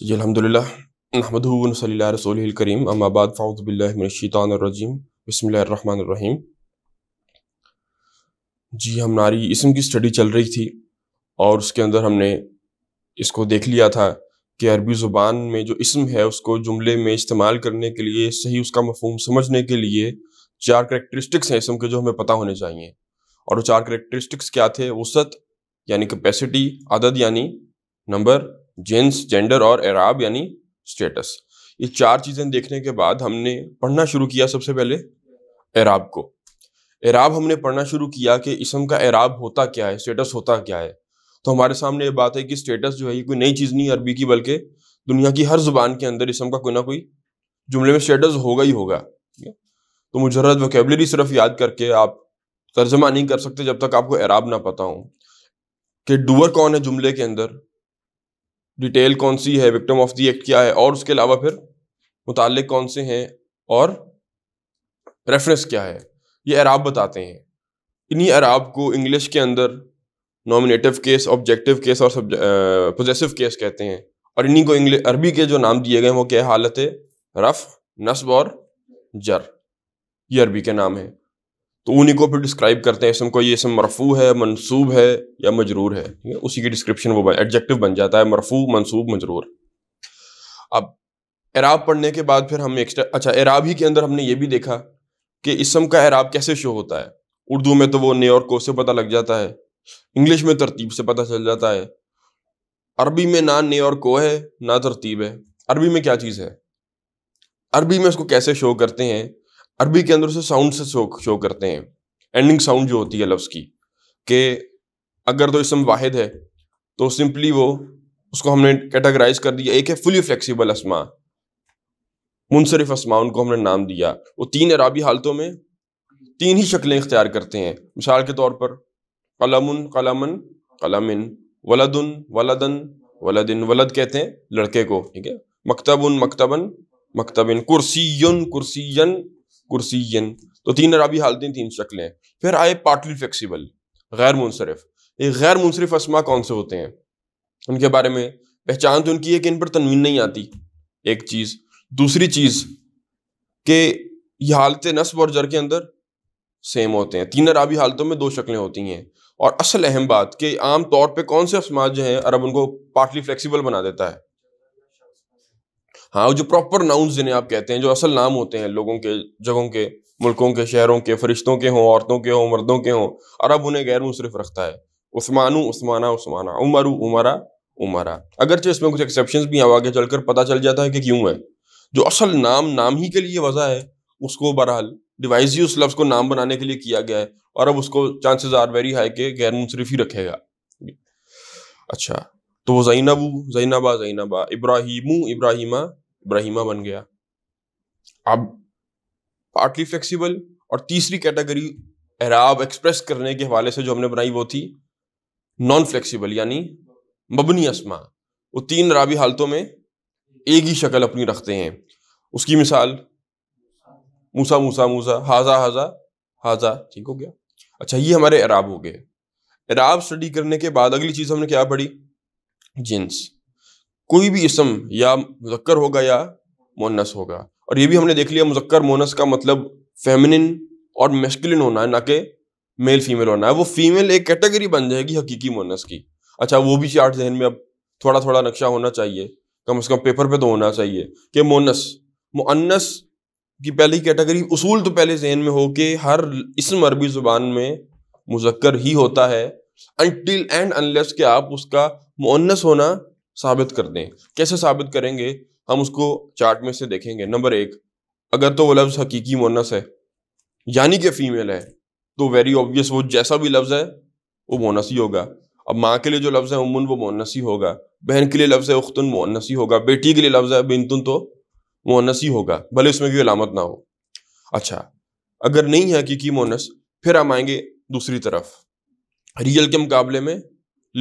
जी अलहमदिल्ला सल रसोल करीम अम्माबाद फ़ाउदबिल्लाशीतानरजीम बसमीम जी हमारी इसम की स्टडी चल रही थी और उसके अंदर हमने इसको देख लिया था कि अरबी ज़ुबान में जो इसम है उसको जुमले में इस्तेमाल करने के लिए सही उसका मफहम समझने के लिए चार करेक्टरिस्टिक्स हैं इसम के जो हमें पता होने चाहिए और वो चार करेक्टरिस्टिक्स क्या थे वसत यानी कैपेसिटी आदद यानी नंबर जेंस जेंडर और एराब यानी स्टेटस ये चार चीज़ें देखने के बाद हमने पढ़ना शुरू किया सबसे पहले एराब को एराब हमने पढ़ना शुरू किया कि इसम का एराब होता क्या है स्टेटस होता क्या है तो हमारे सामने ये बात है कि स्टेटस जो है ये कोई नई चीज़ नहीं अरबी की बल्कि दुनिया की हर जुबान के अंदर इसम का कोई ना कोई जुमले में स्टेटस होगा ही होगा तो मुजरद वकेबलरी सिर्फ याद करके आप तर्जमा नहीं कर सकते जब तक आपको एराब ना पता हो कि डूअर कौन है जुमले के अंदर डिटेल कौन सी है विक्टम ऑफ दी एक्ट क्या है और उसके अलावा फिर मुतल कौन से हैं और रेफरेंस क्या है ये अराब बताते हैं इन्हीं अराब को इंग्लिश के अंदर नॉमिनेटिव केस ऑब्जेक्टिव केस और पोजेसिव केस कहते हैं और इन्हीं को इंग्लिश अरबी के जो नाम दिए गए हैं वो क्या है हालत रफ़ नस्ब और जर ये अरबी के नाम हैं तो उन्हीं को फिर डिस्क्राइब करते हैं इसम को ये इसम मरफू है मनसूब है या मजरूर है ठीक है उसी की डिस्क्रिप्शन वो एडजेक्टिव बन जाता है मरफू मनसूब मजरूर अब एराब पढ़ने के बाद फिर हम एक्स्ट्रा अच्छा एराब ही के अंदर हमने ये भी देखा कि इसम का एराब कैसे शो होता है उर्दू में तो वो ने और को से पता लग जाता है इंग्लिश में तरतीब से पता चल जाता है अरबी में ना ने और को है ना तरतीब है अरबी में क्या चीज़ है अरबी में उसको कैसे शो करते हैं अरबी के अंदर उसे साउंड से शो शो करते हैं एंडिंग साउंड जो होती है लफ्ज़ की कि अगर तो इसम वाहिद है तो सिंपली वो उसको हमने कैटेगराइज कर दिया एक है फुली फ्लेक्सिबल आसमां मुनसरफ आसमां उनको हमने नाम दिया वो तीन अराबी हालतों में तीन ही शक्लें इख्तियार करते हैं मिसाल के तौर पर कलमन कलमन कलमिन वलदन वलदन वलदिन वलद कहते हैं लड़के को ठीक है मकतबन मकतबन मकतबिन कुर्सी कुर्सी कुर्सीन तो तीन अरबी हालतें तीन शक्लें फिर आए पार्टली फ्लैक्सीबल गैर मुनसरफ ये गैर मुनसरफ असमा कौन से होते हैं उनके बारे में पहचान तो उनकी है कि इन पर तनवीन नहीं आती एक चीज़ दूसरी चीज़ के ये हालतें नस्ब और जर के अंदर सेम होते हैं तीन अरबी हालतों में दो शक्लें होती हैं और असल अहम बात कि आम तौर पे कौन से असमाज जो हैं अरब उनको पार्टली फ्लेक्सिबल बना देता है हाँ जो प्रॉपर नाउंस जिन्हें आप कहते हैं जो असल नाम होते हैं लोगों के जगहों के मुल्कों के शहरों के फरिश्तों के हों औरतों के हों मर्दों के हों अरब उन्हें गैर मुशरफ रखता है उस्मानु उस्माना उस्माना उमरू उमरा उमरा अगरचे इसमें कुछ एक्सेप्शन भी आगे चलकर पता चल जाता है कि क्यों है जो असल नाम नाम ही के लिए वजह है उसको बहरहाल डिवाइस ही उस लफ्ज़ को नाम बनाने के लिए किया गया है और अब उसको चांसेस आर वेरी हाई के गैर मुनसरफ ही रखेगा अच्छा तो वो जैनबू जैनबा जैनबा इब्राहिमू इब्राहिमा ब्रहिमा बन गया अब पार्टली फ्लेक्सिबल और तीसरी कैटेगरी एराब एक्सप्रेस करने के हवाले से जो हमने बनाई वो थी नॉन फ्लेक्सिबल यानी मबनी असमा वो तीन राबी हालतों में एक ही शक्ल अपनी रखते हैं उसकी मिसाल मूसा मूसा मूसा हाजा हाजा हाजा ठीक हो गया अच्छा ये हमारे एराब हो गए एराब स्टडी करने के बाद अगली चीज़ हमने क्या पढ़ी जिन्स कोई भी इसम या मुजक्कर होगा या मोनस होगा और ये भी हमने देख लिया मुजक्कर मोनस का मतलब फेमिनिन और मेस्कुलिन होना है ना कि मेल फीमेल होना है वो फीमेल एक कैटेगरी बन जाएगी हकीकी मोनस की अच्छा वो भी चार्ट जहन में अब थोड़ा थोड़ा नक्शा होना चाहिए कम अज कम पेपर पे तो होना चाहिए कि मोनस मुअन्नस की पहली कैटेगरी उसूल तो पहले जहन में हो कि हर इसम अरबी ज़ुबान में मुजक्कर ही होता है अनटिल एंड अनलेस के आप उसका मुअन्नस होना साबित कर दें कैसे साबित करेंगे हम उसको चार्ट में से देखेंगे नंबर एक अगर तो वो लफ्ज़ हकीकी मोनस है यानी कि फ़ीमेल है तो वेरी ऑब्वियस वो जैसा भी लफ्ज़ है वो मोनस ही होगा अब माँ के लिए जो लफ्ज़ है उमन वो मोनस ही होगा बहन के लिए लफ्ज़ है उख्तन मोनस ही होगा बेटी के लिए लफ्ज़ है बिनतुन तो मोनस ही होगा भले उसमें कोई अलामत ना हो अच्छा अगर नहीं है हकीकी मोनस फिर हम आएंगे दूसरी तरफ रियल के मुकाबले में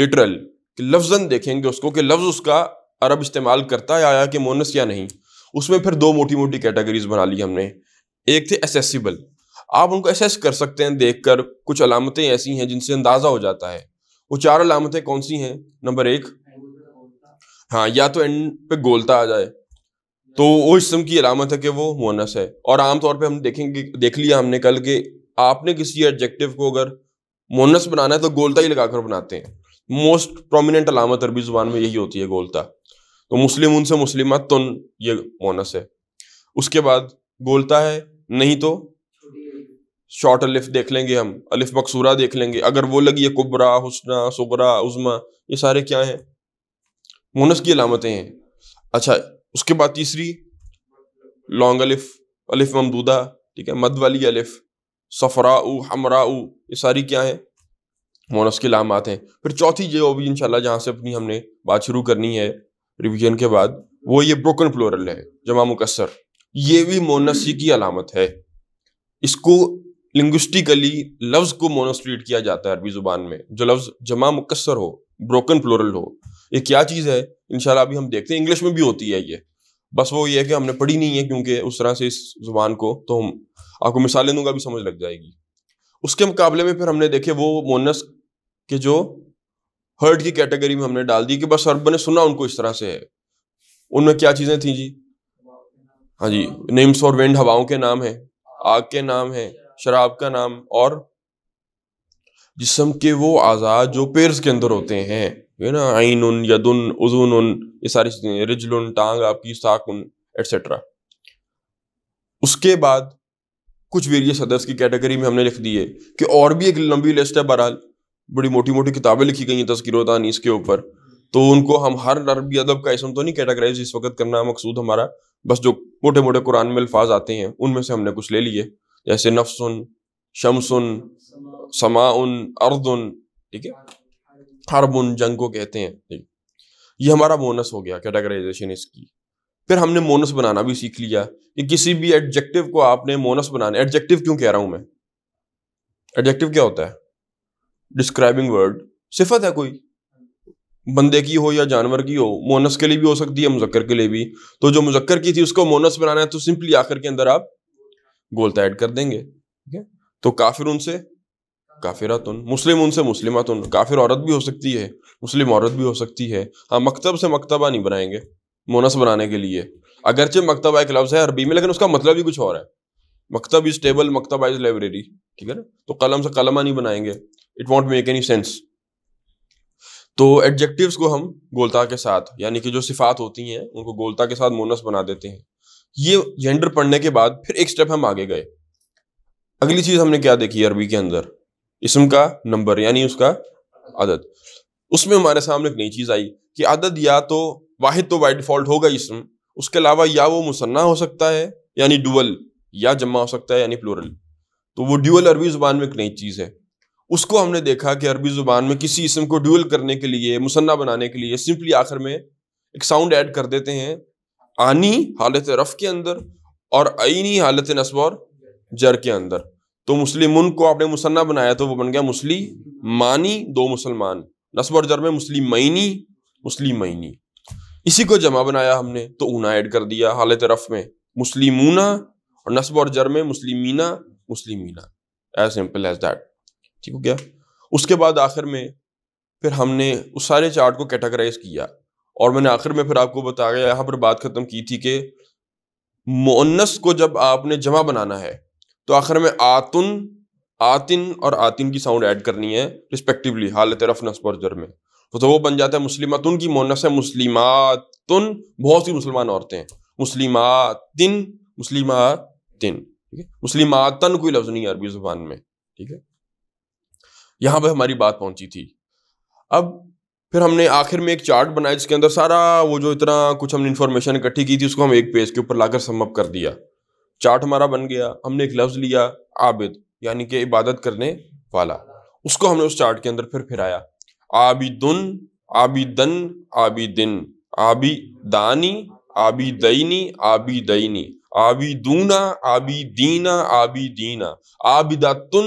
लिटरल कि लफ्जन देखेंगे उसको कि लफ्ज़ उसका अरब इस्तेमाल करता है आया कि मोनस या नहीं उसमें फिर दो मोटी मोटी कैटेगरीज बना ली हमने एक थे एसेसिबल आप उनको एसेस कर सकते हैं देख कर कुछ अलामतें ऐसी हैं जिनसे अंदाज़ा हो जाता है वो चार अलामतें कौन सी हैं नंबर एक हाँ या तो एंड पे गोलता आ जाए तो वो इसम की अलामत है कि वो मोनस है और आमतौर पर हम देखेंगे देख लिया हमने कल के आपने किसी एडजेक्टिव को अगर मोनस बनाना है तो गोलता ही लगाकर बनाते हैं मोस्ट प्रोमिनेंट अलामत अरबी जुबान में यही होती है गोलता तो मुस्लिम उनसे मुस्लिम तुन तो ये मोनस है उसके बाद गोलता है नहीं तो शॉर्ट अलिफ देख लेंगे हम अलिफ मकसूरा देख लेंगे अगर वो लगी है कुबरा हुसना सुबरा उजमा ये सारे क्या हैं मोनस की अलामतें हैं अच्छा उसके बाद तीसरी लॉन्ग अलिफ अलिफ ममदूदा ठीक है मद वाली अलिफ सफ़रा हमरा ये सारी क्या है मोनस के लामात हैं फिर चौथी जो भी इनशाला जहाँ से अपनी हमने बात शुरू करनी है रिविजन के बाद वो ये ब्रोकन प्लोरल है जमा मुकसर ये भी मोनसी की अलामत है इसको लिंग्विस्टिकली लफ्ज़ को मोनोस्ट्रीट किया जाता है अरबी ज़ुबान में जो लफ्ज़ जमा मुकसर हो ब्रोकन प्लोरल हो ये क्या चीज़ है इनशाला अभी हम देखते हैं इंग्लिश में भी होती है ये बस वो ये है कि हमने पढ़ी नहीं है क्योंकि उस तरह से इस जुबान को तो हम आपको मिसालें दूंगा भी समझ लग जाएगी उसके मुकाबले में फिर हमने देखे वो मोनस कि जो हर्ड की कैटेगरी में हमने डाल दी कि बस अरब ने सुना उनको इस तरह से है उनमें क्या चीज़ें थी जी हाँ जी नेम्स और विंड हवाओं के नाम है आग के नाम है शराब का नाम और जिसम के वो आज़ाद जो पेयर्स के अंदर होते हैं है ना आइन उन यदुन उजुन उन ये सारी चीज़ें उन टांग आपकी उन एटसेट्रा उसके बाद कुछ वेरियस अदर्स की कैटेगरी में हमने लिख दी है कि और भी एक लंबी लिस्ट है बहरहाल बड़ी मोटी मोटी किताबें लिखी गई हैं तस्कर तानीस के ऊपर तो उनको हम हर अरबी अदब का इसम तो नहीं कैटेगराइज इस वक्त करना मकसूद हमारा बस जो मोटे मोटे कुरान में अल्फाज आते हैं उनमें से हमने कुछ ले लिए जैसे नफसुन शमसुन समाउन उन ठीक है उन जंग को कहते हैं ये हमारा मोनस हो गया कैटेगराइजेशन इसकी फिर हमने मोनस बनाना भी सीख लिया कि किसी भी एडजेक्टिव को आपने मोनस बनाना एडजेक्टिव क्यों कह रहा हूं मैं एडजेक्टिव क्या होता है डिस्क्राइबिंग वर्ड सिफत है कोई बंदे की हो या जानवर की हो मोनस के लिए भी हो सकती है मुजक्कर के लिए भी तो जो मुजक्कर की थी उसको मोनस बनाना है तो सिंपली आखिर के अंदर आप गोलता ऐड कर देंगे ठीक है तो काफिर उनसे काफिरातुन मुस्लिम उनसे मुस्लिमातुन काफिर औरत भी हो सकती है मुस्लिम औरत भी हो सकती है हाँ मकतब से मकतबा नहीं बनाएंगे मोनस बनाने के लिए अगरचे मकतबा एक लफ्ज़ है अरबी में लेकिन उसका मतलब ही कुछ और है मकतब इज टेबल मकतबा इज लाइब्रेरी ठीक है ना तो कलम से कलमा नहीं बनाएंगे it won't make any sense तो एडजेक्टिव्स को हम गोलता के साथ यानी कि जो सिफात होती हैं उनको गोलता के साथ मोनस बना देते हैं ये जेंडर पढ़ने के बाद फिर एक स्टेप हम आगे गए अगली चीज हमने क्या देखी अरबी के अंदर इसम का नंबर यानी उसका आदत उसमें हमारे सामने एक नई चीज आई कि आदत या तो वाहिद तो बाई डिफॉल्ट होगा इसम उसके अलावा या वो मुसन्ना हो सकता है यानी डुअल या जमा हो सकता है यानी प्लोरल तो वो ड्यूअल अरबी जुबान में एक नई चीज है उसको हमने देखा कि अरबी ज़ुबान में किसी इसम को ड्यूल करने के लिए मुसन्ना बनाने के लिए सिंपली आखिर में एक साउंड ऐड कर देते हैं आनी हालत रफ़ के अंदर और आईनी हालत नस्ब और जर के अंदर तो उन को आपने मुसन्ना बनाया तो वो बन गया मुस्लिम मानी दो मुसलमान नस्ब और जर में मुस्लिम मुस्लिम मईनी इसी को जमा बनाया हमने तो ऊना ऐड कर दिया हालत रफ में मुस्लिमूना और नस्ब और जर में मुस्लिमीना मुस्लिमीना एज सिंपल एज दैट ठीक हो गया उसके बाद आखिर में फिर हमने उस सारे चार्ट को कैटेगराइज किया और मैंने आखिर में फिर आपको बताया यहाँ पर बात ख़त्म की थी कि मोनस को जब आपने जमा बनाना है तो आखिर में आतुन आतिन और आतिन की साउंड ऐड करनी है रिस्पेक्टिवली हालत रफनस बर्जर में तो, तो वो बन जाता है मुस्लिमातुन की मोनस है मुस्लिमातुन बहुत सी मुसलमान औरतें मुस्लिमातिन मुस्लिमातिन ठीक है मुस्लिमातन कोई लफ्ज़ नहीं है अरबी ज़ुबान में ठीक है यहाँ पर हमारी बात पहुंची थी अब फिर हमने आखिर में एक चार्ट बनाया जिसके अंदर सारा वो जो इतना कुछ हमने इन्फॉर्मेशन इकट्ठी की थी उसको हम एक पेज के ऊपर लाकर समअप कर दिया चार्ट हमारा बन गया हमने एक लफ्ज़ लिया आबिद यानी कि इबादत करने वाला उसको हमने उस चार्ट के अंदर फिर फिराया आबिदन आबिदन आबिदिन आबिदानी आबिदनी आबिदनी आबिदूना आबिदीना आबिदीना आबिदातुन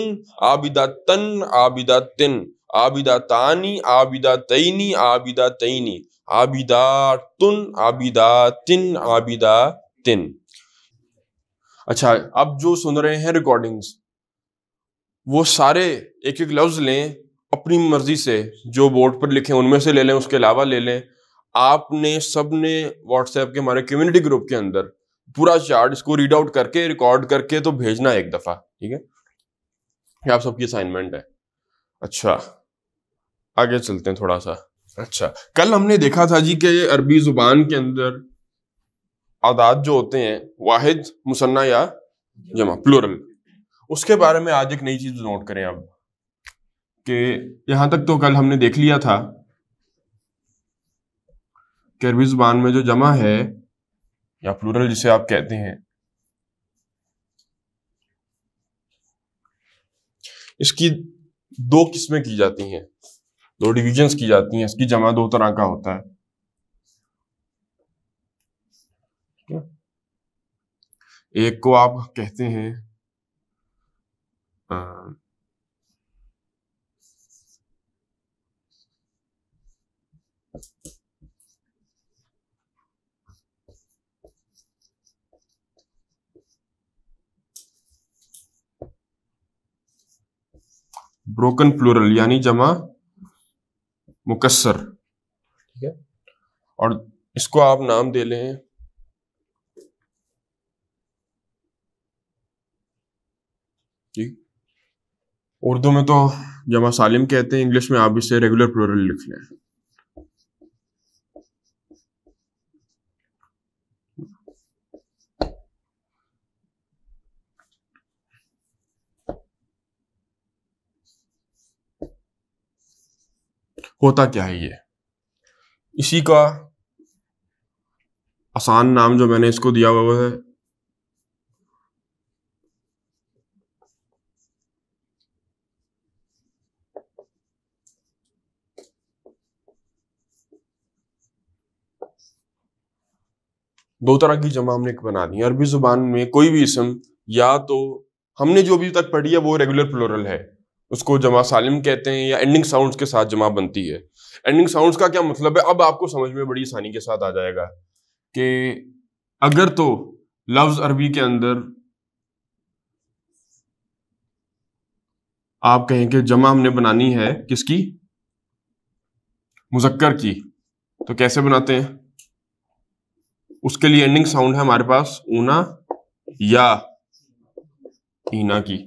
आबिदातन आबिदातिन आबिदातानी आबिदातैनी आबिदातैनी आबिदातुन आबिदातिन आबिदातिन अच्छा अब जो सुन रहे हैं रिकॉर्डिंग्स वो सारे एक एक लफ्ज लें अपनी मर्जी से जो बोर्ड पर लिखे उनमें से ले लें उसके अलावा ले लें आपने सबने व्हाट्सएप के हमारे कम्युनिटी ग्रुप के अंदर पूरा चार्ट इसको रीड आउट करके रिकॉर्ड करके तो भेजना एक दफा ठीक है ये आप सबकी असाइनमेंट है अच्छा आगे चलते हैं थोड़ा सा अच्छा कल हमने देखा था जी कि अरबी जुबान के अंदर आदात जो होते हैं वाहिद मुसन्ना या जमा प्लूरल उसके बारे में आज एक नई चीज नोट करें अब कि यहां तक तो कल हमने देख लिया था कि अरबी जुबान में जो जमा है या प्लूरल जिसे आप कहते हैं इसकी दो किस्में की जाती हैं दो डिविजन्स की जाती हैं इसकी जमा दो तरह का होता है एक को आप कहते हैं ब्रोकन प्लूरल यानी जमा मुकसर ठीक है और इसको आप नाम दे लें ठीक उर्दू में तो जमा सालिम कहते हैं इंग्लिश में आप इसे रेगुलर प्लूरल लिख लें होता क्या है ये इसी का आसान नाम जो मैंने इसको दिया हुआ है दो तरह की जमा हमने बना दी अरबी जुबान में कोई भी इसम या तो हमने जो भी तक पढ़ी है वो रेगुलर प्लोरल है उसको जमा सालिम कहते हैं या एंडिंग साउंड्स के साथ जमा बनती है एंडिंग साउंड्स का क्या मतलब है अब आपको समझ में बड़ी आसानी के साथ आ जाएगा कि अगर तो लफ्ज अरबी के अंदर आप कहें कि जमा हमने बनानी है किसकी मुजक्कर की तो कैसे बनाते हैं उसके लिए एंडिंग साउंड है हमारे पास ऊना या ईना की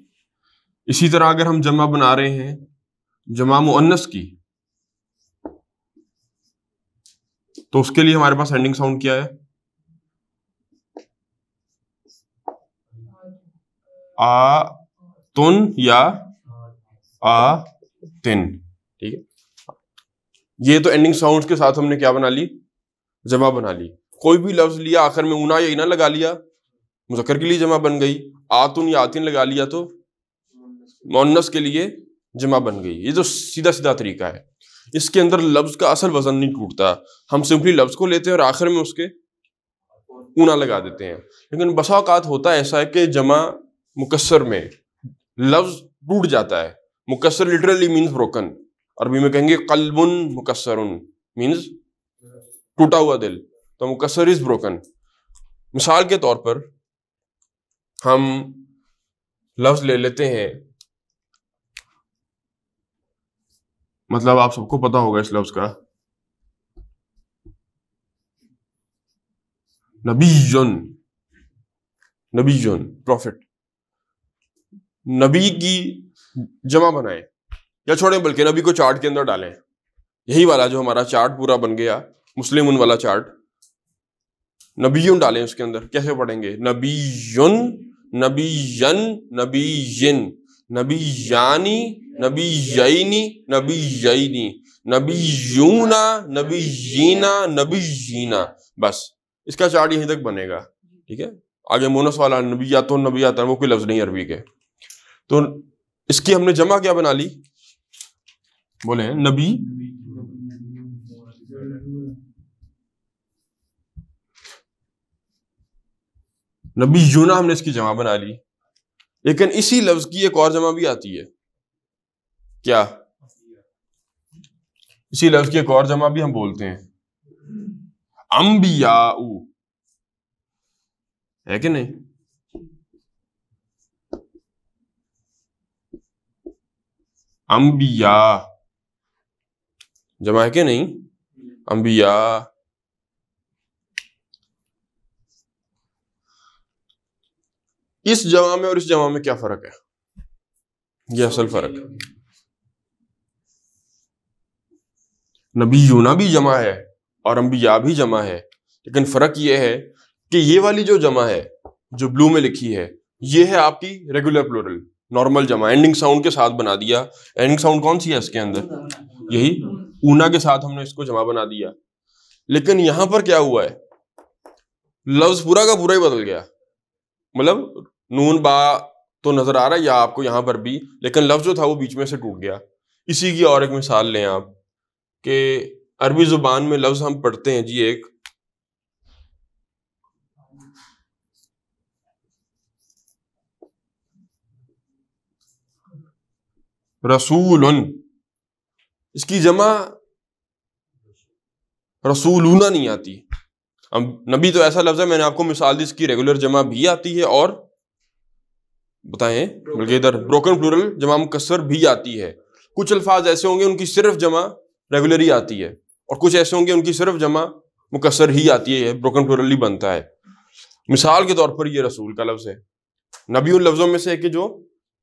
इसी तरह अगर हम जमा बना रहे हैं जमा मुअन्नस की तो उसके लिए हमारे पास एंडिंग साउंड क्या है आ तुन या आ तिन ठीक है ये तो एंडिंग साउंड के साथ हमने क्या बना ली जमा बना ली कोई भी लफ्ज लिया आखिर में ऊना या इना लगा लिया मुजक्कर के लिए जमा बन गई आतुन या आतिन लगा लिया तो मोनस के लिए जमा बन गई ये जो सीधा सीधा तरीका है इसके अंदर लफ्ज का असल वजन नहीं टूटता हम सिंपली लफ्ज को लेते हैं और आखिर में उसके ऊना लगा देते हैं लेकिन बसाओकात होता ऐसा है कि जमा मुकसर में लफ्ज टूट जाता है मुकसर लिटरली मीन्स ब्रोकन अरबी में कहेंगे कलबुन मुकसर मीन्स टूटा हुआ दिल तो मुकसर इज ब्रोकन मिसाल के तौर पर हम लफ्ज ले लेते हैं मतलब आप सबको पता होगा इस लफ्ज का नबीजन नबीजन प्रॉफिट नबी की जमा बनाए या छोड़े बल्कि नबी को चार्ट के अंदर डालें यही वाला जो हमारा चार्ट पूरा बन गया मुस्लिम उन वाला चार्ट नबीयुन डालें उसके अंदर कैसे पढ़ेंगे नबीयुन नबीयन नबीयन नबी यानी नबी यईनी नबी यईनी नबी यूना नबी जीना नबी जीना बस इसका चार्ट यहीं तक बनेगा ठीक है आगे मोनस वाला नबी या तो नबी आता है वो कोई लफ्ज़ नहीं अरबी के तो इसकी हमने जमा क्या बना ली बोले नबी नबी यूना हमने इसकी जमा बना ली लेकिन इसी लफ्ज की एक और जमा भी आती है क्या इसी लफ्ज की एक और जमा भी हम बोलते हैं अम्बियाऊ है कि नहीं अंबिया जमा है कि नहीं अंबिया इस जमा में और इस जमा में क्या फर्क है ये असल फर्क नबी यूना भी जमा है और अम्बिया भी जमा है लेकिन फर्क यह है कि ये वाली जो जमा है जो ब्लू में लिखी है ये है आपकी रेगुलर प्लोरल नॉर्मल जमा एंडिंग साउंड के साथ बना दिया एंडिंग साउंड कौन सी है इसके अंदर यही ऊना के साथ हमने इसको जमा बना दिया लेकिन यहां पर क्या हुआ है लफ्ज पूरा का पूरा ही बदल गया मतलब नून बा तो नज़र आ रहा है या आपको यहाँ पर भी लेकिन लफ्ज़ जो था वो बीच में से टूट गया इसी की और एक मिसाल लें आप कि अरबी ज़ुबान में लफ्ज़ हम पढ़ते हैं जी एक रसूल इसकी जमा रसूलूना नहीं आती हम नबी तो ऐसा लफ्ज़ है मैंने आपको मिसाल दी इसकी रेगुलर जमा भी आती है और बताएं बल्कि इधर ब्रोकन प्लूरल जमा मुकसर भी आती है कुछ अल्फाज ऐसे होंगे उनकी सिर्फ जमा रेगुलर ही आती है और कुछ ऐसे होंगे उनकी सिर्फ जमा मुकसर ही आती है ब्रोकन प्लूरल ही बनता है मिसाल के तौर पर ये रसूल का लफ्ज़ है नबी उन लफ्ज़ों में से है कि जो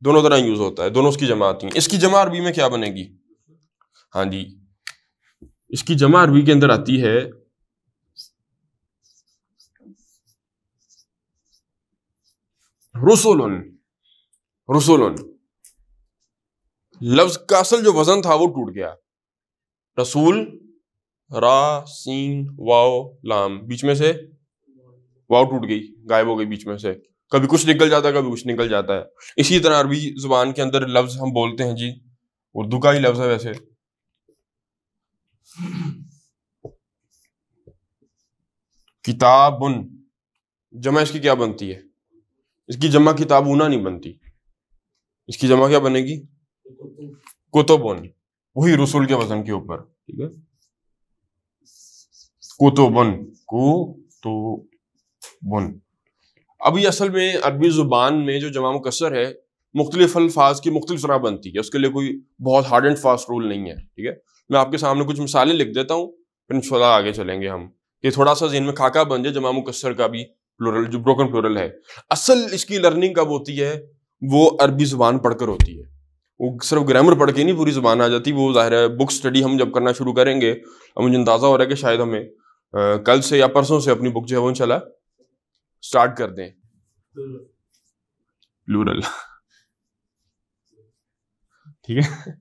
दोनों तरह यूज़ होता है दोनों उसकी जमा आती हैं इसकी जमा अरबी में क्या बनेगी हाँ जी इसकी जमा अरबी के अंदर आती है रसुलन रसूलन लफ्ज का असल जो वजन था वो टूट गया रसूल रा सीन वाओ लाम बीच में से वाओ टूट गई गायब हो गई बीच में से कभी कुछ निकल जाता है कभी कुछ निकल जाता है इसी तरह अरबी जुबान के अंदर लफ्ज हम बोलते हैं जी उर्दू का ही लफ्ज है वैसे किताबुन जमा इसकी क्या बनती है इसकी जमा किताबूना नहीं बनती इसकी जमा क्या बनेगी कुतुबन वही रसूल के वजन के ऊपर ठीक है कुतुबन को तो बुन अभी असल में अरबी ज़ुबान में जो जमा मुकसर है मुख्तलिफ अल्फाज की मुख्तलिफ तरह बनती है उसके लिए कोई बहुत हार्ड एंड फास्ट रूल नहीं है ठीक है मैं आपके सामने कुछ मिसालें लिख देता हूँ फिर इंशाल्लाह आगे चलेंगे हम ये थोड़ा सा जहन में खाका बन जाए जमा मुकसर का भी प्लोरल जो ब्रोकन प्लोरल है असल इसकी लर्निंग कब होती है वो अरबी ज़ुबान पढ़कर होती है वो सिर्फ ग्रामर पढ़ के नहीं पूरी ज़ुबान आ जाती वो ज़ाहिर है बुक स्टडी हम जब करना शुरू करेंगे अब मुझे अंदाज़ा हो रहा है कि शायद हमें आ, कल से या परसों से अपनी बुक जो है वो चला स्टार्ट कर दें लूरल ठीक है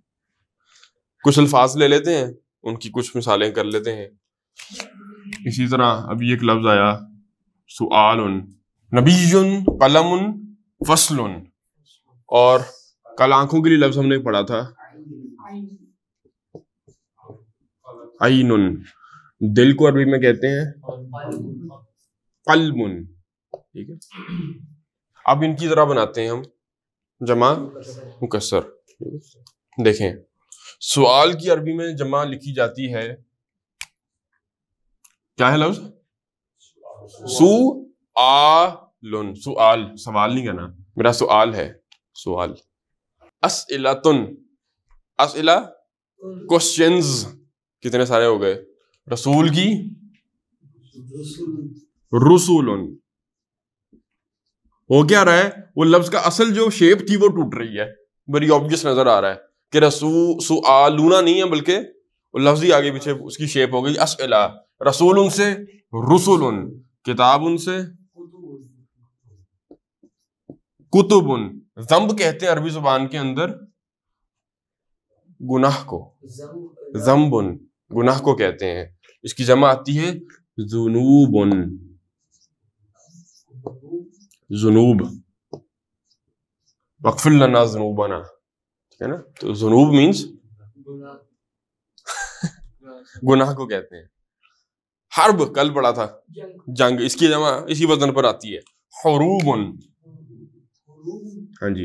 कुछ अल्फाज ले लेते हैं उनकी कुछ मिसालें कर लेते हैं इसी तरह अभी एक लफ्ज़ आया सुआल नबीजुन कलम फसलुन और कल आंखों के लिए लफ्ज हमने पढ़ा था आईनुन दिल को अरबी में कहते हैं कलमुन ठीक है अब इनकी जरा बनाते हैं हम जमा मुकसर देखें सवाल की अरबी में जमा लिखी जाती है क्या है लफ्ज सु आल सवाल नहीं कहना मेरा सवाल है सवाल असला तुन क्वेश्चन कितने सारे हो गए रसूल की रसूल हो क्या रहा है वो लफ्ज का असल जो शेप थी वो टूट रही है बड़ी ऑब्वियस नजर आ रहा है कि रसू सुना नहीं है बल्कि लफ्ज ही आगे पीछे उसकी शेप हो गई असिला रसूल उनसे रसूल उन किताब उनसे कुतुब उन जम्ब कहते हैं अरबी जुबान के अंदर गुनाह को जम्बुन गुनाह को कहते हैं इसकी जमा आती है जुनूबुन जुनूब वक्फिलना जुनूबाना ठीक है ना तो जुनूब मीन्स गुनाह को कहते हैं हर्ब कल पड़ा था जंग, जंग इसकी जमा इसी वजन पर आती है हरूबन हाँ जी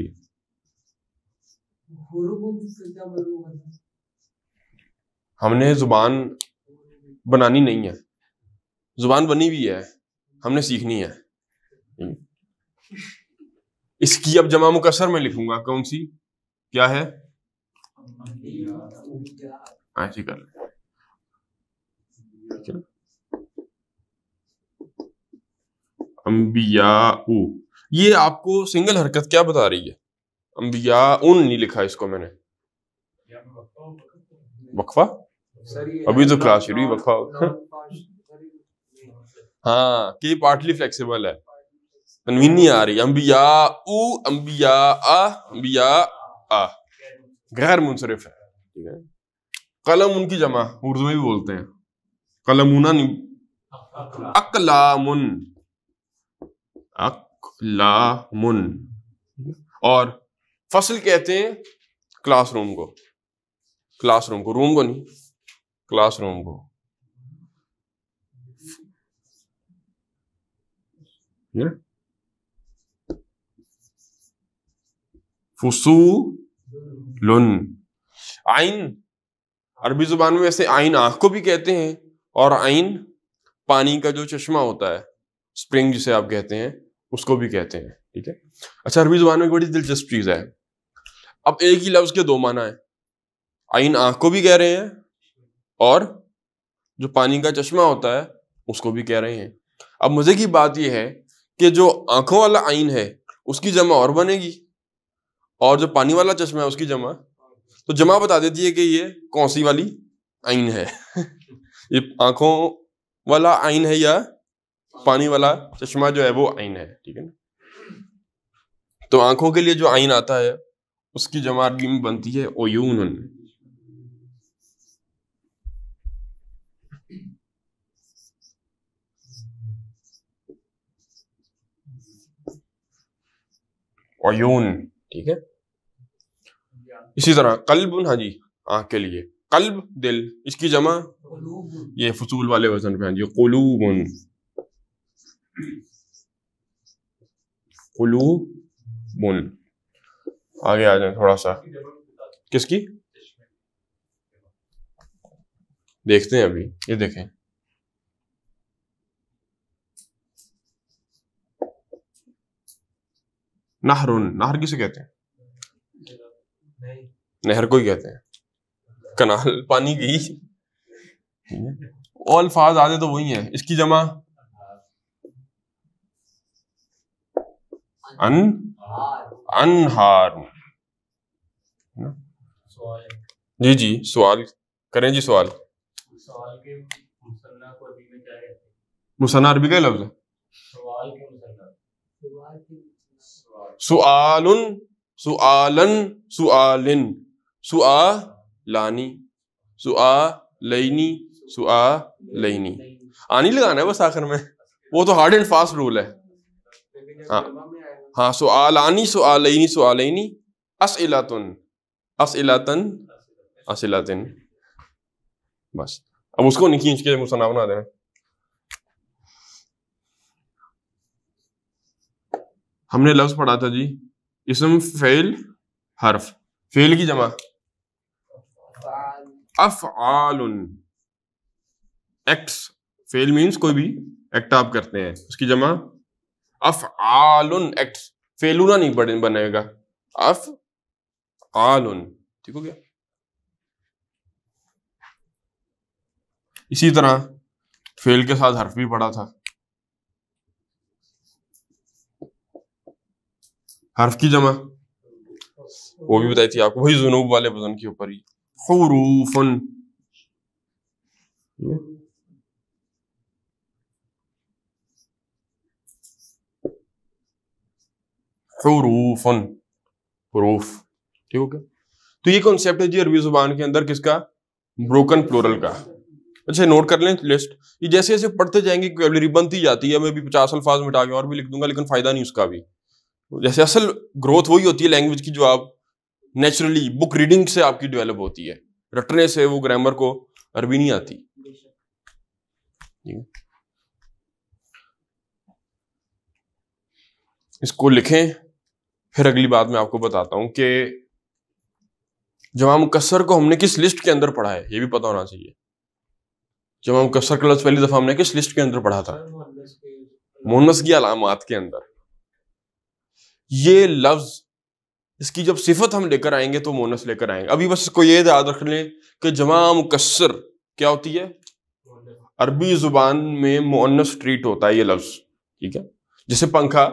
हमने जुबान बनानी नहीं है जुबान बनी हुई है हमने सीखनी है इसकी अब जमा मुकसर में लिखूंगा कौन सी क्या है ऐसी हाँ कर अंबिया ये आपको सिंगल हरकत क्या बता रही है अम्बिया उन नहीं लिखा इसको मैंने वक्फा अभी तो क्लास शुरू हुई वक्फा हाँ कि पार्टली फ्लेक्सिबल है तनवीन नहीं आ रही अम्बिया उ अम्बिया आ अम्बिया आ गैर मुनसरफ है ठीक है कलम उनकी जमा उर्दू में भी बोलते हैं कलमुना नहीं अकलामुन अक लामुन और फसल कहते हैं क्लासरूम को क्लासरूम को रूम को नहीं क्लासरूम को फसूलुन आइन अरबी जुबान में वैसे आइन आंख को भी कहते हैं और आइन पानी का जो चश्मा होता है स्प्रिंग जिसे आप कहते हैं उसको भी कहते हैं ठीक है अच्छा अरबी जुबान में बड़ी दिलचस्प चीज़ है अब एक ही लफ्ज़ के दो माना है आइन आंख को भी कह रहे हैं और जो पानी का चश्मा होता है उसको भी कह रहे हैं अब मज़े की बात यह है कि जो आंखों वाला आइन है उसकी जमा और बनेगी और जो पानी वाला चश्मा है उसकी जमा तो जमा बता देती है कि ये कौन सी वाली आइन है ये आंखों वाला आइन है या पानी वाला चश्मा जो है वो आइन है ठीक है ना तो आंखों के लिए जो आइन आता है उसकी जमारगी में बनती है ओयून ओयून ठीक है इसी तरह कल्ब हाँ जी आंख के लिए कल्ब दिल इसकी जमा ये फसूल वाले वजन पे हाँ जी कलूबन कुलूबुन आगे आ जाए थोड़ा सा किसकी देखते हैं अभी ये देखें नाहरुन नाहर किसे कहते हैं नहर को ही कहते हैं कनाल पानी की और अल्फाज आते तो वही है इसकी जमा अन अनहार जी जी सवाल करें जी सवाल मुसन्ना अरबी का लफ्ज है सुआलन सुआलन सुआलिन सुआ लानी सुआ लईनी सुआ लईनी आनी लगाना है बस आखिर में वो तो हार्ड एंड फास्ट रूल है हाँ हाँ सो आलानी अस इलातन अस इलातन अस असलातन बस अब उसको नहीं खींच के मुसना बना देना हमने लफ्ज पढ़ा था जी इसम फेल हर्फ फेल की जमा अफ आल एक्ट फेल मीन्स कोई भी एक्ट आप करते हैं उसकी जमा अफ आलुन एक्ट फेलूना नहीं बने बनेगा अफ आलुन ठीक हो गया इसी तरह फेल के साथ हर्फ भी पड़ा था हर्फ की जमा वो भी बताई थी आपको वही जुनूब वाले वजन के ऊपर ही खूरूफन हरूफन हरूफ ठीक हो तो ये कॉन्सेप्ट है जी अरबी जुबान के अंदर किसका ब्रोकन प्लोरल का अच्छा नोट कर लें लिस्ट ये जैसे जैसे पढ़ते जाएंगे वोकेबलरी बनती जाती है मैं भी पचास अल्फाज मिटा के और भी लिख दूंगा लेकिन फायदा नहीं उसका भी जैसे असल ग्रोथ वही होती है लैंग्वेज की जो आप नेचुरली बुक रीडिंग से आपकी डेवलप होती है रटने से वो ग्रामर को अरबी नहीं आती इसको लिखें फिर अगली बात मैं आपको बताता हूं कि जमा मुकसर को हमने किस लिस्ट के अंदर पढ़ा है ये भी पता होना चाहिए जमा मुकसर का लफ्ज पहली दफा हमने किस लिस्ट के अंदर पढ़ा था मोहनस की अलामत के अंदर ये लफ्ज इसकी जब सिफत हम लेकर आएंगे तो मोनस लेकर आएंगे अभी बस इसको ये याद रख लें कि जमा मुकसर क्या होती है अरबी जुबान में मोनस ट्रीट होता है ये लफ्ज ठीक है जैसे पंखा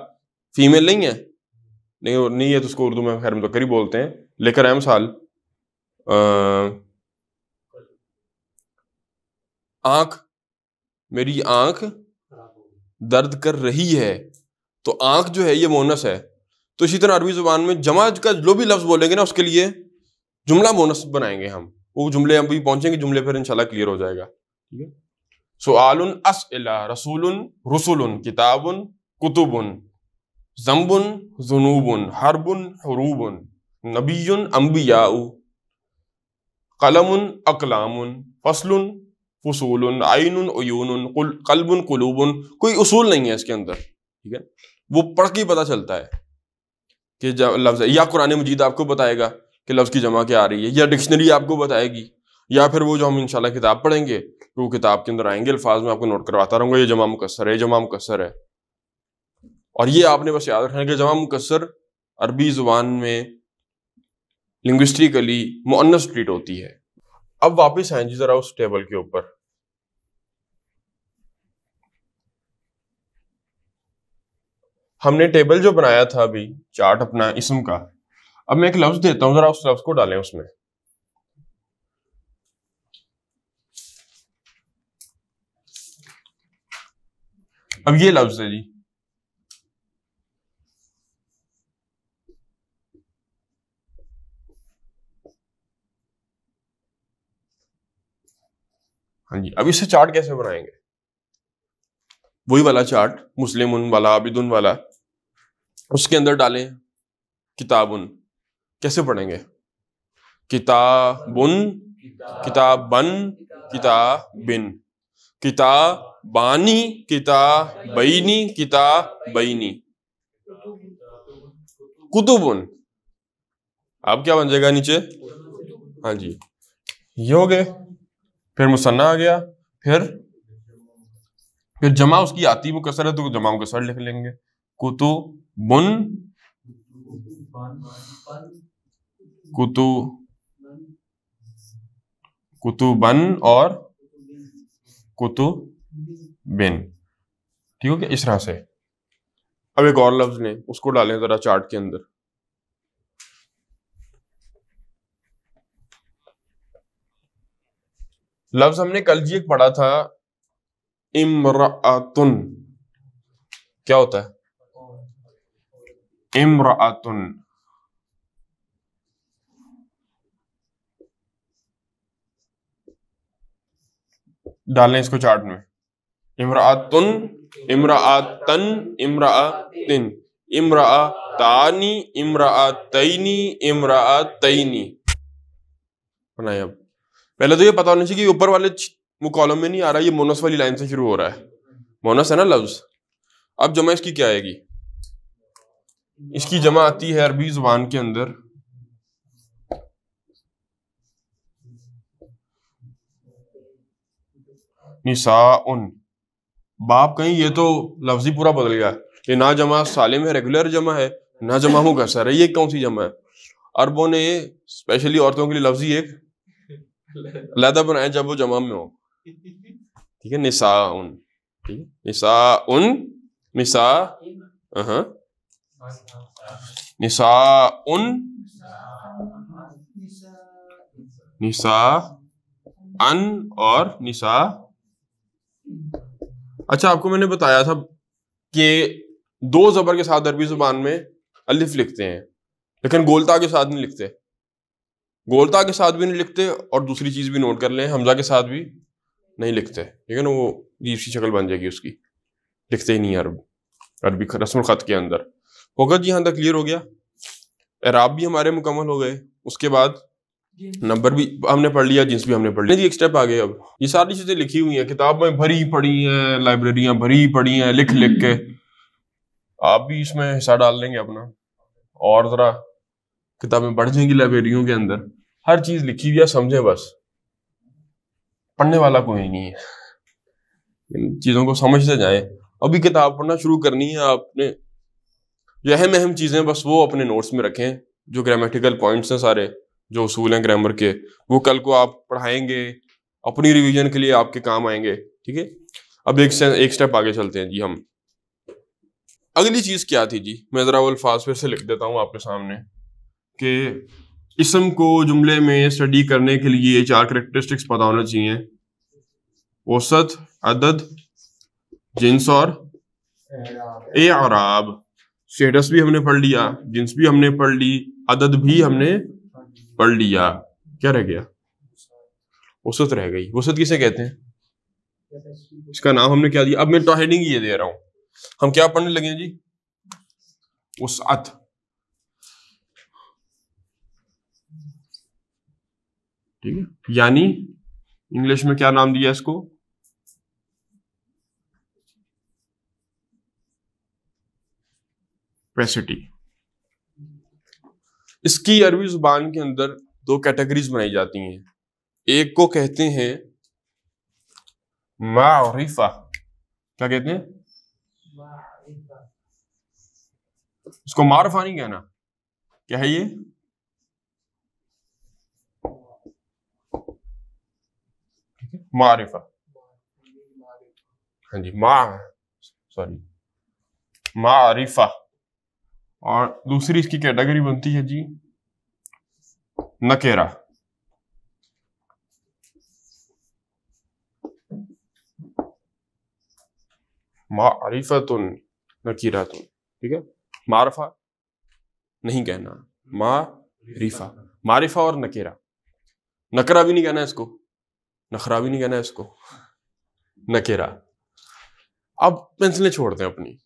फीमेल नहीं है नहीं नहीं है तो उसको उर्दू में खैर तो ही बोलते हैं लेकर आए मिसाल आंख मेरी आंख दर्द कर रही है तो आंख जो है ये मोनस है तो इसी तरह अरबी जुबान में जमा का जो भी लफ्ज़ बोलेंगे ना उसके लिए जुमला मोनस बनाएंगे हम वो जुमले अभी पहुंचेंगे जुमले फिर इंशाल्लाह क्लियर हो जाएगा ठीक है सुआल अस रसूल रसुल किताबुन कुतुबुन जम्बुन जुनूबन हरबुन हरूबन नबीन अम्बियाऊ कलमुन अकलामुन फसलुन फसूल आयन उयून कलबुन कुलूबुन कोई उसूल नहीं है इसके अंदर ठीक है वो पढ़ के पता चलता है कि जब लफ्ज़ या कुरान मजीद आपको बताएगा कि लफ्ज़ की जमा क्या आ रही है या डिक्शनरी आपको बताएगी या फिर वो जो हम इंशाल्लाह किताब पढ़ेंगे तो वो किताब के अंदर आएंगे अल्फाज में आपको नोट करवाता रहूँगा ये जमा मुकसर है जमा मुकसर है और ये आपने बस याद रखना कि जमा मुकसर अरबी ज़ुबान में लिंग्विस्टिकली मुन्नस ट्रीट होती है अब वापस आए जी ज़रा उस टेबल के ऊपर हमने टेबल जो बनाया था अभी चार्ट अपना इसम का अब मैं एक लफ्ज़ देता हूं ज़रा उस लफ्ज़ को डालें उसमें अब ये लफ्ज़ है जी हाँ जी अब इससे चार्ट कैसे बनाएंगे वही वाला चार्ट मुस्लिम उन वाला उन वाला उसके अंदर डालें किताब उन कैसे पढ़ेंगे किताबुन किताबन किताबिन किताबानी किताबैनी किताबैनी कुतुबुन अब क्या बन जाएगा नीचे हाँ जी ये हो गए फिर मुसन्ना आ गया फिर फिर जमा उसकी आती कसर है तो जमा कसर लिख लेंगे कुतु बुन कुतु कुतुबन और कुतु बिन ठीक हो गया इस तरह से अब एक और लफ्ज ने उसको डालें जरा चार्ट के अंदर लफ्ज हमने कल जी एक पढ़ा था इमरातुन क्या होता है इमरातुन डालें इसको चार्ट में इमरातुन इमरातन इमरातिन इमरातानी इमरा इमरातनी बनाए अब पहले तो ये पता होना चाहिए कि ऊपर वाले वो कॉलम में नहीं आ रहा ये मोनस वाली लाइन से शुरू हो रहा है मोनस है ना लफ्ज अब जमा इसकी क्या आएगी इसकी जमा आती है अरबी जुबान के अंदर निसा उन बाप कहीं ये तो लफ्जी पूरा बदल गया ये ना जमा सालिम है रेगुलर जमा है ना जमा हूं कैसा है ये कौन सी जमा है अरबों ने स्पेशली औरतों के लिए लफ्जी एक लहदा बनाया जब वो जमा में हो ठीक है निशा उन ठीक है निशा उन निसा निशा उन निसा अन और निशा अच्छा आपको मैंने बताया था कि दो जबर के साथ अरबी जुबान में अलिफ लिखते हैं लेकिन गोलता के साथ नहीं लिखते गोलता के साथ भी नहीं लिखते और दूसरी चीज़ भी नोट कर लें हमजा के साथ भी नहीं लिखते ठीक है ना वो अजीब सी शक्ल बन जाएगी उसकी लिखते ही नहीं अरब अरबी रस्म ख़त के अंदर होगा जी यहाँ तक क्लियर हो गया एराब भी हमारे मुकम्मल हो गए उसके बाद नंबर भी हमने पढ़ लिया जिन्स भी हमने पढ़ लिया जी एक स्टेप आ गए अब ये सारी चीज़ें लिखी हुई हैं किताब में भरी पड़ी हैं लाइब्रेरियां भरी पड़ी हैं लिख लिख के आप भी इसमें हिस्सा डाल लेंगे अपना और ज़रा किताबें बढ़ जाएंगी लाइब्रेरियों के अंदर हर चीज लिखी हुई है समझे बस पढ़ने वाला कोई नहीं है चीजों को समझते जाए अभी किताब पढ़ना शुरू करनी है आपने जो अहम अहम चीजें बस वो अपने नोट्स में रखें जो ग्रामेटिकल पॉइंट्स हैं सारे जो असूल हैं ग्रामर के वो कल को आप पढ़ाएंगे अपनी रिवीजन के लिए आपके काम आएंगे ठीक है अब एक एक स्टेप आगे चलते हैं जी हम अगली चीज क्या थी जी मैं जरा अल्फाज फिर से लिख देता हूँ आपके सामने कि इसम को जुमले में स्टडी करने के लिए चार करेक्टरिस्टिक्स पता होना चाहिए औसत अदद जिन्स और ए आराब स्टेटस भी हमने पढ़ लिया जिन्स भी हमने पढ़ ली अदद भी हमने पढ़ लिया क्या रह गया औसत रह गई औसत किसे कहते हैं इसका नाम हमने क्या दिया अब मैं तो हेडिंग ये दे रहा हूं हम क्या पढ़ने लगे जी उसअत ठीक है यानी इंग्लिश में क्या नाम दिया इसको प्रेसिटी इसकी अरबी जुबान के अंदर दो कैटेगरीज बनाई जाती हैं एक को कहते हैं मारिफा क्या कहते हैं इसको मारफा नहीं कहना क्या है ये मारिफा हाँ जी मा सॉरी मारिफा और दूसरी इसकी कैटेगरी बनती है जी नकेरा नकीरा तुन ठीक है मारफा नहीं कहना मारिफा मारिफा और नकेरा नकरा भी नहीं कहना इसको नखरा भी नहीं कहना इसको नकेरा अब पेंसिलें छोड़ते हैं अपनी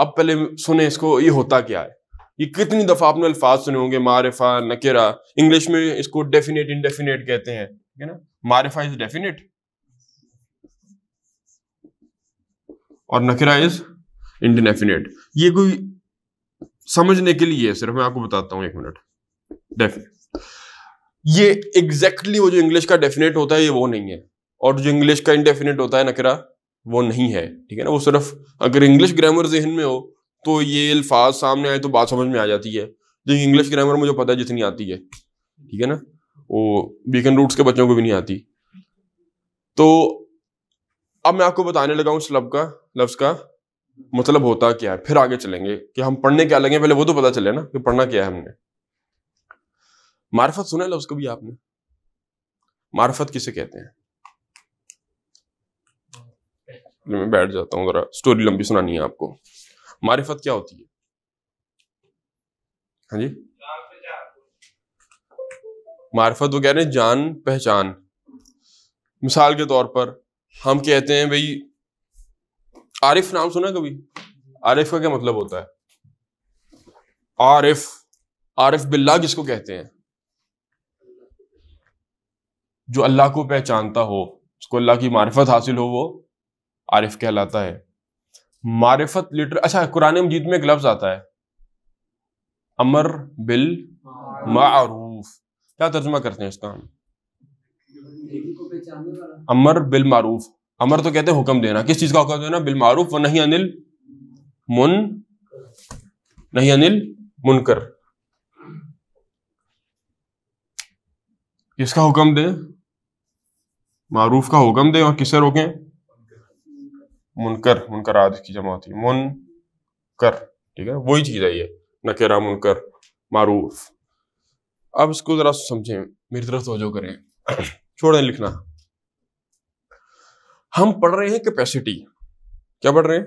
अब पहले सुने इसको ये होता क्या है ये कितनी दफ़ा आपने अल्फाज सुने होंगे मारिफा नकेरा इंग्लिश में इसको डेफिनेट इनडेफिनेट कहते हैं ठीक है ना मारिफा इज डेफिनेट और नकेरा इज इनडेफिनेट ये कोई समझने के लिए सिर्फ मैं आपको बताता हूँ एक मिनट डेफिनेट ये एग्जैक्टली exactly वो जो इंग्लिश का डेफिनेट होता है ये वो नहीं है और जो इंग्लिश का इनडेफिनेट होता है नकरा वो नहीं है ठीक है ना वो सिर्फ अगर इंग्लिश ग्रामर जहन में हो तो ये अल्फाज सामने आए तो बात समझ में आ जाती है जो इंग्लिश ग्रामर मुझे पता है जितनी आती है ठीक है ना वो बीकन रूट्स के बच्चों को भी नहीं आती तो अब मैं आपको बताने लगा हूँ लफ्ज का लफ्ज का मतलब होता क्या है फिर आगे चलेंगे कि हम पढ़ने क्या लगे पहले वो तो पता चले ना कि पढ़ना क्या है हमने मार्फत सुना लफ्ज कभी आपने मार्फत किसे कहते हैं मैं बैठ जाता हूं जरा स्टोरी लंबी सुनानी है आपको मारिफत क्या होती है हाँ जी मार्फत वो कह रहे हैं जान पहचान मिसाल के तौर पर हम कहते हैं भाई आरिफ नाम सुना कभी आरिफ का क्या मतलब होता है आरिफ आरिफ बिल्ला किसको कहते हैं जो अल्लाह को पहचानता हो उसको अल्लाह की मार्फत हासिल हो वो आरिफ कहलाता है मार्फत लिटर अच्छा कुरान मजीद में एक लफ्ज आता है अमर बिल मारूफ क्या तर्जमा करते हैं इसका हम अमर बिल मारूफ अमर तो कहते हैं हुक्म देना किस चीज का हुक्म देना बिल मारूफ व नहीं अनिल मुन नहीं अनिल मुनकर किसका हुक्म दें मारूफ का हुक्म दे और किसे रोकें मुनकर मुनकर आदि की जमा होती है मुनकर ठीक है वही चीज है ये नकेरा मुनकर मारूफ अब इसको जरा समझें मेरी तरफ तोजो करें छोड़ें लिखना हम पढ़ रहे हैं कैपेसिटी क्या पढ़ रहे हैं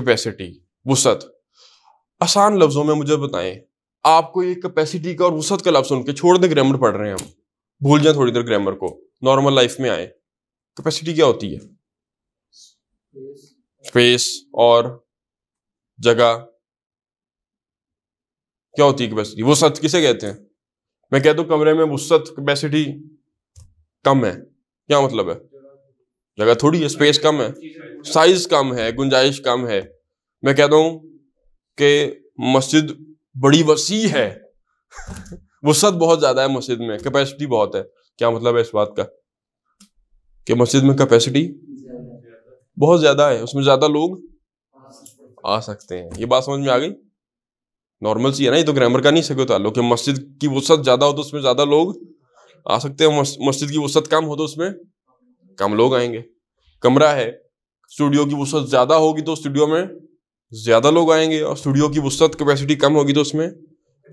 कैपेसिटी वसत आसान लफ्जों में मुझे बताएं आपको ये कैपेसिटी का और वसत का लफ्ज सुन के छोड़ दें ग्रामर पढ़ रहे हैं हम भूल जाए थोड़ी देर ग्रामर को नॉर्मल लाइफ में आए कैपेसिटी क्या होती है स्पेस और जगह क्या होती है कैपेसिटी वो सच किसे कहते हैं मैं कह दू कमरे में वसत कैपेसिटी कम है क्या मतलब है जगह थोड़ी है स्पेस कम है साइज कम है गुंजाइश कम है मैं कह दू कि मस्जिद बड़ी वसी है वसत बहुत ज़्यादा है मस्जिद में कैपेसिटी बहुत है क्या मतलब है इस बात का कि मस्जिद में कैपेसिटी बहुत ज़्यादा है उसमें ज़्यादा लोग आ सकते हैं ये बात समझ में आ गई नॉर्मल सी है ना ये तो ग्रामर का नहीं सको ताल्लुक मस्जिद की वसत ज़्यादा हो तो उसमें ज़्यादा लोग आ सकते हैं मस्जिद की वसत कम हो तो उसमें कम लोग आएंगे कमरा है स्टूडियो की वसत ज़्यादा होगी तो स्टूडियो में ज़्यादा लोग आएंगे और स्टूडियो की वसत कैपेसिटी कम होगी तो उसमें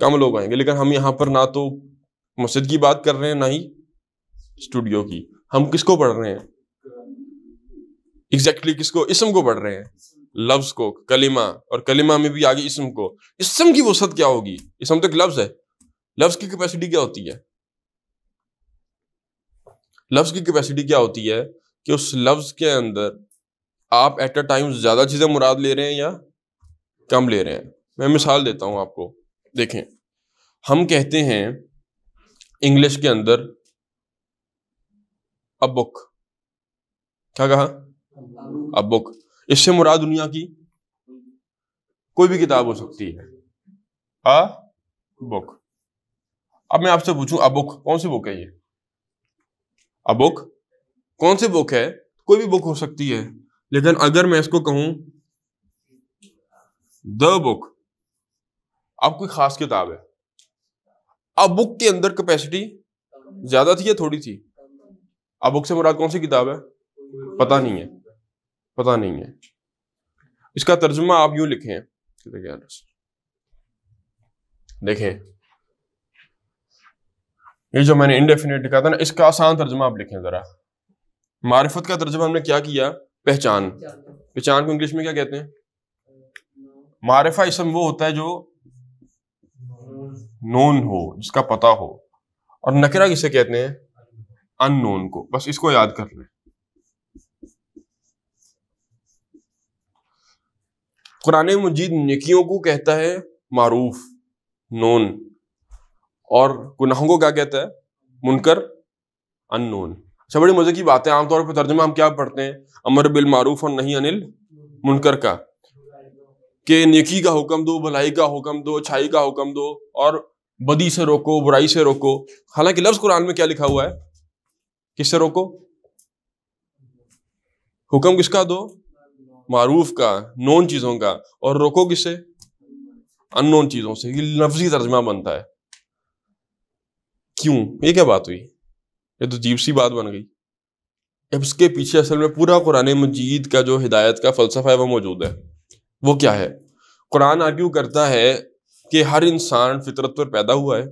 कम लोग आएंगे लेकिन हम यहाँ पर ना तो मस्जिद की बात कर रहे हैं ना ही स्टूडियो की हम किसको पढ़ रहे हैं एग्जैक्टली exactly किसको इसम को पढ़ रहे हैं लफ्ज को कलिमा और कलिमा में भी आगे इसम को इसम की वसत क्या होगी इसम तो एक लफ्ज है लफ्ज की कैपेसिटी क्या होती है लफ्ज की कैपेसिटी क्या होती है कि उस लफ्ज के अंदर आप एट अ टाइम ज्यादा चीजें मुराद ले रहे हैं या कम ले रहे हैं मैं मिसाल देता हूं आपको देखें हम कहते हैं इंग्लिश के अंदर अ बुक क्या कहा अ बुक इससे मुराद दुनिया की कोई भी किताब हो सकती है अ बुक अब मैं आपसे पूछूं अ बुक कौन सी बुक है ये अ बुक कौन सी बुक है कोई भी बुक हो सकती है लेकिन अगर मैं इसको कहूं द बुक अब कोई खास किताब है अब बुक के अंदर कैपेसिटी ज्यादा थी या थोड़ी थी अब बुक से मुराद कौन सी किताब है पता नहीं है पता नहीं है इसका तर्जुमा आप यूं लिखे हैं देखे ये जो मैंने इनडेफिनेट लिखा था ना इसका आसान तर्जुमा आप लिखें जरा मारिफत का तर्जुमा हमने क्या किया पहचान पहचान को इंग्लिश में क्या कहते हैं मारिफा इसम वो होता है जो नोन हो जिसका पता हो और नकरा किसे कहते हैं अननोन को बस इसको याद कर लें कुरान मजीद निकियों को कहता है मारूफ नोन और गुनाहों को क्या कहता है मुनकर अननोन अच्छा बड़ी मजे की बात है आमतौर पर तर्जमा हम क्या पढ़ते हैं अमर बिल मारूफ और नहीं अनिल मुनकर का के नेकी का हुक्म दो भलाई का हुक्म दो अच्छाई का हुक्म दो और बदी से रोको बुराई से रोको हालांकि लफ्ज कुरान में क्या लिखा हुआ है किससे रोको हुक्म किसका दो मारूफ का नोन चीजों का और रोको किससे अननोन चीजों से ये लफ्जी तर्जमा बनता है क्यों ये क्या बात हुई ये तो जीव सी बात बन गई अब इसके पीछे असल में पूरा कुरान मजीद का जो हिदायत का फलसफा है वो मौजूद है वो क्या है कुरान आर्ग्यू करता है कि हर इंसान फितरत पर पैदा हुआ है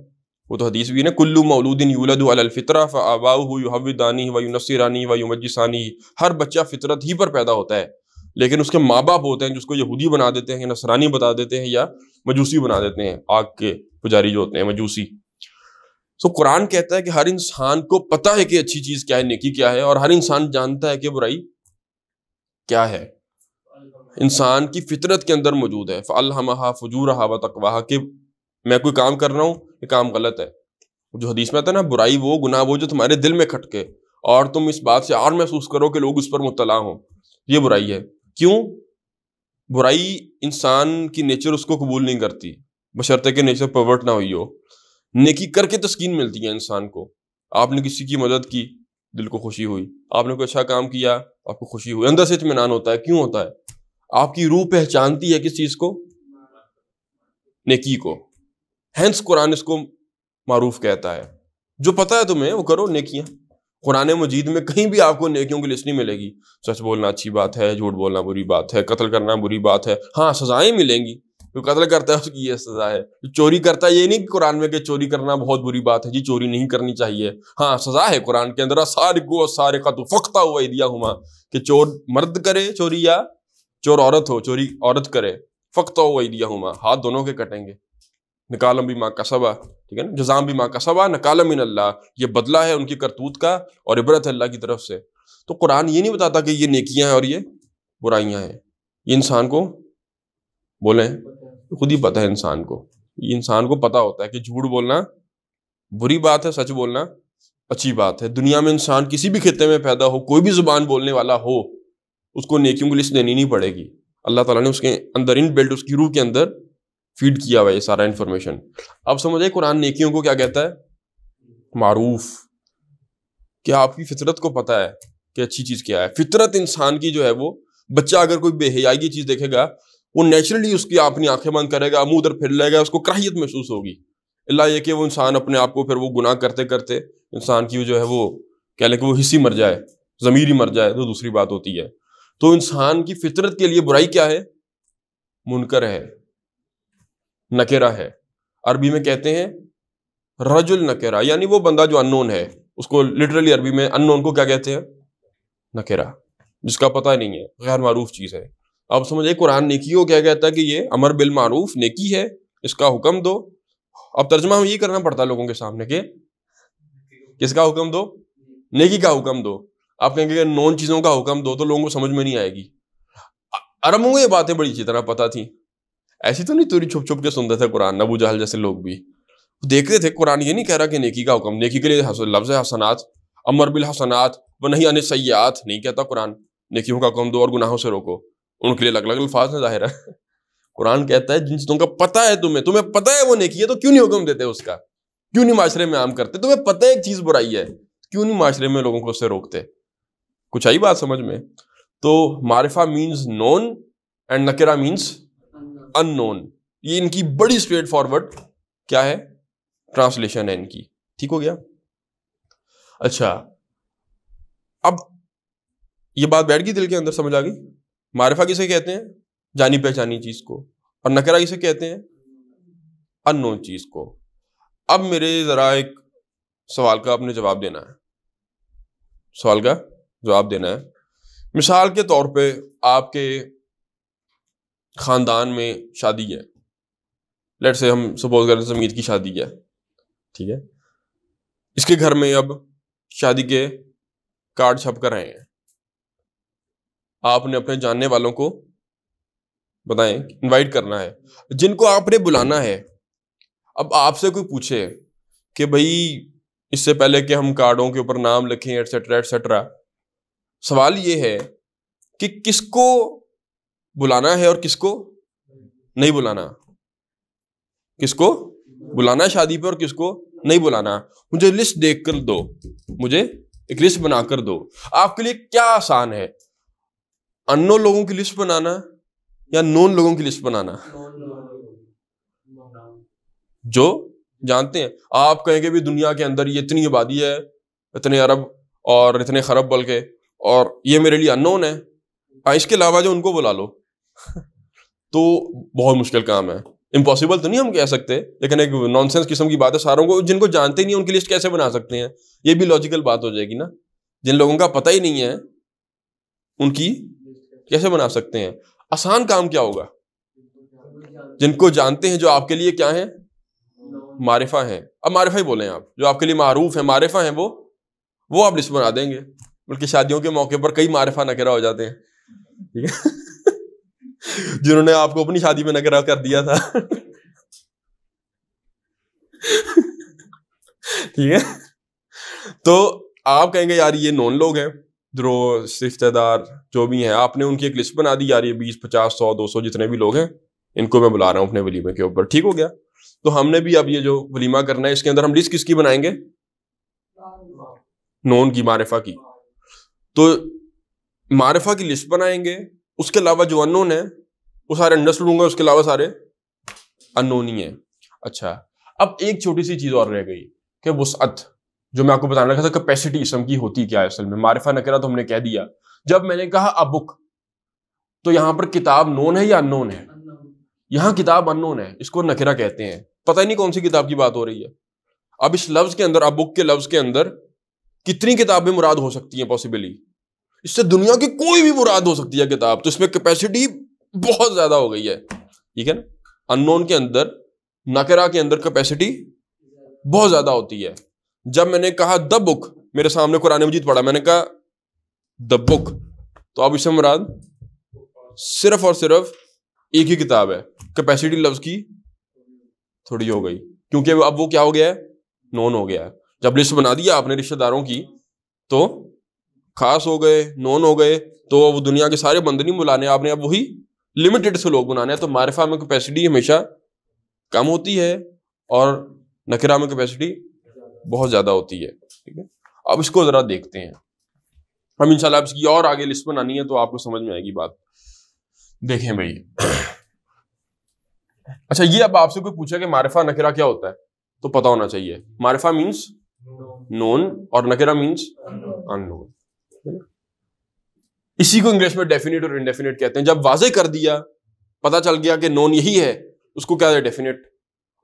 वो तो हदीस भी ना कुल्लू मौलूदिन यूलदफ़ितरा फ़ाबाऊ युहविदानी व यूनसरानी व हर बच्चा फितरत ही पर पैदा होता है लेकिन उसके माँ बाप होते हैं जिसको यहूदी बना देते हैं नसरानी बता देते हैं या मजूसी बना देते हैं आग के पुजारी जो होते हैं मजूसी तो कुरान कहता है कि हर इंसान को पता है कि अच्छी चीज़ क्या है नेकी क्या है और हर इंसान जानता है कि बुराई क्या है इंसान की फितरत के अंदर मौजूद है फजू रहा व तकवाह कि मैं कोई काम कर रहा हूँ ये काम गलत है जो हदीस में आता है ना बुराई वो गुनाह वो जो तुम्हारे दिल में खटके और तुम इस बात से और महसूस करो कि लोग उस पर मुतला हों ये बुराई है क्यों बुराई इंसान की नेचर उसको कबूल नहीं करती बशर्ते कि नेचर परवर्ट ना हुई हो नेकी करके तस्कीन मिलती है इंसान को आपने किसी की मदद की दिल को खुशी हुई आपने कोई अच्छा काम किया आपको खुशी हुई अंदर से इतमान होता है क्यों होता है आपकी रूह पहचानती है किस चीज को नेकी को हैंस कुरान इसको मारूफ कहता है जो पता है तुम्हें वो करो नेकियां कुरान मजीद में कहीं भी आपको नेकियों की लिस्ट नहीं मिलेगी सच बोलना अच्छी बात है झूठ बोलना बुरी बात है कत्ल करना बुरी बात है हाँ सजाएं मिलेंगी जो कत्ल करता है उसकी ये सजा है जो चोरी करता है ये नहीं कि कुरान में कि चोरी करना बहुत बुरी बात है जी चोरी नहीं करनी चाहिए हाँ सजा है कुरान के अंदर सारे को सारे का तो फख्ता हुआ दिया हुआ कि चोर मर्द करे चोरी या चोर औरत हो चोरी औरत करे फ़क्त हो दिया हूँ हाथ दोनों के कटेंगे निकालम भी माँ कसबा ठीक है ना जजाम भी माँ कसबा नकालम इन अल्लाह ये बदला है उनकी करतूत का और इबरत है अल्लाह की तरफ से तो कुरान ये नहीं बताता कि ये नेकियाँ हैं और ये बुराइयाँ हैं ये इंसान को बोले खुद ही पता है इंसान को इंसान को पता होता है कि झूठ बोलना बुरी बात है सच बोलना अच्छी बात है दुनिया में इंसान किसी भी खत्ते में पैदा हो कोई भी जुबान बोलने वाला हो उसको नेकियों की लिस्ट देनी नहीं पड़ेगी अल्लाह ताला ने उसके अंदर इन बेल्ट उसकी रूह के अंदर फीड किया हुआ ये सारा इन्फॉर्मेशन अब समझे कुरान नेकियों को क्या कहता है मारूफ क्या आपकी फितरत को पता है कि अच्छी चीज़ क्या है फितरत इंसान की जो है वो बच्चा अगर कोई बेहयाई की चीज़ देखेगा वो नेचुरली उसकी अपनी आंखें बंद करेगा मुंह उधर फिर लेगा उसको क्राहियत महसूस होगी अल्लाह ये कि वो इंसान अपने आप को फिर वो गुनाह करते करते इंसान की जो है वो कह लें कि वो हिस्सी मर जाए ज़मीरी मर जाए तो दूसरी बात होती है तो इंसान की फितरत के लिए बुराई क्या है मुनकर है नकेरा है अरबी में कहते हैं रजुल नकेरा यानी वो बंदा जो अननोन है उसको लिटरली अरबी में अननोन को क्या कहते हैं नकेरा जिसका पता नहीं है गैर मरूफ चीज़ है आप समझिए कुरान नेकी को क्या कहता है कि ये अमर बिल मारूफ नेकी है इसका हुक्म दो अब तर्जमा हम ये करना पड़ता है लोगों के सामने के किसका हुक्म दो नेकी का हुक्म दो आप कहेंगे नॉन चीज़ों का हुक्म दो तो लोगों को समझ में नहीं आएगी अरबों को ये बातें बड़ी अच्छी तरह पता थी ऐसी तो नहीं तुरी छुप छुप के सुनते थे कुरान नबू जहल जैसे लोग भी देखते थे कुरान ये नहीं कह रहा कि नेकी का हुक्म नेकी के लिए लफ्ज़ हसनात अमर बिल हसनात व नहीं अन सयात नहीं कहता कुरान नेकियों का हुक्म दो और गुनाहों से रोको उनके लिए अलग अलग अल्फाज हैं जाहिर है कुरान कहता है जिन चीज़ों का पता है तुम्हें तुम्हें पता है वो नेकी है तो क्यों नहीं हुक्म देते उसका क्यों नहीं माशरे में आम करते तुम्हें पता है एक चीज़ बुराई है क्यों नहीं माशरे में लोगों को उससे रोकते कुछ आई बात समझ में तो मारिफा मीन्स नोन एंड नकेरा मीन्स अननोन ये इनकी बड़ी स्ट्रेट फॉरवर्ड क्या है ट्रांसलेशन है इनकी ठीक हो गया अच्छा अब ये बात बैठ गई दिल के अंदर समझ आ गई मारिफा किसे कहते हैं जानी पहचानी चीज को और नकरा किसे कहते हैं अननोन चीज को अब मेरे जरा एक सवाल का आपने जवाब देना है सवाल का जवाब देना है मिसाल के तौर पे आपके ख़ानदान में शादी है लेट से हम सपोज करें समीर की शादी है ठीक है इसके घर में अब शादी के कार्ड छप कर आए हैं आपने अपने जानने वालों को बताएं इनवाइट करना है जिनको आपने बुलाना है अब आपसे कोई पूछे कि भाई इससे पहले कि हम कार्डों के ऊपर नाम लिखें एटसेट्रा एटसेट्रा सवाल ये है कि किसको बुलाना है और किसको नहीं बुलाना किसको बुलाना है शादी पे और किसको नहीं बुलाना मुझे लिस्ट देख कर दो मुझे एक लिस्ट बनाकर दो आपके लिए क्या आसान है अन्नो लोगों की लिस्ट बनाना या नॉन लोगों की लिस्ट बनाना जो जानते हैं आप कहेंगे भी दुनिया के अंदर ये इतनी आबादी है इतने अरब और इतने खरब बल्कि और ये मेरे लिए अननोन है हाँ, इसके अलावा जो उनको बुला लो तो बहुत मुश्किल काम है इम्पॉसिबल तो नहीं हम कह सकते लेकिन एक नॉनसेंस किस्म की बात है सारों को जिनको जानते नहीं उनकी लिस्ट कैसे बना सकते हैं ये भी लॉजिकल बात हो जाएगी ना जिन लोगों का पता ही नहीं है उनकी कैसे बना सकते हैं आसान काम क्या होगा जिनको जानते हैं जो आपके लिए क्या है मारिफा है अब मारिफा ही बोले आप जो आपके लिए मारूफ है मारिफा है वो वो आप लिस्ट बना देंगे बल्कि शादियों के मौके पर कई मारफा नकरा हो जाते हैं ठीक है जिन्होंने आपको अपनी शादी में नकरा कर दिया था ठीक है तो आप कहेंगे यार ये नॉन लोग हैं जो रिश्तेदार जो भी हैं आपने उनकी एक लिस्ट बना दी यार ये बीस पचास सौ दो सौ जितने भी लोग हैं इनको मैं बुला रहा हूं अपने वलीमे के ऊपर ठीक हो गया तो हमने भी अब ये जो वलीमा करना है इसके अंदर हम लिस्ट किसकी बनाएंगे नॉन की मारिफा की तो मारफा की लिस्ट बनाएंगे उसके अलावा जो अनोन है वो सारे अंडर लूंगा उसके अलावा सारे अनोन ही है अच्छा अब एक छोटी सी चीज़ और रह गई कि वसअत जो मैं आपको बताना रखा था कैपेसिटी इसम की होती क्या है असल में मारिफा नकेरा तो हमने कह दिया जब मैंने कहा अ बुक तो यहां पर किताब नोन है या अनोन है यहां किताब अनोन है इसको नकेरा कहते हैं पता ही नहीं कौन सी किताब की बात हो रही है अब इस लफ्ज के अंदर अब बुक के लफ्ज के अंदर कितनी किताबें मुराद हो सकती हैं पॉसिबली इससे दुनिया की कोई भी मुराद हो सकती है किताब तो इसमें कैपेसिटी बहुत ज्यादा हो गई है ठीक है ना अननोन के अंदर नकरा के अंदर कैपेसिटी बहुत ज्यादा होती है जब मैंने कहा द बुक मेरे सामने कुरान मजीद पढ़ा मैंने कहा द बुक तो अब इसमें मुराद सिर्फ और सिर्फ एक ही किताब है कैपेसिटी लफ्ज की थोड़ी हो गई क्योंकि अब वो क्या हो गया है नॉन हो गया है जब लिस्ट बना दिया आपने रिश्तेदारों की तो खास हो गए नॉन हो गए तो वो दुनिया के सारे बंद नहीं बुलाने आपने अब वही लिमिटेड से लोग बुलाने हैं तो मारिफा में कैपेसिटी हमेशा कम होती है और नखरा में कैपेसिटी बहुत ज़्यादा होती है ठीक है अब इसको ज़रा देखते हैं हम इंशाल्लाह इसकी और आगे लिस्ट बनानी है तो आपको समझ में आएगी बात देखें भाई अच्छा ये अब आपसे कोई पूछा कि मारिफा नखरा क्या होता है तो पता होना चाहिए मारिफा मीन्स नोन और नकेरा मीन्स अनोन इसी को इंग्लिश में डेफिनेट और इनडेफिनेट कहते हैं जब वाजे कर दिया पता चल गया कि नोन यही है उसको क्या है डेफिनेट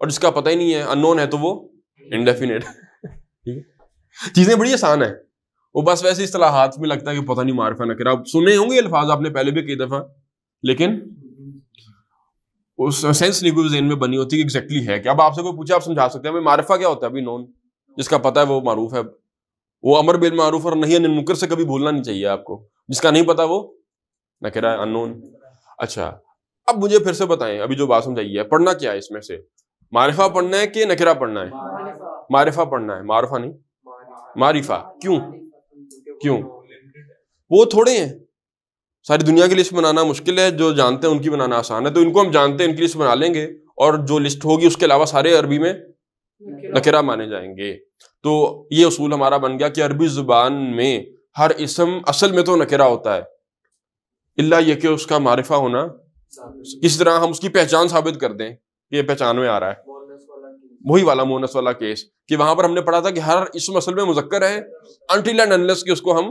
और जिसका पता ही नहीं है अनोन है तो वो इनडेफिनेट चीजें बड़ी आसान है वो बस वैसे इस तरह हाथ में लगता है कि पता नहीं मारफा नकेरा सुने होंगे अल्फाज आपने पहले भी कई दफा लेकिन उस सेंस नहीं में बनी होती है एग्जैक्टली है कि अब आपसे कोई पूछे आप समझा सकते हैं मारफा क्या होता है अभी नॉन जिसका पता है वो मारूफ है वो अमर बिन मारूफ और नहीं अनिल मुकर से कभी भूलना नहीं चाहिए आपको जिसका नहीं पता वो मैं कह रहा है अनोन अच्छा अब मुझे फिर से बताएं अभी जो बात समझाइए पढ़ना क्या है इसमें से मारिफा पढ़ना है कि नकरा पढ़ना है मारिफा पढ़ना है मारफा नहीं मारिफा क्यों क्यों वो थोड़े हैं सारी दुनिया की लिस्ट बनाना मुश्किल है जो जानते हैं उनकी बनाना आसान है तो इनको हम जानते हैं इनकी लिस्ट बना लेंगे और जो लिस्ट होगी उसके अलावा सारे अरबी में नकेरा माने जाएंगे तो ये असूल हमारा बन गया कि अरबी ज़ुबान में हर इसम असल में तो नकेरा होता है इल्ला ये कि उसका मारिफा होना इस तरह हम उसकी पहचान साबित कर दें कि ये पहचान में आ रहा है वही वाला मोनस वाला केस कि वहां पर हमने पढ़ा था कि हर इसम असल में मुजक्कर है अनटिल एंड अनलेस कि उसको हम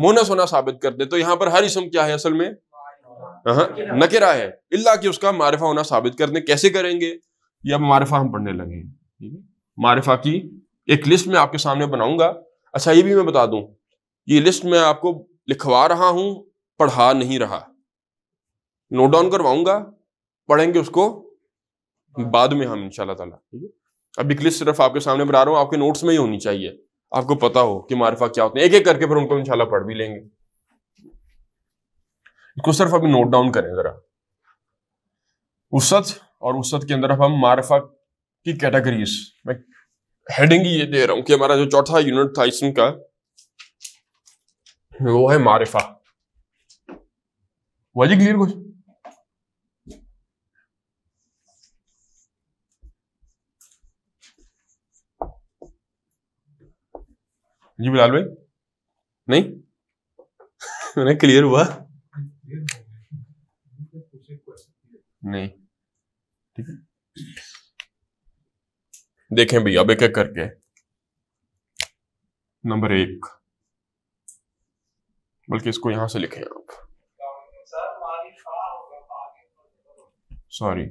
मोनस होना साबित कर दें तो यहाँ पर हर इसम क्या है असल में नकेरा है इल्ला कि उसका मारिफा होना साबित कर दें कैसे करेंगे ये अब मारिफा हम पढ़ने लगे हैं ठीक है मारिफा की एक लिस्ट में आपके सामने बनाऊंगा अच्छा ये भी मैं बता दूं ये लिस्ट मैं आपको लिखवा रहा हूं पढ़ा नहीं रहा नोट डाउन करवाऊंगा पढ़ेंगे उसको बाद में हम इंशाल्लाह ताला ठीक है अब एक लिस्ट सिर्फ आपके सामने बना रहा हूँ आपके नोट्स में ही होनी चाहिए आपको पता हो कि मारिफा क्या होते हैं एक एक करके फिर उनको इंशाल्लाह पढ़ भी लेंगे इसको सिर्फ अभी नोट डाउन करें जरा उस और उस के अंदर अब हम मारफा की कैटेगरीज मैं हेडिंग ये दे रहा हूं कि हमारा जो चौथा यूनिट था इसम का वो है मारिफा वजह क्लियर कुछ जी बिलाल भाई नहीं मैंने क्लियर हुआ नहीं ठीक है देखें भैया अब एक एक करके नंबर एक बल्कि इसको यहां से लिखें आप सॉरी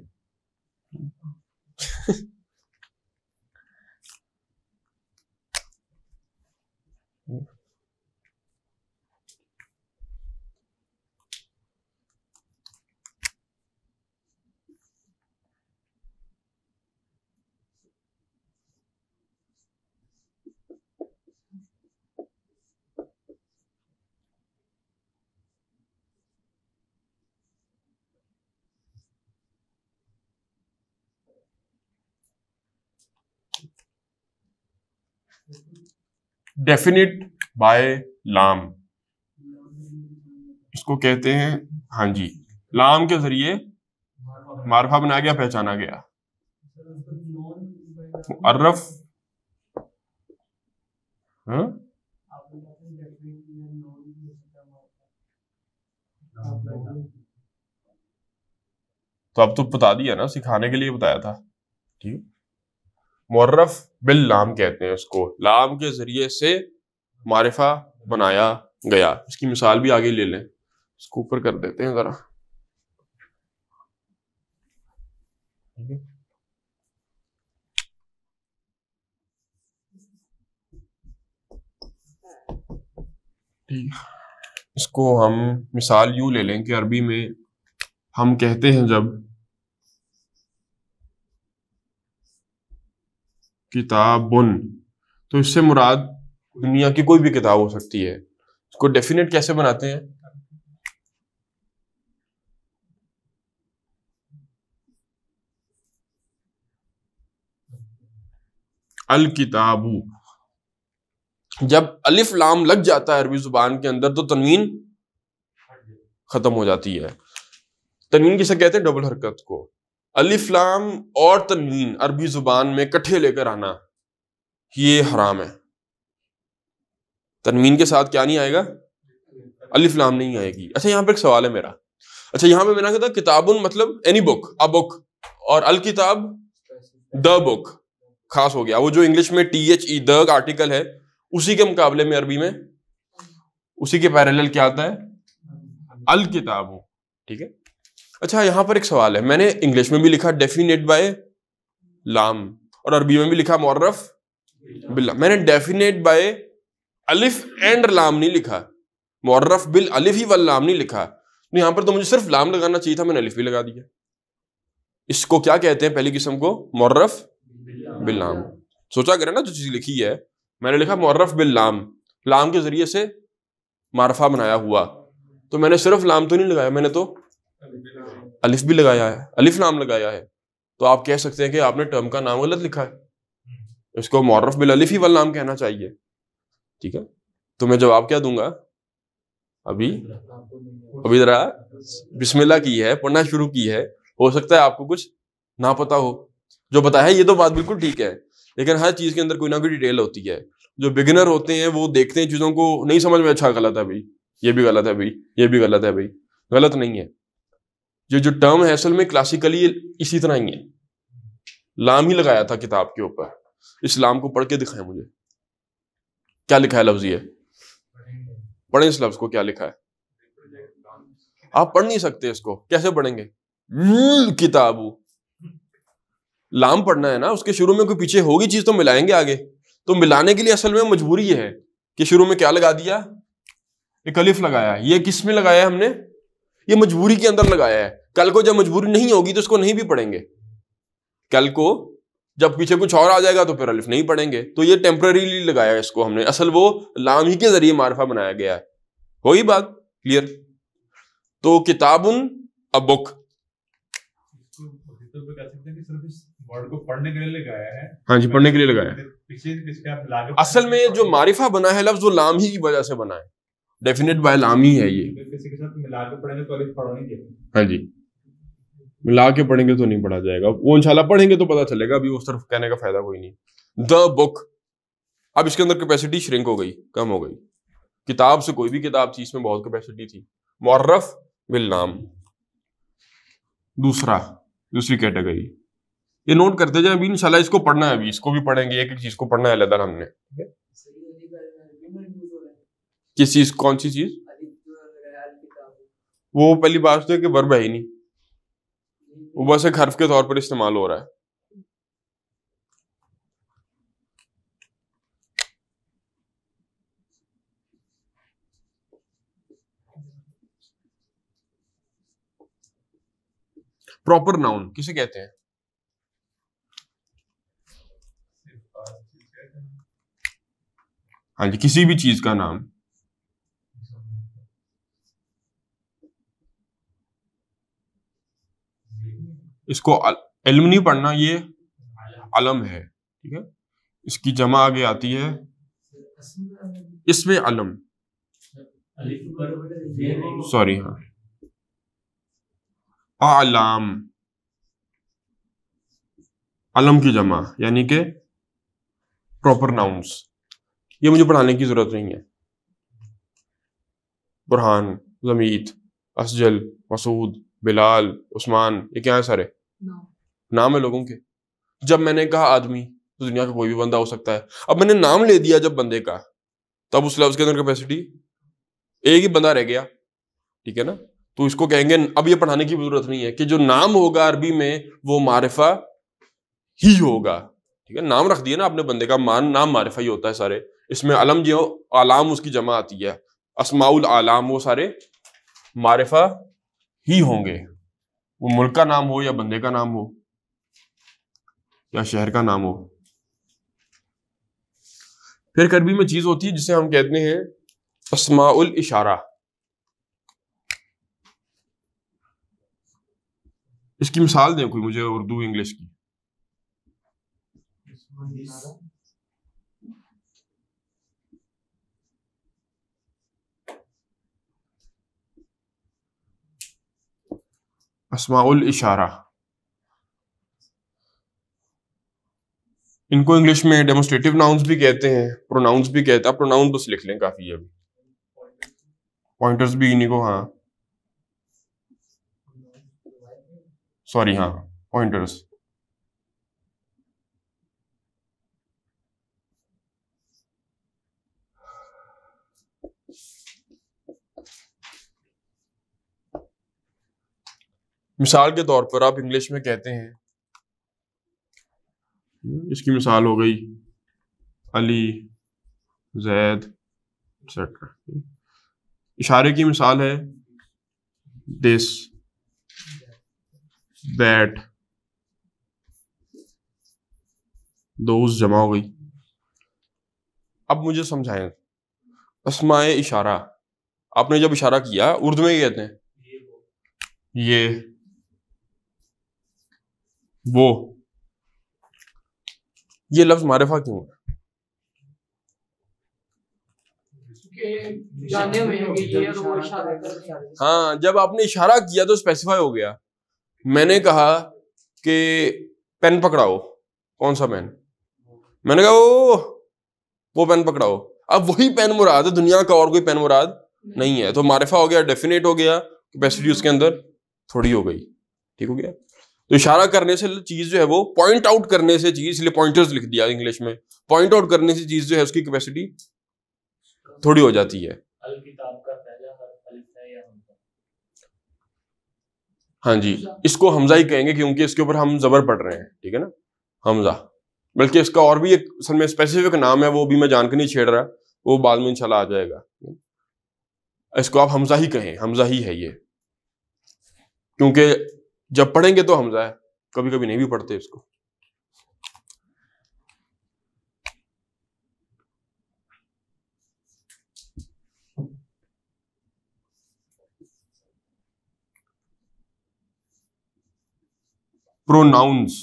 डेफिनेट बाय लाम इसको कहते हैं हाँ जी लाम के जरिए मारफा बनाया गया पहचाना गया अर्रफ हाँ? तो अब तो बता दिया ना सिखाने के लिए बताया था ठीक मुर्रफ बिल लाम कहते हैं उसको लाम के जरिए से मारिफा बनाया गया इसकी मिसाल भी आगे ले लें इसको ऊपर कर देते हैं जरा ठीक इसको हम मिसाल यूं ले लें कि अरबी में हम कहते हैं जब किताबन तो इससे मुराद दुनिया की कोई भी किताब हो सकती है इसको डेफिनेट कैसे बनाते हैं अल किताबू जब अलिफ लाम लग जाता है अरबी जुबान के अंदर तो तनवीन खत्म हो जाती है तनवीन किसे कहते हैं डबल हरकत को अलिफ्लाम और तनवीन अरबी जुबान में कट्ठे लेकर आना ये हराम है तनवीन के साथ क्या नहीं आएगा अलिफ्लाम नहीं आएगी अच्छा यहाँ पर एक सवाल है मेरा अच्छा यहाँ पे मैंने कहा था मतलब एनी बुक अ बुक और अल किताब द बुक खास हो गया वो जो इंग्लिश में T H E the article है उसी के मुकाबले में अरबी में उसी के पैरेलल क्या आता है अल किताब ठीक है अच्छा यहाँ पर एक सवाल है मैंने इंग्लिश में भी लिखा डेफिनेट बाय लाम और अरबी में भी लिखा मोर्रफ बिल्ला मैंने डेफिनेट बाय अलिफ एंड लाम नहीं लिखा मौरफ बिल अलिफ ही वल लाम नहीं लिखा तो यहाँ पर तो मुझे सिर्फ लाम लगाना चाहिए था मैंने अलिफ भी लगा दिया इसको क्या कहते हैं पहली किस्म को मोर्रफ बिल लाम सोचा करें ना जो चीज़ लिखी है मैंने लिखा मोर्रफ बिल लाम लाम के ज़रिए से मारफा बनाया हुआ तो मैंने सिर्फ लाम तो नहीं लगाया मैंने तो अलिफ भी लगाया है अलिफ नाम लगाया है तो आप कह सकते हैं कि आपने टर्म का नाम गलत लिखा है इसको मोरफ बिल अलिफ ही वाल नाम कहना चाहिए ठीक है तो मैं जवाब क्या दूंगा अभी अभी जरा बिस्मिल्ला की है पढ़ना शुरू की है हो सकता है आपको कुछ ना पता हो जो बताया ये तो बात बिल्कुल ठीक है लेकिन हर चीज़ के अंदर कोई ना कोई डिटेल होती है जो बिगिनर होते हैं वो देखते हैं चीज़ों को नहीं समझ में अच्छा गलत है भाई ये भी गलत है भाई ये भी गलत है भाई गलत नहीं है ये जो टर्म है असल में क्लासिकली इसी तरह ही है लाम ही लगाया था किताब के ऊपर इस लाम को पढ़ के दिखाएं मुझे क्या लिखा है लफ्ज ये पढ़े इस लफ्ज को क्या लिखा है आप पढ़ नहीं सकते इसको कैसे पढ़ेंगे किताबू लाम पढ़ना है ना उसके शुरू में कोई पीछे होगी चीज तो मिलाएंगे आगे तो मिलाने के लिए असल में मजबूरी है कि शुरू में क्या लगा दिया एक अलिफ लगाया ये किस में लगाया हमने ये मजबूरी के अंदर लगाया है कल को जब मजबूरी नहीं होगी तो इसको नहीं भी पढ़ेंगे कल को जब पीछे कुछ और आ जाएगा तो फिर अलिफ नहीं पढ़ेंगे तो ये टेम्पररीली लगाया इसको हमने असल वो लाम ही के जरिए मारफा बनाया गया है वही बात क्लियर तो उन अ बुक हाँ जी पढ़ने के लिए लगाया है असल में जो मारिफा बना है लफ्ज वो लाम ही की वजह से बना है डेफिनेट बायलामी है ये तो तो हाँ जी मिला के पढ़ेंगे तो नहीं पढ़ा जाएगा वो इंशाल्लाह पढ़ेंगे तो पता चलेगा अभी उस तरफ कहने का फायदा कोई नहीं द बुक अब इसके अंदर कैपेसिटी श्रिंक हो गई कम हो गई किताब से कोई भी किताब थी इसमें बहुत कैपेसिटी थी मर्रफ विल नाम दूसरा दूसरी कैटेगरी ये नोट करते जाए अभी इंशाल्लाह इसको पढ़ना है अभी इसको भी पढ़ेंगे एक एक चीज को पढ़ना है अलहदा हमने किस चीज कौन सी चीज वो पहली बात तो कि वर्ब है ही नहीं वो बस एक हर्फ के तौर पर इस्तेमाल हो रहा है प्रॉपर नाउन किसे कहते हैं हाँ जी किसी भी चीज का नाम इसको इल्म नहीं पढ़ना ये अलम है ठीक है इसकी जमा आगे आती है इसमें अलम सॉरी हाँ आलाम अलम की जमा यानी के प्रॉपर नाउंस ये मुझे पढ़ाने की जरूरत नहीं है बुरहान जमीत असजल मसूद बिलाल उस्मान ये क्या है सारे नाम है लोगों के जब मैंने कहा आदमी तो दुनिया का कोई भी बंदा हो सकता है अब मैंने नाम ले दिया जब बंदे का तब उस लफ्ज के अंदर कैपेसिटी एक ही बंदा रह गया ठीक है ना तो इसको कहेंगे अब ये पढ़ाने की जरूरत नहीं है कि जो नाम होगा अरबी में वो मारिफा ही होगा ठीक है नाम रख दिया ना अपने बंदे का मान नाम मारिफा ही होता है सारे इसमें अलम जो आलाम उसकी जमा आती है असमाउल आलाम वो सारे मारिफा ही होंगे वो मुल्क का नाम हो या बंदे का नाम हो या शहर का नाम हो फिर करबी में चीज होती है जिसे हम कहते हैं असमाउल इशारा इसकी मिसाल दें कोई मुझे उर्दू इंग्लिश की असमाउल इशारा इनको इंग्लिश में डेमोस्ट्रेटिव नाउंस भी कहते हैं प्रोनाउंस भी कहते हैं प्रोनाउन तो बस लिख लें काफी है पॉइंटर्स भी इन्हीं को हाँ सॉरी हाँ पॉइंटर्स मिसाल के तौर पर आप इंग्लिश में कहते हैं इसकी मिसाल हो गई अली जैद एक्सेट्रा इशारे की मिसाल है दिस दैट दोस्त जमा हो गई अब मुझे समझाएं असमाए इशारा आपने जब इशारा किया उर्दू में कहते हैं ये वो ये लफ्ज मारिफा क्यों है तो हाँ जब आपने इशारा किया तो स्पेसिफाई हो गया मैंने कहा कि पेन पकड़ाओ कौन सा पेन मैंने कहा वो वो पेन पकड़ाओ अब वही पेन मुराद है दुनिया का और कोई पेन मुराद नहीं है तो मारिफा हो गया डेफिनेट हो गया कैपेसिटी उसके अंदर थोड़ी हो गई ठीक हो गया तो इशारा करने से चीज जो है वो पॉइंट आउट करने से चीज इसलिए पॉइंटर्स लिख दिया इंग्लिश में पॉइंट आउट करने से चीज जो है उसकी कैपेसिटी थोड़ी हो जाती है हाँ जी इसको हमजा ही कहेंगे क्योंकि इसके ऊपर हम जबर पढ़ रहे हैं ठीक है ना हमजा बल्कि इसका और भी एक असल में स्पेसिफिक नाम है वो भी मैं जान के नहीं छेड़ रहा वो बाद में इंशाल्लाह आ जाएगा इसको आप हमजा ही कहें हमजा ही है ये क्योंकि जब पढ़ेंगे तो हमजा है कभी कभी नहीं भी पढ़ते इसको प्रोनाउंस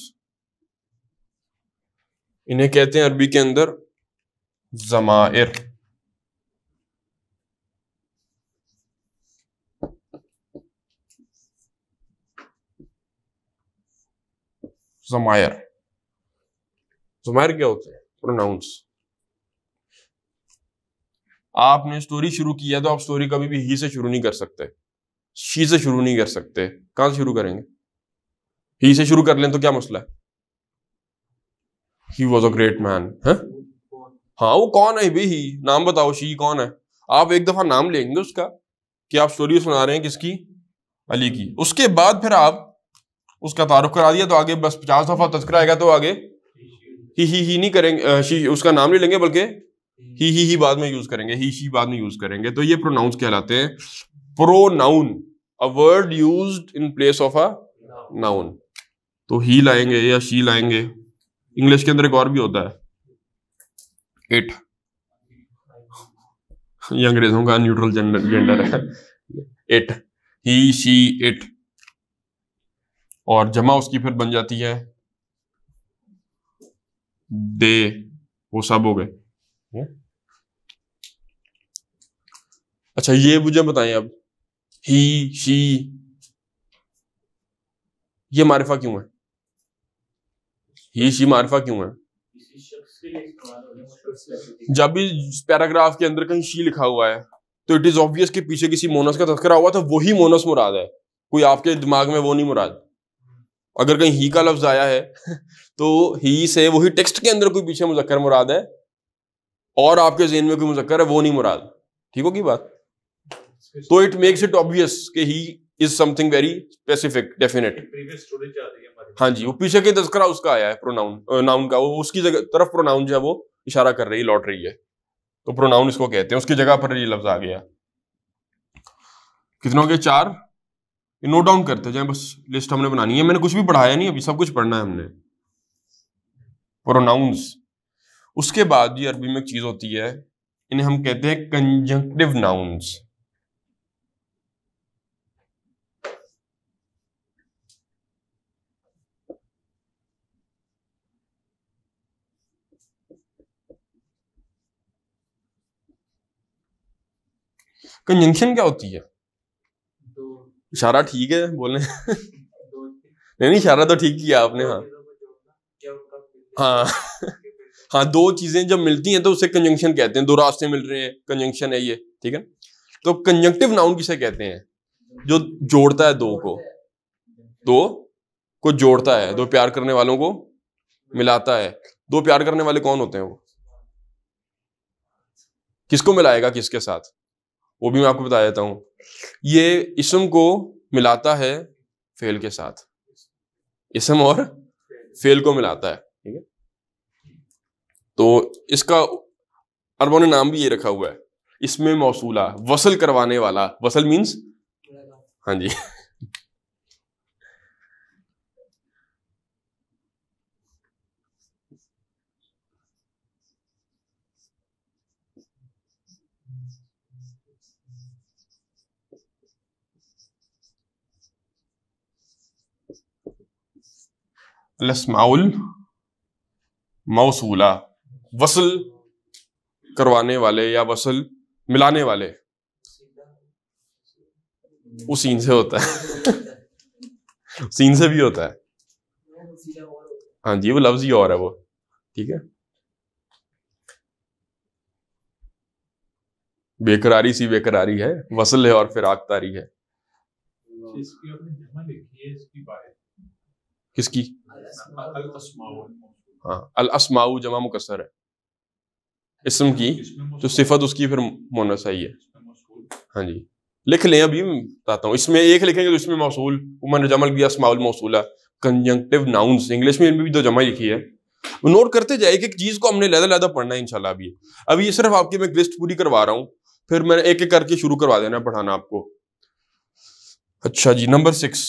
इन्हें कहते हैं अरबी के अंदर जमायर जमायर जमायर क्या होते हैं प्रोनाउंस आपने स्टोरी शुरू की है तो आप स्टोरी कभी भी ही से शुरू नहीं कर सकते शी से शुरू नहीं कर सकते कहां से शुरू करेंगे ही से शुरू कर लें तो क्या मसला है he was a great man है हाँ वो कौन है भी ही नाम बताओ शी कौन है आप एक दफा नाम लेंगे उसका कि आप स्टोरी सुना रहे हैं किसकी अली की उसके बाद फिर आप उसका तारुफ करा दिया तो आगे बस पचास दफा तस्करा आएगा तो आगे ही ही ही नहीं करेंगे शी उसका नाम नहीं लेंगे बल्कि ही ही ही बाद में यूज करेंगे ही शी बाद में यूज करेंगे तो ये प्रोनाउंस कहलाते हैं pronoun a word used in place of a noun तो ही लाएंगे या शी लाएंगे इंग्लिश के अंदर एक और भी होता है इट ये अंग्रेजों का न्यूट्रल जेंडर है इट ही शी इट और जमा उसकी फिर बन जाती है दे वो सब हो गए हम्म। अच्छा ये मुझे बताएं अब ही शी ये मारिफा क्यों है ही शी मारिफा क्यों है जब भी पैराग्राफ के अंदर कहीं शी लिखा हुआ है तो इट इज ऑब्वियस कि पीछे किसी मोनस का तस्करा हुआ था वही मोनस मुराद है कोई आपके दिमाग में वो नहीं मुराद अगर कहीं ही का लफ्ज आया है तो ही से वही टेक्स्ट के अंदर कोई पीछे मुजक्कर मुराद है और आपके जेन में कोई मुजक्कर है वो नहीं मुराद ठीक होगी बात तो इट मेक्स इट ऑब्वियस के he is something very specific definite हाँ जी वो पीछे के तस्करा उसका आया है प्रोनाउन नाउन का वो उसकी जगह तरफ प्रोनाउन जो है वो इशारा कर रही लौट रही है तो प्रोनाउन इसको कहते हैं उसकी जगह पर ये लफ्ज आ गया कितनों के चार नोट डाउन करते जाए बस लिस्ट हमने बनानी है मैंने कुछ भी पढ़ाया नहीं अभी सब कुछ पढ़ना है हमने प्रोनाउंस उसके बाद ये अरबी में एक चीज होती है इन्हें हम कहते हैं कंजंक्टिव नाउंस कंजंक्शन क्या होती है इशारा ठीक है बोलने नहीं नहीं इशारा तो ठीक किया आपने हाँ हाँ हाँ दो चीजें जब मिलती हैं तो उसे कंजंक्शन कहते हैं दो रास्ते मिल रहे हैं कंजंक्शन है ये ठीक है तो कंजंक्टिव नाउन किसे कहते हैं जो जोड़ता है दो को दो को जोड़ता है दो प्यार करने वालों को मिलाता है दो प्यार करने वाले कौन होते हैं वो किसको मिलाएगा किसके साथ वो भी मैं आपको बता देता हूँ ये इसम को मिलाता है फेल के साथ इसम और फेल को मिलाता है ठीक है तो इसका अरबों ने नाम भी ये रखा हुआ है इसमें मौसूला वसल करवाने वाला वसल मीन्स हाँ जी लसमाउल मौसूला वसल करवाने वाले या वसल मिलाने वाले उसीन से होता है उसीन से भी होता है हाँ जी वो लफ्ज ही और है वो ठीक है बेकरारी सी बेकरारी है वसल है और फिर आगतारी है इसकी किसकी हाँ अल असमाऊ जमा मुकसर है इसम की जो सिफत उसकी फिर मोनसाई है हाँ जी लिख लें अभी बताता हूँ इसमें एक लिखेंगे तो इसमें मौसूल उमर जमल की असमाउल मौसूला कंजंक्टिव नाउंस इंग्लिश में भी दो जमा लिखी है नोट करते जाए कि एक चीज़ को हमने लहदा लहदा पढ़ना है इनशाला अभी अभी ये सिर्फ आपकी मैं लिस्ट पूरी करवा रहा हूँ फिर मैं एक एक करके शुरू करवा देना पढ़ाना आपको अच्छा जी नंबर सिक्स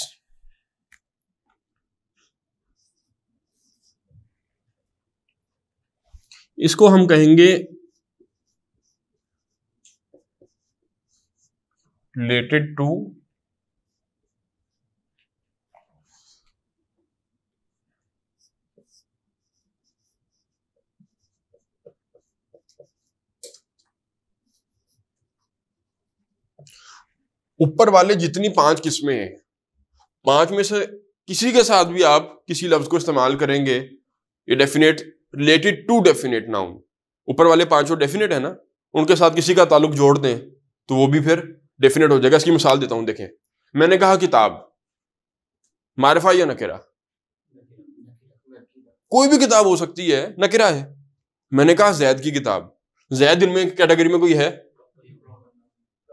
इसको हम कहेंगे रिलेटेड टू ऊपर वाले जितनी पांच किस्में हैं पांच में से किसी के साथ भी आप किसी लफ्ज को इस्तेमाल करेंगे ये definite related to definite noun ऊपर वाले पांचों डेफिनेट है ना उनके साथ किसी का ताल्लुक जोड़ दें तो वो भी फिर डेफिनेट हो जाएगा इसकी मिसाल देता हूं देखें मैंने कहा किताब मारफा या नकेरा कोई भी किताब हो सकती है नकेरा है मैंने कहा जैद की किताब जैद इनमें कैटेगरी में कोई है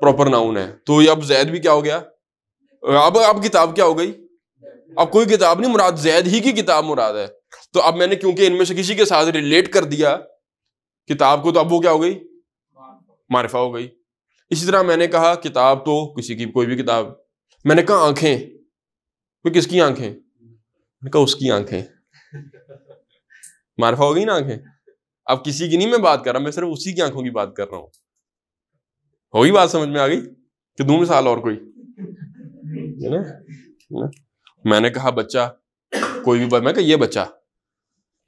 प्रॉपर नाउन है तो ये अब जैद भी क्या हो गया अब अब किताब क्या हो गई अब कोई किताब नहीं मुराद जैद ही की किताब मुराद है तो अब मैंने क्योंकि इनमें से किसी के साथ रिलेट कर दिया किताब को तो अब वो क्या हो गई मारिफा हो गई इसी तरह मैंने कहा किताब तो किसी की कोई भी किताब मैंने कहा आंखें तो किसकी आंखें मैंने कहा उसकी आंखें मारिफा हो गई ना आंखें अब किसी की नहीं मैं बात कर रहा मैं सिर्फ उसी की आंखों की बात कर रहा हूं हो गई बात समझ में आ गई कि दो मिसाल और कोई है ना मैंने कहा बच्चा कोई भी मैं कहा ये बच्चा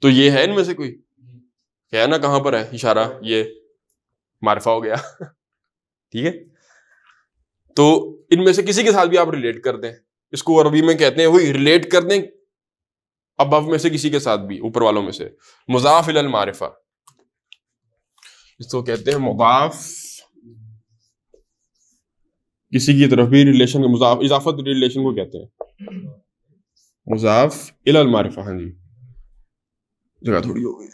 तो ये है इनमें से कोई है ना कहां पर है इशारा ये मारफा हो गया ठीक है तो इनमें से किसी के साथ भी आप रिलेट कर दें इसको अरबी में कहते हैं वही रिलेट कर दें अब में से किसी के साथ भी ऊपर वालों में से मुजाफिल मारिफा इसको कहते हैं मुजाफ किसी की तरफ भी रिलेशन मुजाफ इजाफत रिलेशन को कहते हैं مضاعف الى المعرفه عندي جماعه اليوم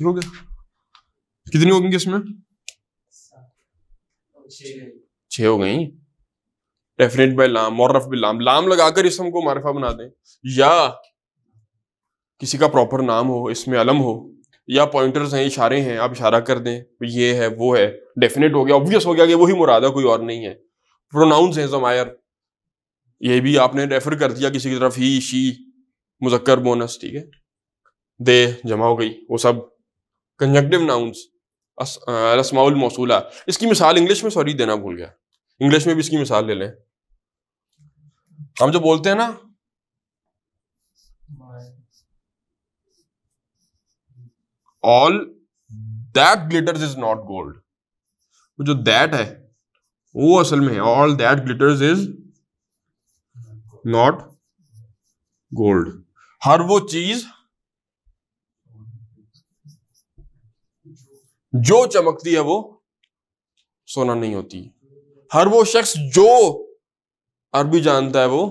Droge. Gidin yok छह हो गई डेफिनेट बाय लाम मौरफ बिल लाम लाम लगाकर इसम को मारफा बना दें या किसी का प्रॉपर नाम हो इसमें अलम हो या पॉइंटर्स हैं इशारे हैं आप इशारा कर दें ये है वो है डेफिनेट हो गया ऑब्वियस हो गया कि वही मुराद है कोई और नहीं है प्रोनाउंस हैं जमायर ये भी आपने रेफर कर दिया किसी की तरफ ही शी मुजक्कर बोनस ठीक है दे जमा हो गई वो सब कंजक्टिव नाउंस रसमाउल मौसूला इसकी मिसाल इंग्लिश में सॉरी देना भूल गया इंग्लिश में भी इसकी मिसाल ले लें हम जो बोलते हैं ना all that glitters is not gold जो दैट है वो असल में है all that glitters is not gold हर वो चीज जो चमकती है वो सोना नहीं होती हर वो शख्स जो अरबी जानता है वो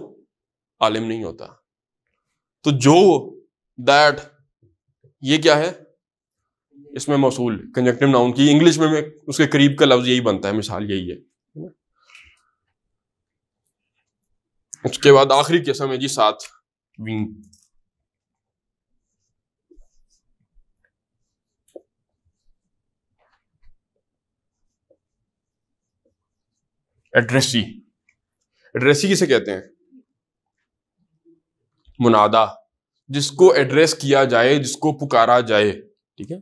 आलिम नहीं होता तो जो दैट ये क्या है इसमें मौसूल कंजक्टिव नाउन की इंग्लिश में, में उसके करीब का लफ्ज यही बनता है मिसाल यही है उसके बाद आखिरी किस्म है जी सात विंग एड्रेसी एड्रेसी किसे कहते हैं मुनादा जिसको एड्रेस किया जाए जिसको पुकारा जाए ठीक है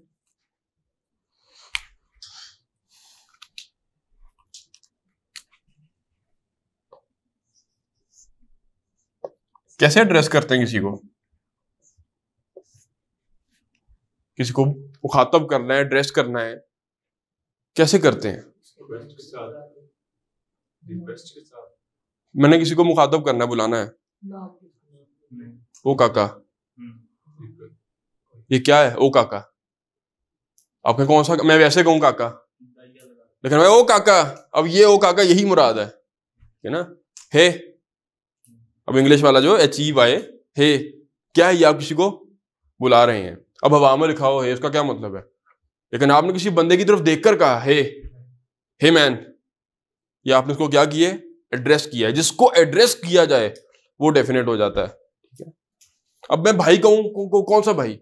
कैसे एड्रेस करते हैं किसी को किसी को मुखातब करना है एड्रेस करना है कैसे करते हैं मैंने किसी को मुखातब करना बुलाना है ओ काका हम्म, ये क्या है ओ काका आपके कौन सा मैं वैसे कहूँ काका लेकिन मैं ओ काका अब ये ओ काका यही मुराद है है ना हे अब इंग्लिश वाला जो एच ई वाई हे क्या है ये आप किसी को बुला रहे हैं अब हवा में लिखाओ हे उसका क्या मतलब है लेकिन आपने किसी बंदे की तरफ देखकर कहा हे हे मैन या आपने उसको क्या किया एड्रेस किया है जिसको एड्रेस किया जाए वो डेफिनेट हो जाता है ठीक है अब मैं भाई कहूं कौ, कौ, कौन सा भाई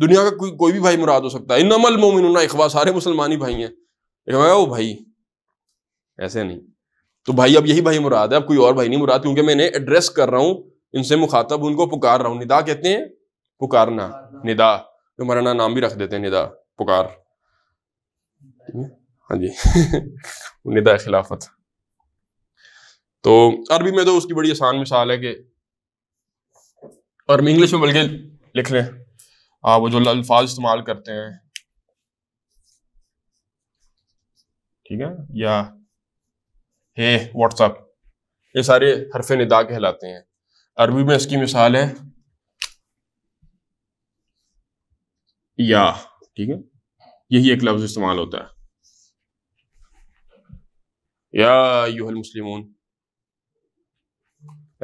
दुनिया का कोई कोई भी भाई मुराद हो सकता है इनमल मोमिन इखवा सारे मुसलमान ही भाई हैं वो भाई ऐसे नहीं तो भाई अब यही भाई मुराद है अब कोई और भाई नहीं मुराद क्योंकि मैंने एड्रेस कर रहा हूँ इनसे मुखातब उनको पुकार रहा हूँ निदा कहते हैं पुकारना निदा जो हमारा नाम भी रख देते हैं निदा पुकार हाँ जी निदा खिलाफत तो अरबी में तो उसकी बड़ी आसान मिसाल है कि अरबी इंग्लिश में बल्कि लिख लें आप वो जो अल्फाज इस्तेमाल करते हैं ठीक है या हे व्हाट्सअप ये सारे हरफ निदा कहलाते हैं अरबी में इसकी मिसाल है या ठीक है यही एक लफ्ज इस्तेमाल होता है या यूहल मुस्लिमून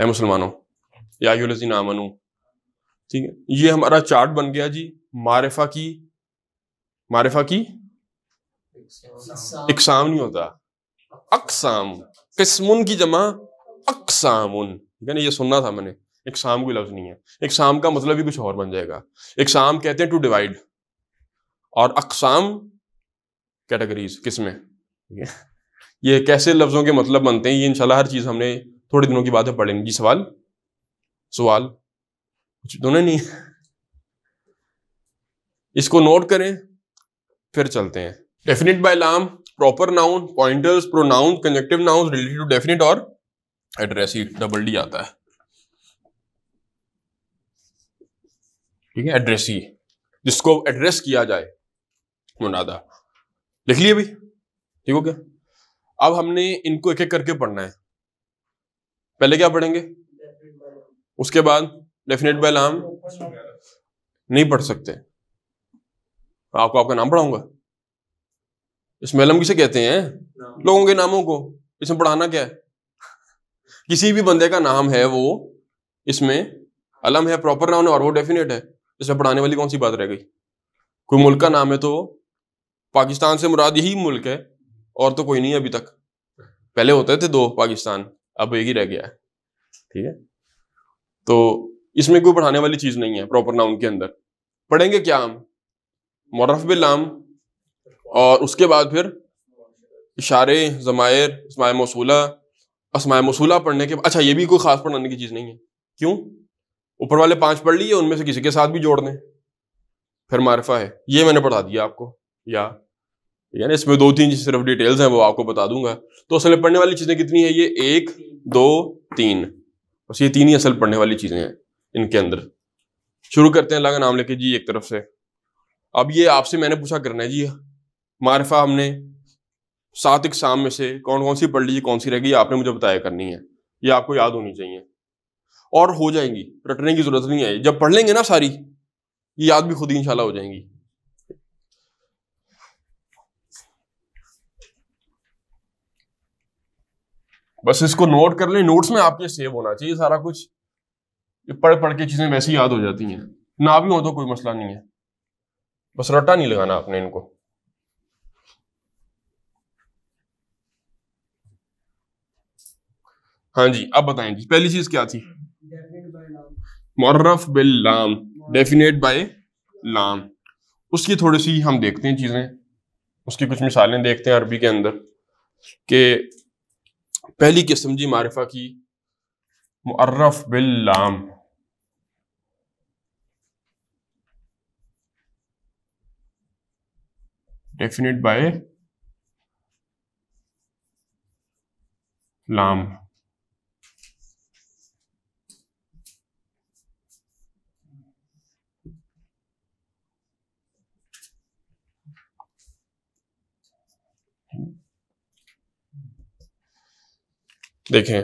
ए मुसलमानों या याजीन आमनू ठीक है ये हमारा चार्ट बन गया जी मारिफा की मारिफा की इकसाम नहीं होता अकसाम किस्मुन की जमा अकसाम ठीक है ना ये सुनना था मैंने इकसाम कोई लफ्ज नहीं है इकसाम का मतलब ही कुछ और बन जाएगा इकसाम कहते हैं टू डिवाइड और अकसाम कैटेगरीज किसमें ठीक है ये कैसे लफ्ज़ों के मतलब बनते हैं ये इंशाल्लाह हर चीज़ हमने थोड़े दिनों की बात है पढ़ लेंगे जी सवाल सवाल कुछ दोनों नहीं इसको नोट करें फिर चलते हैं डेफिनेट बाय लाम proper noun pointers pronoun conjunctive noun related to definite और एड्रेस ही डबल डी आता है ठीक है एड्रेस ही जिसको एड्रेस किया जाए मुनादा लिख लिए भाई ठीक हो क्या अब हमने इनको एक एक करके पढ़ना है पहले क्या पढ़ेंगे उसके बाद डेफिनेट बाय लाम नहीं पढ़ सकते आपको आपका नाम पढ़ाऊंगा इसमें अलम किसे कहते हैं लोगों के नामों को इसमें पढ़ाना क्या है किसी भी बंदे का नाम है वो इसमें अलम है प्रॉपर नाउन है और वो डेफिनेट है इसमें पढ़ाने वाली कौन सी बात रह गई कोई मुल्क का नाम है तो पाकिस्तान से मुराद यही मुल्क है और तो कोई नहीं अभी तक पहले होते थे दो पाकिस्तान अब एक ही रह गया है ठीक है तो इसमें कोई पढ़ाने वाली चीज नहीं है प्रॉपर नाउन के अंदर पढ़ेंगे क्या हम मौरफ बिलाम और उसके बाद फिर इशारे जमायर इसमाय मौसूला असमाय मौसूला पढ़ने के अच्छा ये भी कोई खास पढ़ाने की चीज़ नहीं है क्यों ऊपर वाले पांच पढ़ लिए उनमें से किसी के साथ भी जोड़ दें फिर मारफा है ये मैंने पढ़ा दिया आपको या ठीक है ना इसमें दो तीन सिर्फ डिटेल्स हैं वो आपको बता दूंगा तो असल में पढ़ने वाली चीज़ें कितनी है ये एक दो तीन बस ये तीन ही असल पढ़ने वाली चीज़ें हैं इनके अंदर शुरू करते हैं अल्लाह का नाम लेके जी एक तरफ से अब ये आपसे मैंने पूछा करना है जी मारफा हमने सात इकसाम में से कौन कौन सी पढ़ ली कौन सी रहेगी आपने मुझे बताया करनी है ये आपको याद होनी चाहिए और हो जाएंगी रटने की जरूरत नहीं है जब पढ़ लेंगे ना सारी ये याद भी खुद ही इंशाल्लाह हो जाएंगी बस इसको नोट कर ले नोट्स में आपके सेव होना चाहिए सारा कुछ ये पढ़ पढ़ के चीजें वैसे याद हो जाती हैं ना भी हो तो कोई मसला नहीं है बस रटा नहीं लगाना आपने इनको हाँ जी अब बताएं जी पहली चीज क्या थी मर्रफ बिल लाम डेफिनेट बाय लाम उसकी थोड़ी सी हम देखते हैं चीजें उसकी कुछ मिसालें देखते हैं अरबी के अंदर के पहली किस्म जी मारिफा की मुर्रफ बिल लाम डेफिनेट बाय लाम देखें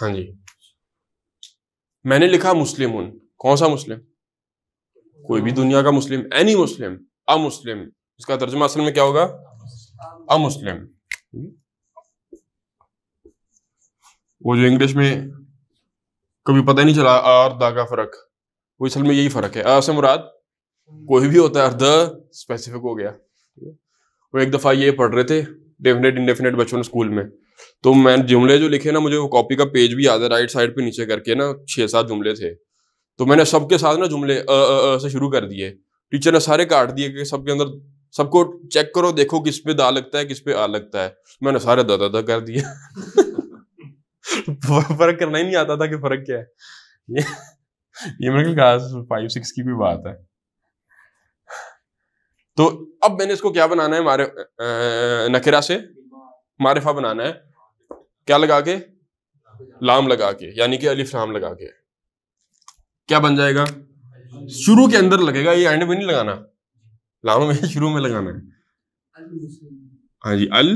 हाँ जी मैंने लिखा मुस्लिम उन कौन सा मुस्लिम कोई भी दुनिया का मुस्लिम एनी मुस्लिम अ मुस्लिम इसका तर्जमा असल में क्या होगा मुस्लिम वो जो इंग्लिश में कभी पता नहीं चला आर दा का फर्क वो असल में यही फर्क है अ से मुराद कोई भी होता है द स्पेसिफिक हो गया वो एक दफा ये पढ़ रहे थे डेफिनेट इनडेफिनेट बच्चों ने स्कूल में तो मैं जुमले जो लिखे ना मुझे वो कॉपी का पेज भी याद है राइट साइड पे नीचे करके ना छः सात जुमले थे तो मैंने सबके साथ ना जुमले अ, अ, अ, से शुरू कर दिए टीचर ने सारे काट दिए कि सबके अंदर सबको चेक करो देखो किस पे दा लगता है किस पे आ लगता है मैंने सारे दा दा, दा कर दिए फर्क करना ही नहीं आता था कि फर्क क्या है ये ये मेरे क्लास फाइव सिक्स की भी बात है तो अब मैंने इसको क्या बनाना है मारे नकेरा से मारिफा बनाना है क्या लगा के लाम लगा के यानी कि अलिफ लाम लगा के क्या बन जाएगा शुरू के अंदर लगेगा ये एंड में नहीं लगाना लाम में शुरू में लगाना है हाँ जी अल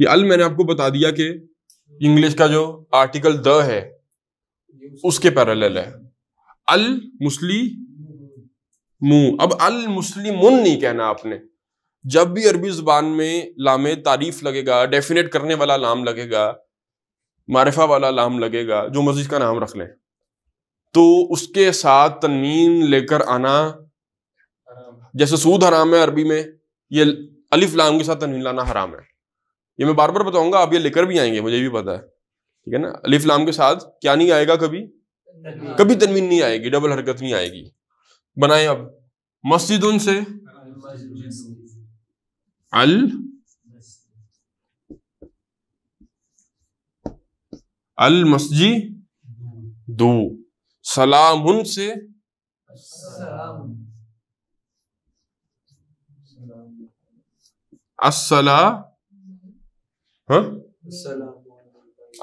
ये अल मैंने आपको बता दिया कि इंग्लिश का जो आर्टिकल द है उसके पैरेलल है अल मुस्लिम अब अल मुस्लिम नहीं कहना आपने जब भी अरबी जुबान में लामे तारीफ लगेगा डेफिनेट करने वाला लाम लगेगा मारफा वाला लाम लगेगा जो मस्जिद का नाम रख लें तो उसके साथ तनवीन लेकर आना जैसे सूद हराम है अरबी में ये अलिफ लाम के साथ तनवीन लाना हराम है ये मैं बार बार बताऊंगा आप ये लेकर भी आएंगे मुझे भी पता है ठीक है ना अलिफ लाम के साथ क्या नहीं आएगा कभी कभी तनवीन नहीं आएगी डबल हरकत नहीं आएगी बनाए अब मस्जिद उनसे अल अल दो सलाम सलामुन से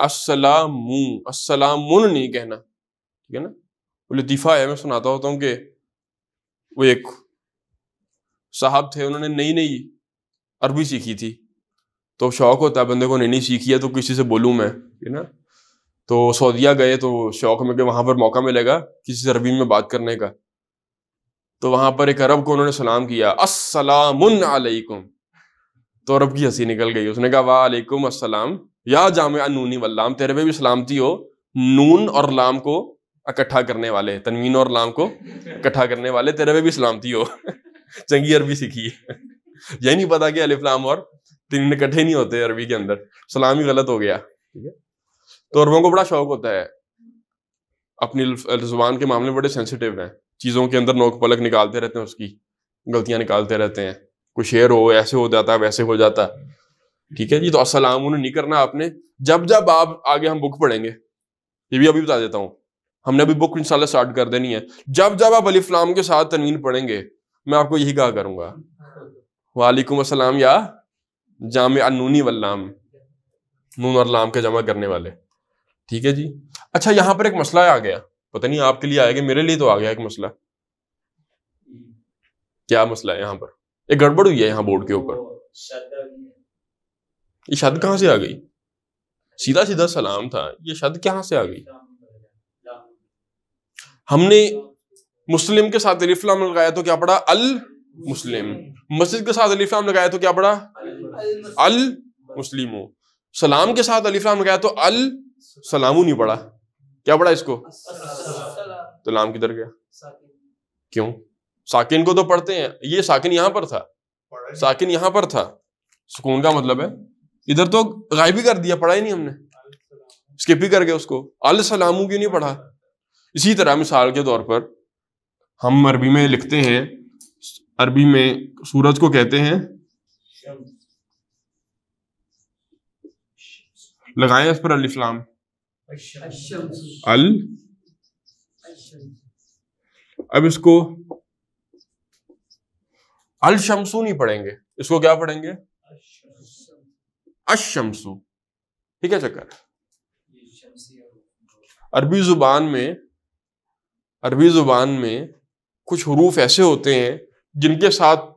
असलाम नहीं कहना ठीक है ना वो लतीफा है मैं सुनाता होता हूँ कि वो एक साहब थे उन्होंने नई नई अरबी सीखी थी तो शौक होता है बंदे को नहीं नहीं सीखी है तो किसी से बोलूँ मैं है ना तो सऊदिया गए तो शौक में कि वहाँ पर मौका मिलेगा किसी से अरबी में बात करने का तो वहाँ पर एक अरब को उन्होंने सलाम किया असलामुन तो अरब की हंसी निकल गई उसने कहा वालेकुम असलम या जाम नूनी वल्लाम तेरे पे भी सलामती हो नून और लाम को इकट्ठा करने वाले तनवीन और लाम को इकट्ठा करने वाले तेरे पे भी सलामती हो चंगी अरबी सीखी यही नहीं पता कि अलिफ्लाम और तीन इकट्ठे नहीं होते अरबी के अंदर सलाम ही गलत हो गया ठीक है तो अरबों को बड़ा शौक होता है अपनी जुबान के मामले बड़े सेंसिटिव हैं चीज़ों के अंदर नोक पलक निकालते रहते हैं उसकी गलतियां निकालते रहते हैं कुछ शेर हो ऐसे हो जाता है वैसे हो जाता ठीक है जी तो असलाम उन्हें नहीं करना आपने जब जब आप आगे हम बुक पढ़ेंगे ये भी अभी बता देता हूँ हमने अभी बुक इंशाल्लाह स्टार्ट कर देनी है जब जब आप अलीफ्लाम के साथ तनवीन पढ़ेंगे मैं आपको यही कहा करूंगा वालेकुम असलम या जाम अनूनी वल्लाम नून और लाम के जमा करने वाले ठीक है जी अच्छा यहाँ पर एक मसला आ गया पता नहीं आपके लिए आएगा मेरे लिए तो आ गया एक मसला क्या मसला है यहाँ पर एक गड़बड़ हुई है यहाँ बोर्ड के ऊपर ये शब्द कहाँ से आ गई सीधा सीधा सलाम था ये शब्द कहाँ से आ गई हमने मुस्लिम के साथ रिफ्लाम लगाया तो क्या पड़ा अल मुस्लिम मस्जिद के साथ अलीफ लगाया तो क्या पड़ा अल मुस्लिम सलाम के साथ अलीफ लगाया तो अल सलामू नहीं पड़ा क्या पड़ा इसको तो लाम किधर गया क्यों साकिन को तो पढ़ते हैं ये साकिन यहां पर था साकिन यहां पर था सुकून का मतलब है इधर तो गायब ही कर दिया पढ़ा ही नहीं हमने स्किप ही कर गए उसको अल सलामू क्यों नहीं पढ़ा इसी तरह मिसाल के तौर पर हम अरबी में लिखते हैं अरबी में सूरज को कहते हैं लगाए इस पर अलिफ्लाम अल अब इसको अल शमसु नहीं पढ़ेंगे इसको क्या पढ़ेंगे अशमसु ठीक है चक्कर अरबी जुबान में अरबी जुबान में कुछ हरूफ ऐसे होते हैं जिनके साथ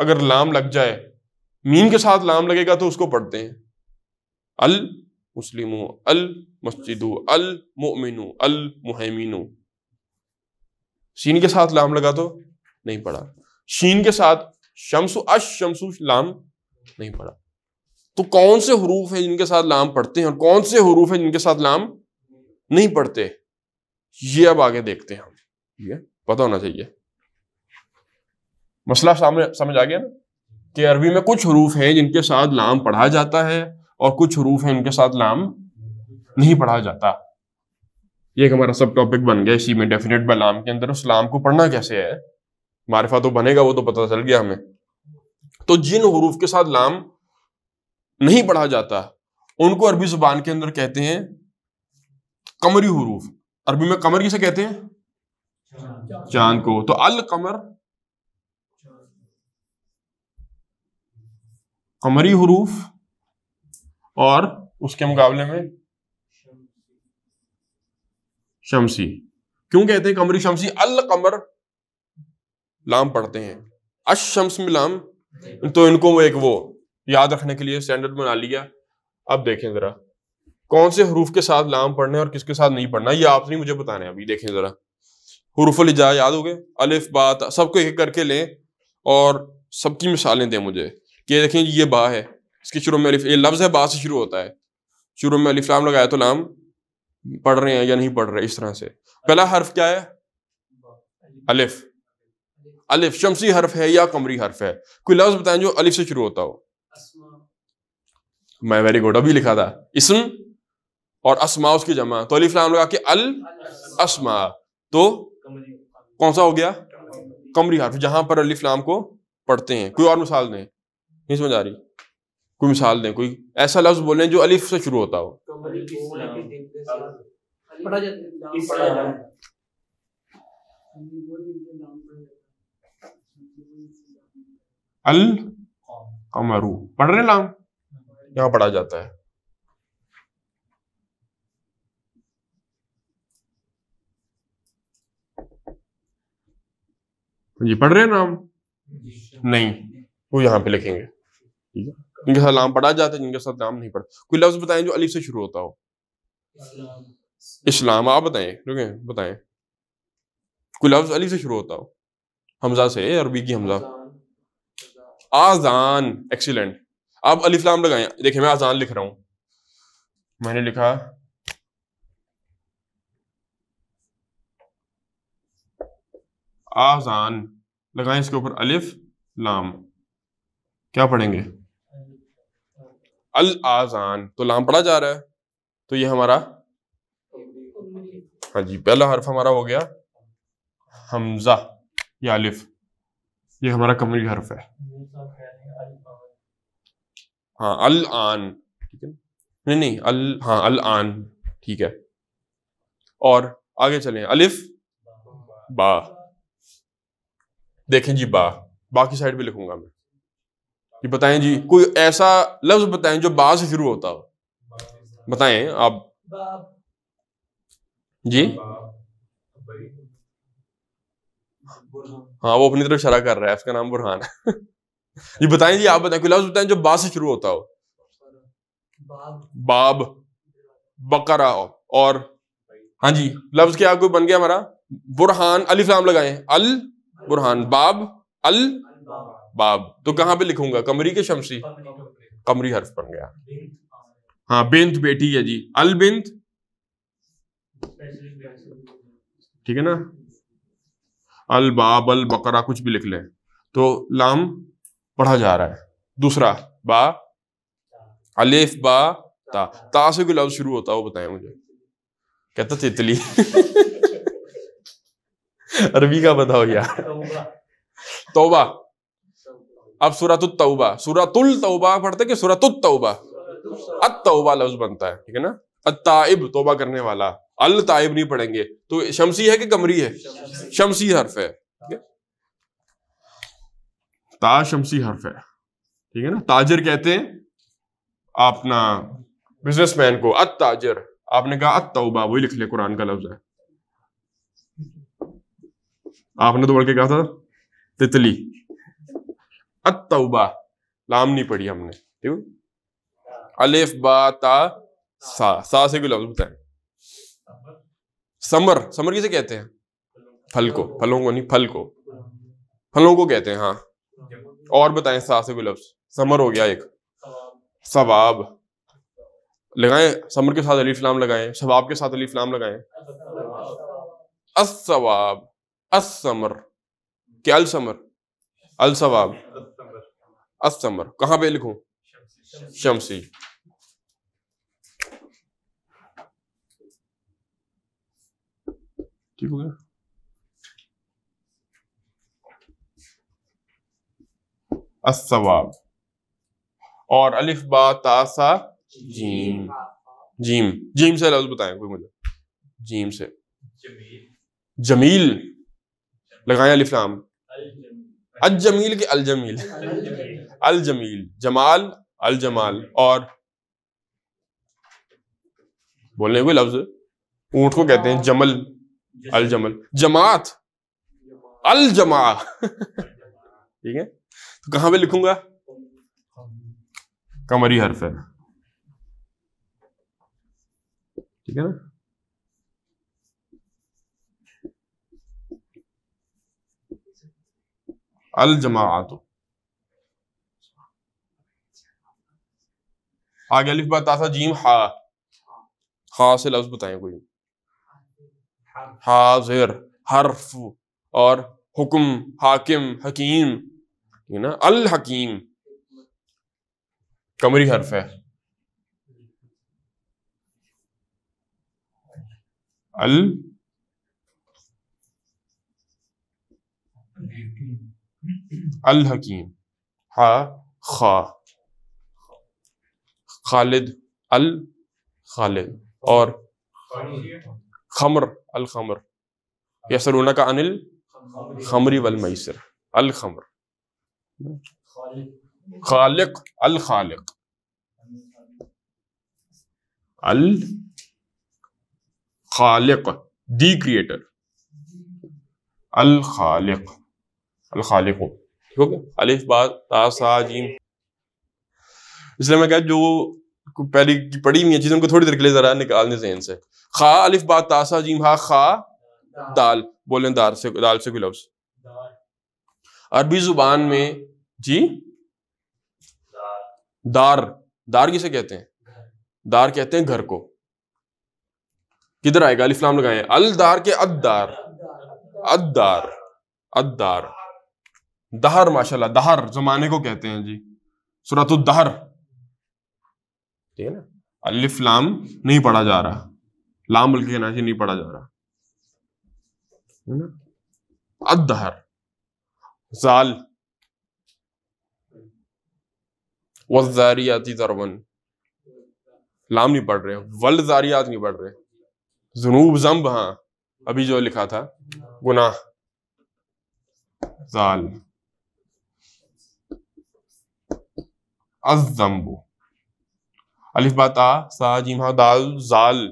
अगर लाम लग जाए मीन के साथ लाम लगेगा तो उसको पढ़ते हैं अल मुस्लिम अल मस्जिद अल मोमिन अल मुहमिन शीन के साथ लाम लगा तो नहीं पढ़ा शीन के साथ शमसु अश शमसु लाम नहीं पढ़ा तो कौन से हरूफ हैं जिनके साथ लाम पढ़ते हैं और कौन से हरूफ हैं जिनके साथ लाम नहीं पढ़ते ये अब आगे देखते हैं हम ठीक है पता होना चाहिए मसला सामने समझ आ गया ना कि अरबी में कुछ हरूफ हैं जिनके साथ लाम पढ़ा जाता है और कुछ हरूफ हैं इनके साथ लाम नहीं पढ़ा जाता ये हमारा सब टॉपिक बन गया इसी में डेफिनेट बलाम के अंदर उस लाम को पढ़ना कैसे है मारिफा तो बनेगा वो तो पता चल गया हमें तो जिन हरूफ के साथ लाम नहीं पढ़ा जाता उनको अरबी जुबान के अंदर कहते हैं कमरी हरूफ अरबी में कमर किसे कहते हैं चांद को तो अल कमर कमरी हरूफ और उसके मुकाबले में शमसी क्यों कहते हैं कमरी शमसी अल कमर लाम पढ़ते हैं अश शम्स में लाम तो इनको वो एक वो याद रखने के लिए स्टैंडर्ड बना लिया अब देखें जरा कौन से हरूफ के साथ लाम पढ़ने और किसके साथ नहीं पढ़ना ये आपने मुझे बताने अभी देखें जरा हरूफ लिजा याद हो गए अलिफ बात सबको एक करके लें और सबकी मिसालें दें मुझे कि देखें ये बा है इसके शुरू में अलिफ ये लफ्ज़ है बा से शुरू होता है शुरू में अलिफ लाम लगाया तो लाम पढ़ रहे हैं या नहीं पढ़ रहे इस तरह से पहला हर्फ क्या है अलिफ अलिफ शमसी हर्फ है या कमरी हर्फ है कोई लफ्ज बताएं जो अलिफ से शुरू होता हो मैं वेरी गुड अभी लिखा था इसम और असमा उसकी जमा तो अलिफ लाम लगा के अल असमा तो कौन सा हो गया कमरी हर्फ जहां पर अलिफ लाम को पढ़ते हैं कोई और मिसाल दें नहीं समझ आ रही कोई मिसाल दें कोई ऐसा लफ्ज बोलें जो अलिफ से शुरू होता हो अल कमरू पढ़ रहे लाम यहां पढ़ा जाता है जी पढ़ रहे हैं नाम नहीं वो यहां पे लिखेंगे ठीक है जिनके साथ लाम पढ़ा जाता है जिनके साथ नाम नहीं पढ़ा कोई लफ्ज बताएं जो अली से शुरू होता हो इस्लाम, आप बताएं ठीक है बताएं कोई लफ्ज अली से शुरू होता हो हमजा से अरबी की हमजा आजान एक्सीलेंट आप इस्लाम लगाए देखिए मैं आजान लिख रहा हूं मैंने लिखा आजान लगाएं इसके ऊपर अलिफ लाम क्या पढ़ेंगे अल आजान तो लाम पढ़ा जा रहा है तो ये हमारा हाँ जी पहला हर्फ हमारा हो गया हमजा या अलिफ ये हमारा कमरी हर्फ है हाँ अल आन ठीक है नहीं नहीं अल हाँ अल आन ठीक है और आगे चले अलिफ बा देखें जी बा बाकी साइड भी लिखूंगा मैं कि बताएं जी कोई ऐसा लफ्ज बताएं जो बा से शुरू होता हो बताएं आप जी हाँ वो अपनी तरफ शरा कर रहा है उसका नाम बुरहान है जी बताएं जी आप बताएं कोई लफ्ज बताएं जो बा से शुरू होता हो बाब बकरा और हाँ जी लफ्ज क्या कोई बन गया हमारा बुरहान अलिफ्लाम लगाए अल बुरहान बाब अल बाब तो कहाँ पे लिखूंगा कमरी के शमसी कमरी हर्फ बन गया हाँ बिंद बेटी है जी अल बिंत ठीक है ना अल बाब अल बकरा कुछ भी लिख ले तो लाम पढ़ा जा रहा है दूसरा बा अलेफ बा ता ता से कोई लफ्ज शुरू होता है वो बताए मुझे कहता तितली अरबी का बताओ यार तोबा अब सूरत तौबा सूरतुल तौबा पढ़ते कि सूरत तौबा अत तौबा लफ्ज बनता है ठीक है ना अताइब तौबा करने वाला अल ताइब नहीं पढ़ेंगे तो शमसी है कि कमरी है शमसी हर्फ है ता शमसी हर्फ है ठीक है ना ताजर कहते हैं अपना बिजनेसमैन को अत ताजर आपने कहा अत तौबा वही लिख लिया कुरान का लफ्ज है आपने तो बढ़ के कहा था तितली अतबा लाम नहीं पढ़ी हमने देखो अलेफ बा ता सा सा से कोई लफ्ज बताए समर समर किसे कहते हैं फल को फलों को नहीं फल को फलों को कहते हैं हाँ और बताएं सा से कोई लफ्ज समर हो गया एक सवाब लगाएं समर के साथ अलीफ लाम लगाएं सवाब के साथ अलीफ लाम लगाएं असवाब असमर क्या अलसमर अलसवाब असमर कहां पे लिखूं शमसी ठीक हो गया असवाब और अलिफ बा तासा जीम जीम जीम से लफ्ज बताएं कोई मुझे जीम से जमील लगाए अलिफ लाम अजमील के अलजमील अलजमील जमाल अलजमाल और बोलने कोई लफ्ज ऊंट को कहते हैं जमल अलजमल जमात अलजमा ठीक है तो कहां पे लिखूंगा कमरी हर्फ है ठीक है ना अल जमात आगे अलिफ बतासा जीम हा हा से लफ्ज बताए कोई हाजिर हर्फ और हुक्म हाकिम हकीम ठीक है ना अल हकीम कमरी हर्फ है अल अल हकीम हा खा खालिद अल खालिद और खमर अल खमर या यसलूना का अनिल खमरी वल मैसर अल खमर खालिक अल खालिक अल खालिक दी क्रिएटर अल खालिक अलखालिक ठीक है अलिफ बा तासा जीम इसलिए मैं कह जो पहले की पढ़ी हुई है चीज़ें उनको थोड़ी देर के लिए ज़रा निकालने जहन से खा अलिफ बा तासा जीम हा खा दाल बोले दाल से दाल से कोई लफ्ज़ अरबी जुबान में जी दार दार किसे कहते हैं दार कहते हैं घर को किधर आएगा अलिफ्लाम लगाए अल दार के अद्दार अद्दार, अद्दार। दहर माशाल्लाह दहर जमाने को कहते हैं जी सूरत दहर ठीक है ना अलिफ लाम नहीं पढ़ा जा रहा लाम बल्कि कहना चाहिए नहीं पढ़ा जा रहा है ना अदहर जाल वजारियाती जरवन लाम नहीं पढ़ रहे वल जारियात नहीं पढ़ रहे जुनूब जम्ब हाँ अभी जो लिखा था गुनाह जाल अजम्बो अलिफ बाता सा जिमा दाल जाल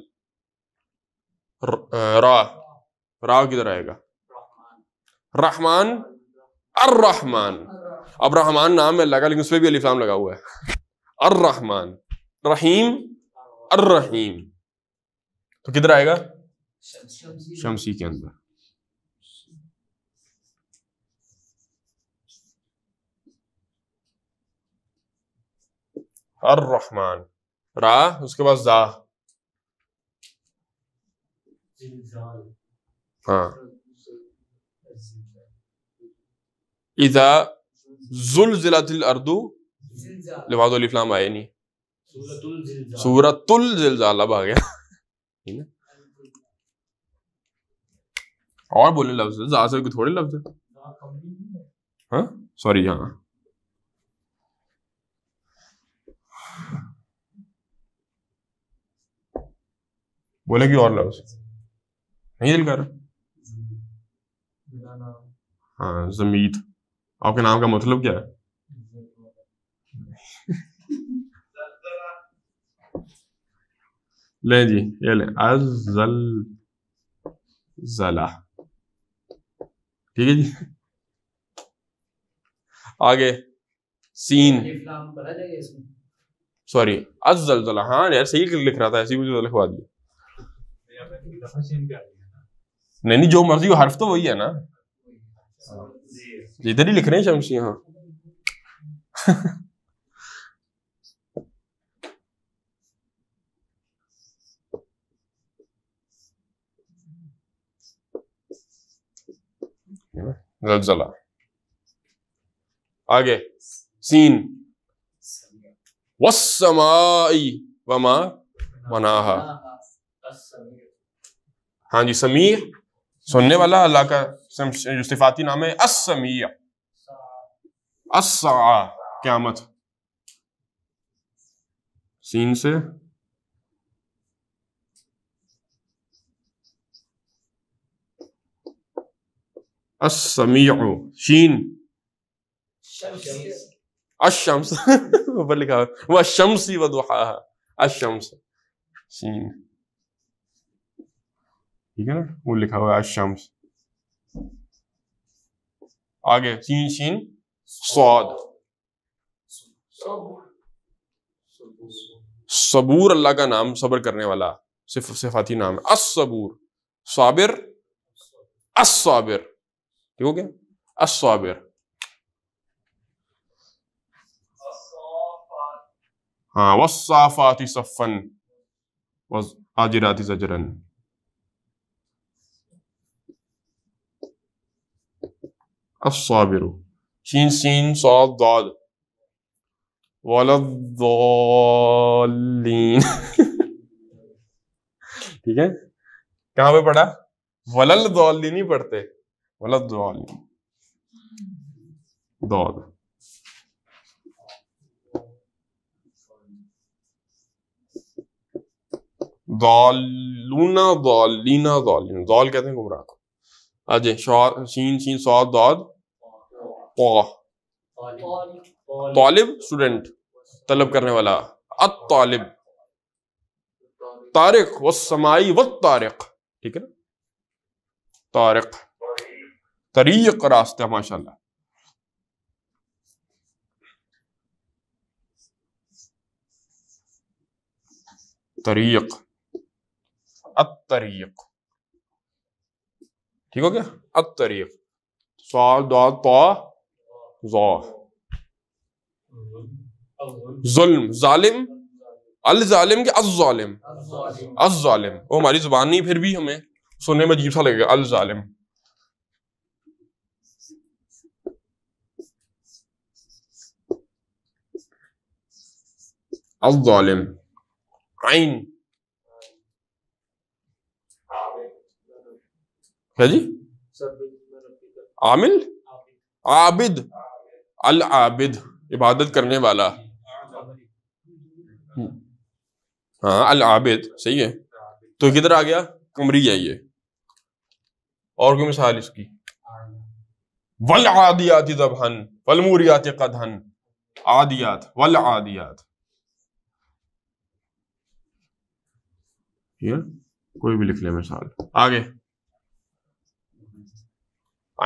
रा रा किधर आएगा रहमान अर रहमान अब रहमान नाम है लगा लेकिन उसमें भी अलीफाम लगा हुआ है अर रहमान रहीम अर रहीम तो किधर आएगा शम्सी के अंदर रहमान रा उसके बाद जा हाँ इजा जुल अर्दू आए नहीं जिलजाल अब आ गया और बोले लफ्ज जा से थोड़े लफ्ज हाँ सॉरी हाँ बोले कि और लाओ उसे नहीं दिल कर हाँ जमीत आपके नाम का मतलब क्या है ले जी ये ले अजल जला ठीक है जी आगे सीन सॉरी अजल जला हाँ यार सही लिख रहा था ऐसी मुझे तो लिखवा दिया नहीं नहीं जो मर्जी हो हर्फ तो वही है ना इधर ही लिख रहे हैं शमशी हाँ जलजला आगे सीन वस्समाई वमा मनाहा हाँ जी समी सुनने वाला अल्लाह का सिफाती नाम है असमी असा क्यामत सीन से असमियो शीन अशम्स ऊपर लिखा हुआ वह शम्सी व अशम्स शीन ठीक है ना वो लिखा हुआ है शम्स आगे सीन शीन सौद सबूर अल्लाह का नाम सबर करने वाला सिर्फ सिफाती नाम है असबूर साबिर असाबिर ठीक हो गया असबिर हाँ वसाफाती सफ़न वज सजरन الصابر अस्साबिरु शीन صاد ضاد ولا الضالين ठीक है कहां पे पढ़ा वलल दौली नहीं पढ़ते वलल दौली दौद दौलूना दौलीना दौलीन दौल कहते हैं गुमराह को अजय शीन शीन सौ दौद तालिब स्टूडेंट तलब करने वाला अतालिब तारिक व समाई व तारिक ठीक है ना तारिक तरीक रास्ता माशा तरीक अतरीक ठीक हो गया अतरीक स्वाद तो जुल्म जालिम अल जालिम के अज जालिम अज जालिम वो हमारी जुबान नहीं फिर भी हमें सुनने में अजीब सा लगेगा अल जालिम अलिम आइन है जी आमिल आबिद अल आबिद इबादत करने वाला हम्म। हाँ अल आबिद सही है तो किधर आ गया कमरी है ये और कोई मिसाल इसकी वल आदियात जबहन वल मूरियात कदहन आदियात वल आदियात ये कोई भी लिख ले मिसाल आगे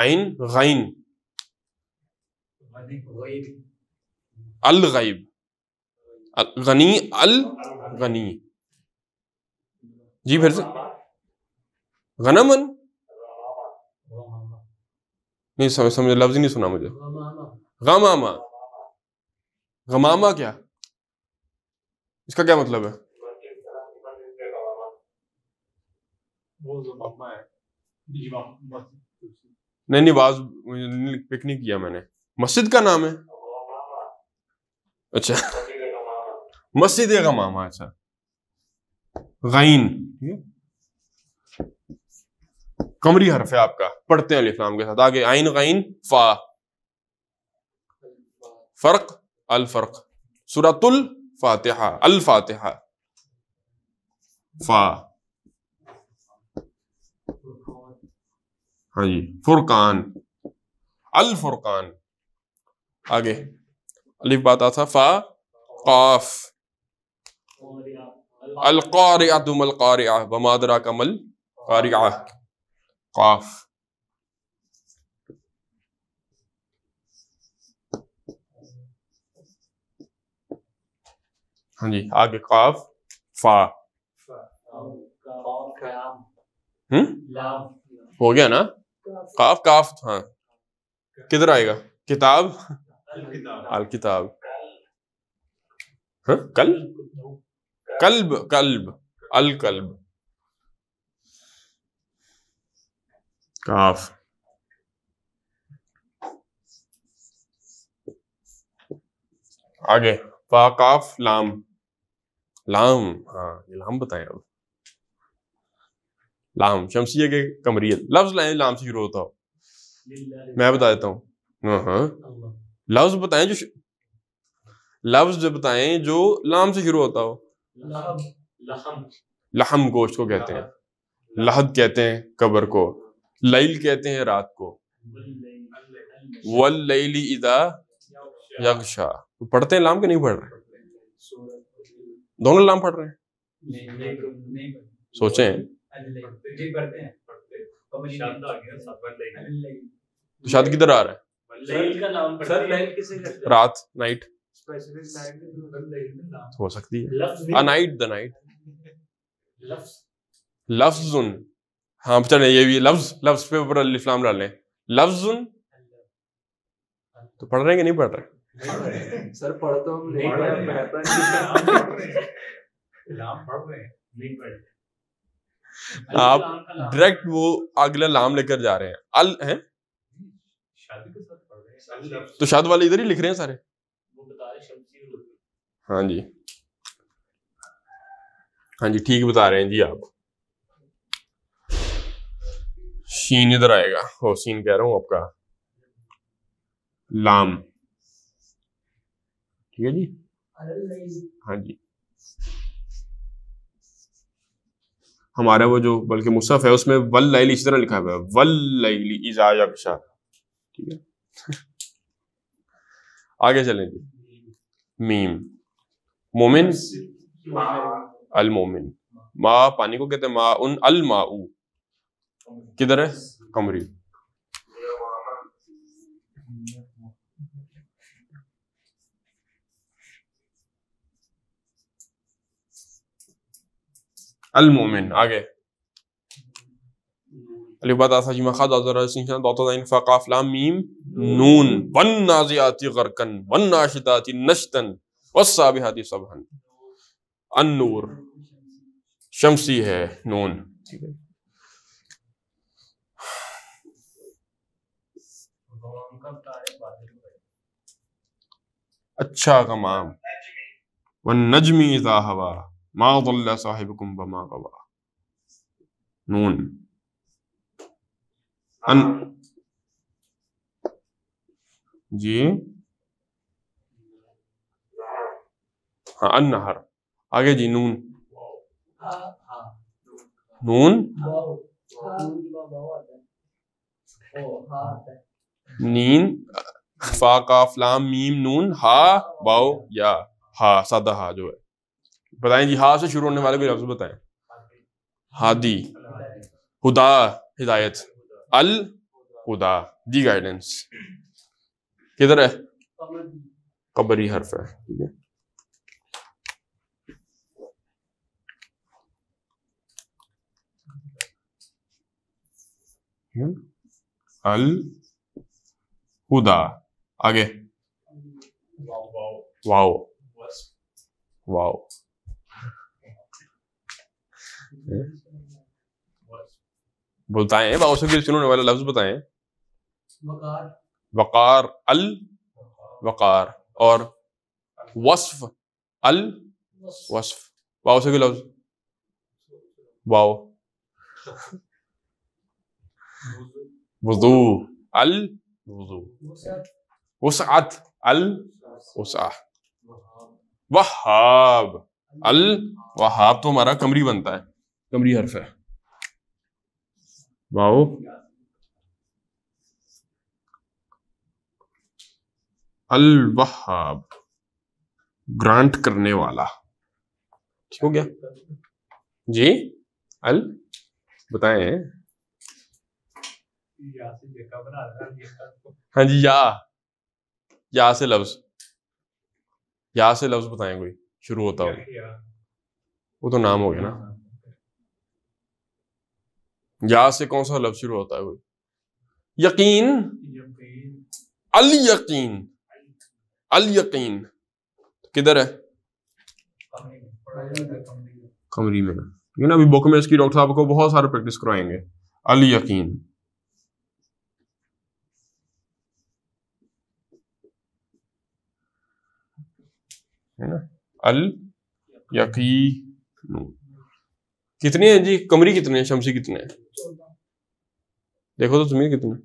आइन गाइन अल गैब गनी अल गनी जी फिर से गनमन नहीं समझ समझ लफ्ज नहीं सुना मुझे गमामा गमामा क्या इसका क्या मतलब है नहीं नहीं बाज पिक नहीं किया मैंने मस्जिद का नाम है अच्छा मस्जिद का मामा अच्छा गईन कमरी हरफ है आपका पढ़ते हैं अलीफ्लाम के साथ आगे आइन गईन फा फर्क अल फर्क सुरतुल फातिहा अल फातिहा फा हाँ जी फुरकान अल फुरकान आगे अलिफ बात आता फा काफ अलकार तुमल कार बमादरा कमल कार काफ हाँ जी आगे काफ फा हम्म हो गया ना काफ काफ हाँ किधर आएगा किताब अलकिताब हाँ? कल कल्ब कल्ब अल कल्ब काफ आगे काफ लाम लाम हाँ ये लाम बताएं अब लाम शमसी के कमरियत लफ्ज लाए लाम से शुरू होता हो मैं बता देता हूँ हाँ, हाँ। लफ्ज बताएं जो लफ्ज बताएं जो लाम से शुरू होता हो लहम गोश्त को कहते हैं लहद कहते हैं कबर को लईल कहते हैं रात को वल इदा यक्षा तो पढ़ते हैं लाम के नहीं पढ़ रहे दोनों लाम पढ़ रहे हैं सोचे तो, तो शायद किधर आ रहा है रात नाइट हो सकती है अ नाइट द नाइट लफ्ज उन हाँ चल ये भी लफ्ज लफ्ज पे ऊपर अलिफ्लाम डाल लें उन तो पढ़ रहे हैं कि नहीं पढ़ रहे सर पढ़ तो हम नहीं पढ़ रहे नहीं पढ़ रहे आप डायरेक्ट वो अगला लाम लेकर जा रहे हैं अल हैं शादी के साथ तो शाद वाले इधर ही लिख रहे हैं सारे हाँ जी हाँ जी ठीक बता रहे हैं जी आप शीन इधर आएगा हो सीन कह रहा हूं आपका लाम ठीक है जी हाँ जी हमारा वो जो बल्कि मुसफ है उसमें वल लाइली इस तरह लिखा हुआ है वल लाइली इजाजा ठीक है आगे चले जी मीम मोमिन अल मोमिन मा पानी को कहते हैं मा उन अल माऊ किधर है कमरी अल मोमिन आगे الف باء تاء سين شين خا دال زال سين شين دال عين فا قاف لام ميم نون والنازعات غرقا والناشطات نشطا والسابحات سبحا النور شمسی ہے نون اچھا کمام والنجمی اذا ہوا ما ضل صاحبكم بما غوا نون अन जी हाँ अन्नहर आगे जी नून नून नीन फा काफ मीम नून हा बाओ या हा सादा हा जो है बताएं जी हा से शुरू होने वाले कोई लफ्ज बताएं हादी हुदा हिदायत अल खुदा दी गाइडेंस किधर है कबरी हर्फ है ठीक है हम्म। अल खुदा आगे वाओ वाओ बताएं बाबा के चुनने वाला लफ्ज बताएं वकार वकार अल वकार और वस्फ अल वस्फ बाबा के लफ्ज वाओ वजू अल वजू वसअत अल वसा वहाब अल वहाब तो हमारा कमरी बनता है कमरी हर्फ है वाओ अल वहाब ग्रांट करने वाला ठीक हो गया जी अल बताए हाँ जी या या से लफ्ज या से लफ्ज बताएं कोई शुरू होता हो वो तो नाम हो गया ना या से कौन सा लफ शुरू होता है वो यकीन अल यकीन अल यकीन किधर है कमरी में ठीक है ना अभी बुक में इसकी डॉक्टर साहब को बहुत सारे प्रैक्टिस करवाएंगे अल यकीन है ना अल यकीन कितने हैं जी कमरी कितने हैं शमसी कितने हैं देखो तो समीर कितने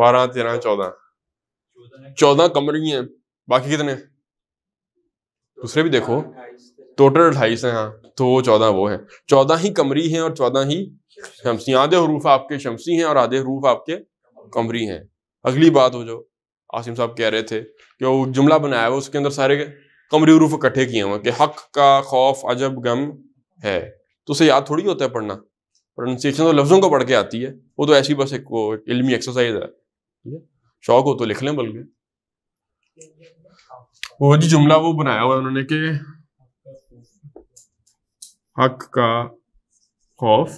बारह तेरह चौदह चौदह कमरी हैं बाकी कितने दूसरे भी देखो टोटल अट्ठाईस है हाँ तो वो चौदह वो है चौदह ही कमरी हैं और चौदह ही शमसी आधे हरूफ आपके शमसी हैं और आधे हरूफ आपके कमरी हैं अगली बात हो जो आसिम साहब कह रहे थे कि वो जुमला बनाया हुआ उसके अंदर सारे कमरी रूफ इकट्ठे किए हुए कि हक का खौफ अजब गम है तो उसे याद थोड़ी होता है पढ़ना प्रोनाउंसिएशन तो लफ्ज़ों को पढ़ के आती है वो तो ऐसी बस एक वो इलमी एक्सरसाइज है ठीक है शौक हो तो लिख लें बल्कि वो जी जुमला वो बनाया हुआ उन्होंने कि हक का खौफ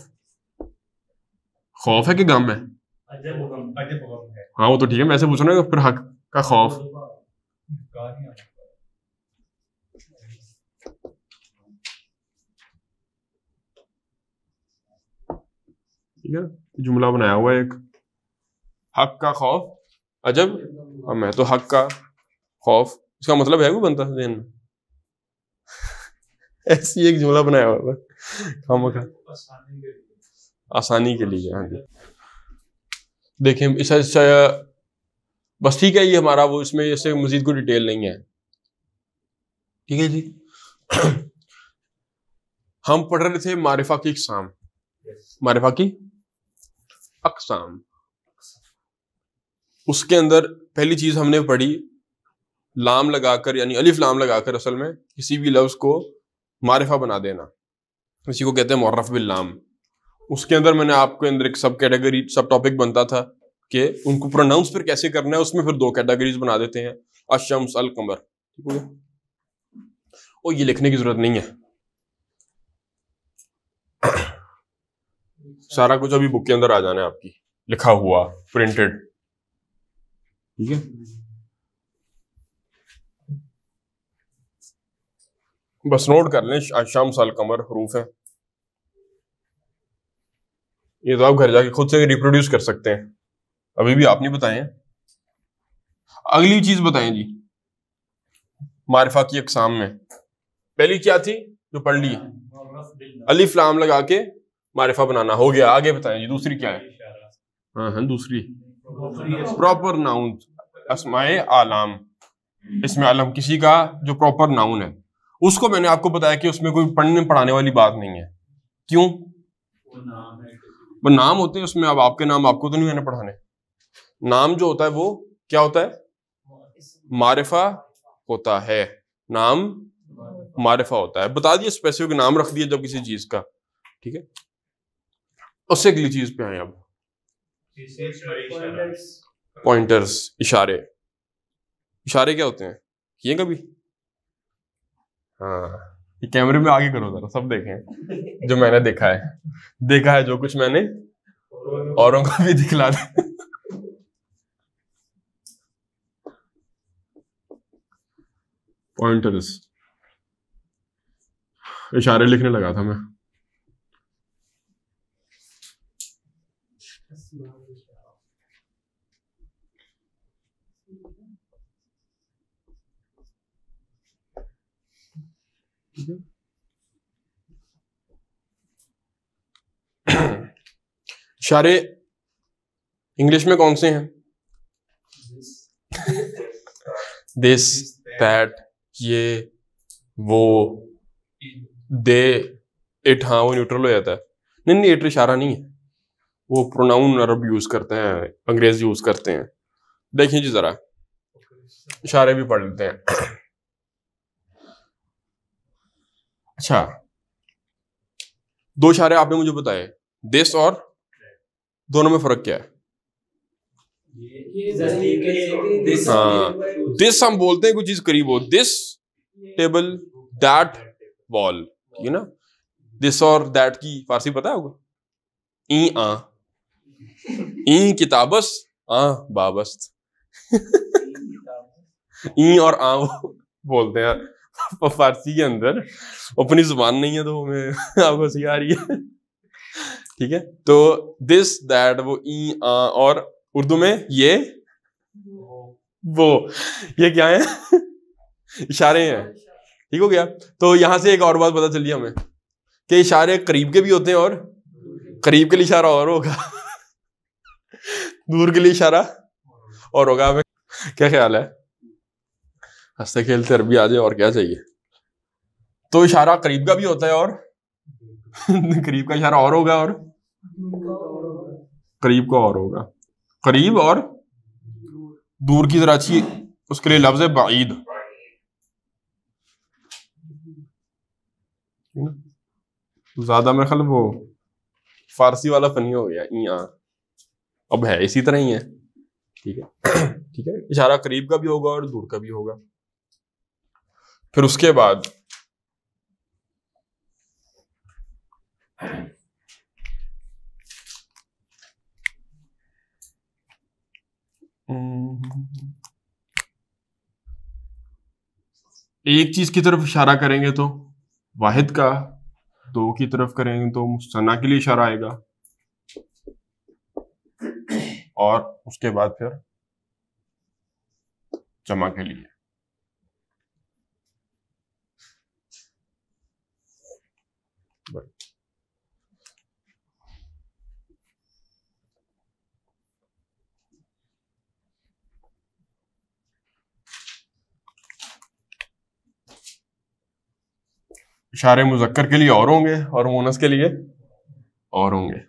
खौफ है कि गम है हाँ वो तो ठीक है मैं ऐसे पूछ रहा हूँ फिर हक का खौफ तो ठीक है जुमला बनाया हुआ है एक हक का खौफ अजब और हाँ, मैं तो हक का खौफ इसका मतलब है वो बनता है में ऐसी एक जुमला बनाया हुआ है खामो आसानी के लिए हाँ जी देखें इस बस ठीक है ये हमारा वो इसमें इससे मजीद कोई डिटेल नहीं है ठीक है जी हम पढ़ रहे थे मारिफा की अकसाम मारिफा की अकसाम उसके अंदर पहली चीज हमने पढ़ी लाम लगाकर यानी अलिफ लाम लगाकर असल में किसी भी लफ्ज को मारिफा बना देना इसी को कहते हैं मौरफ बिल्लाम उसके अंदर मैंने आपके अंदर एक सब कैटेगरी सब टॉपिक बनता था कि उनको प्रोनाउंस फिर कैसे करना है उसमें फिर दो कैटेगरीज बना देते हैं अशम्स अल कमर ठीक और ये लिखने की जरूरत नहीं है सारा कुछ अभी बुक के अंदर आ जाना है आपकी लिखा हुआ प्रिंटेड ठीक है बस नोट कर लें शाम साल कमर हरूफ है ये तो आप घर जाके खुद से रिप्रोड्यूस कर सकते हैं अभी भी आप नहीं बताए हैं अगली चीज बताएं जी मारिफा की अकसाम में पहली क्या थी जो पढ़ ली अली फ्लाम लगा के मारिफा बनाना हो गया आगे बताएं जी दूसरी क्या है हाँ हाँ दूसरी प्रॉपर नाउन असमाय आलाम इसमें आलम किसी का जो प्रॉपर नाउन है उसको मैंने आपको बताया कि उसमें कोई पढ़ने पढ़ाने वाली बात नहीं है क्यों वो नाम होते हैं उसमें अब आपके नाम आपको तो नहीं मैंने पढ़ाने नाम जो होता है वो क्या होता है मारिफा होता है नाम मारिफा होता है बता दिए स्पेसिफिक नाम रख दिया जब किसी चीज का ठीक है उससे अगली चीज पे आए अब पॉइंटर्स इशारे इशारे क्या होते हैं किए कभी हाँ कैमरे में आगे करो जरा सब देखें जो मैंने देखा है देखा है जो कुछ मैंने औरों को भी दिखला दे पॉइंटर्स इशारे लिखने लगा था मैं इशारे इंग्लिश में कौन से हैं दिस दैट ये वो दे इट हाँ वो न्यूट्रल हो जाता है नहीं नहीं इट इशारा नहीं है वो प्रोनाउन अरब यूज करते हैं अंग्रेज यूज करते हैं देखिए जी जरा इशारे भी पढ़ लेते हैं अच्छा दो इशारे आपने मुझे बताए दिस और दोनों में फर्क क्या है हाँ दिस हम बोलते हैं कुछ चीज करीब हो दिस टेबल दैट वॉल ठीक है ना दिस और दैट की फारसी पता होगा ई आ ई किताबस आ बाबस्त ई और आ बोलते हैं फारसी के अंदर अपनी जुबान नहीं है तो हमें आपको हंसी आ रही है ठीक है तो दिस दैट वो ई आ और उर्दू में ये वो ये क्या है इशारे हैं ठीक हो गया तो यहां से एक और बात पता चली हमें कि इशारे करीब के भी होते हैं और करीब के लिए इशारा और होगा दूर के लिए इशारा और होगा हमें क्या ख्याल है हंसते खेलते अरबी आ जाए और क्या चाहिए तो इशारा करीब का भी होता है और करीब का इशारा और होगा और करीब का और होगा करीब और दूर की जरा अच्छी उसके लिए लफ्ज है बाईद ज्यादा मेरे ख्याल वो फारसी वाला फनी हो गया यहाँ अब है इसी तरह ही है ठीक है ठीक है इशारा करीब का भी होगा और दूर का भी होगा फिर उसके बाद हम्म। एक चीज की तरफ इशारा करेंगे तो वाहिद का दो की तरफ करेंगे तो मुस्तना के लिए इशारा आएगा और उसके बाद फिर जमा के लिए इशारे मुजक्कर के लिए और होंगे और मोनस के लिए और होंगे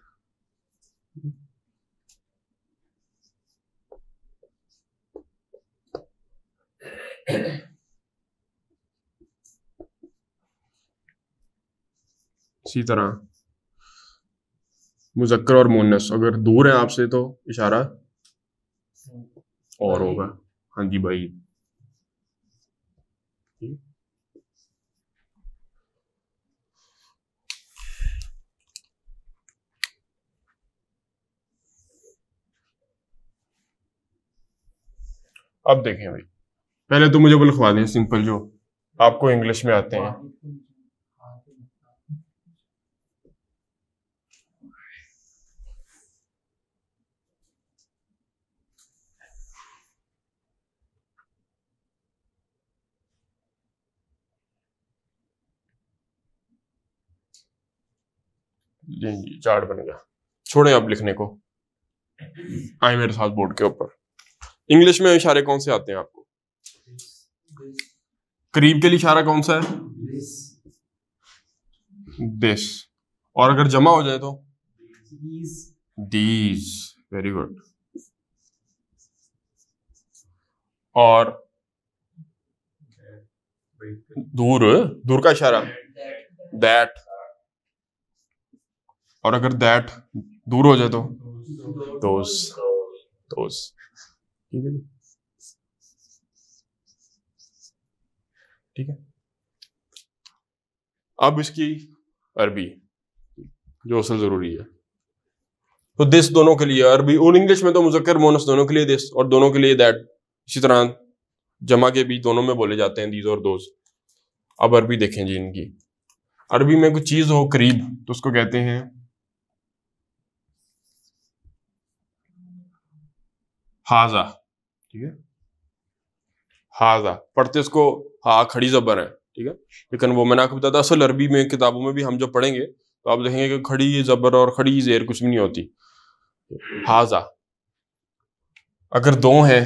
इसी तरह मुजक्कर और मोनस अगर दूर है आपसे तो इशारा और होगा हाँ जी भाई अब देखें भाई पहले तो मुझे वो लिखवा दें सिंपल जो आपको इंग्लिश में आते हैं जी जी चार्ट बन गया छोड़े आप लिखने को आए मेरे साथ बोर्ड के ऊपर इंग्लिश में इशारे कौन से आते हैं आपको करीब के लिए इशारा कौन सा है दिस और अगर जमा हो जाए तो दीज वेरी गुड और दूर दूर का इशारा दैट और अगर दैट दूर हो जाए तो दोस्त दोस्त ठीक है जी ठीक है अब इसकी अरबी जो असल जरूरी है तो दिस दोनों के लिए अरबी और इंग्लिश में तो मुजक्कर मोनस दोनों के लिए दिस और दोनों के लिए दैट इसी तरह जमा के भी दोनों में बोले जाते हैं दीज और दोज अब अरबी देखें जी इनकी अरबी में कोई चीज़ हो करीब तो उसको कहते हैं हाजा ठीक है हाजा पढ़ते उसको हा खड़ी जबर है ठीक है लेकिन वो मैंने आपको बताया असल अरबी में किताबों में भी हम जब पढ़ेंगे तो आप देखेंगे कि खड़ी जबर और खड़ी जेर कुछ भी नहीं होती हाजा अगर दो हैं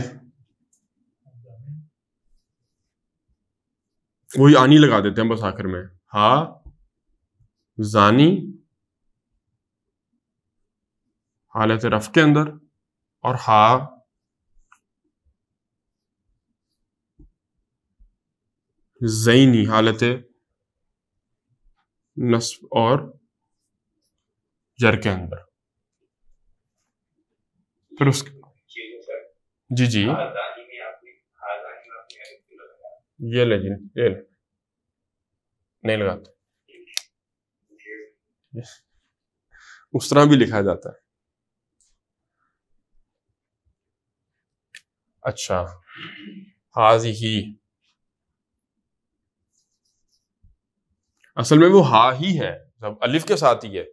वही आनी लगा देते हैं बस आखिर में हा जानी हालत रफ के अंदर और हा ज़ैनी हालत नस्ब और जर के अंदर फिर उसके जी जी ये ले जी ये ले नहीं लगाते उस तरह भी लिखा जाता है अच्छा हाजी ही असल में वो हा ही है सब अलिफ के साथ ही है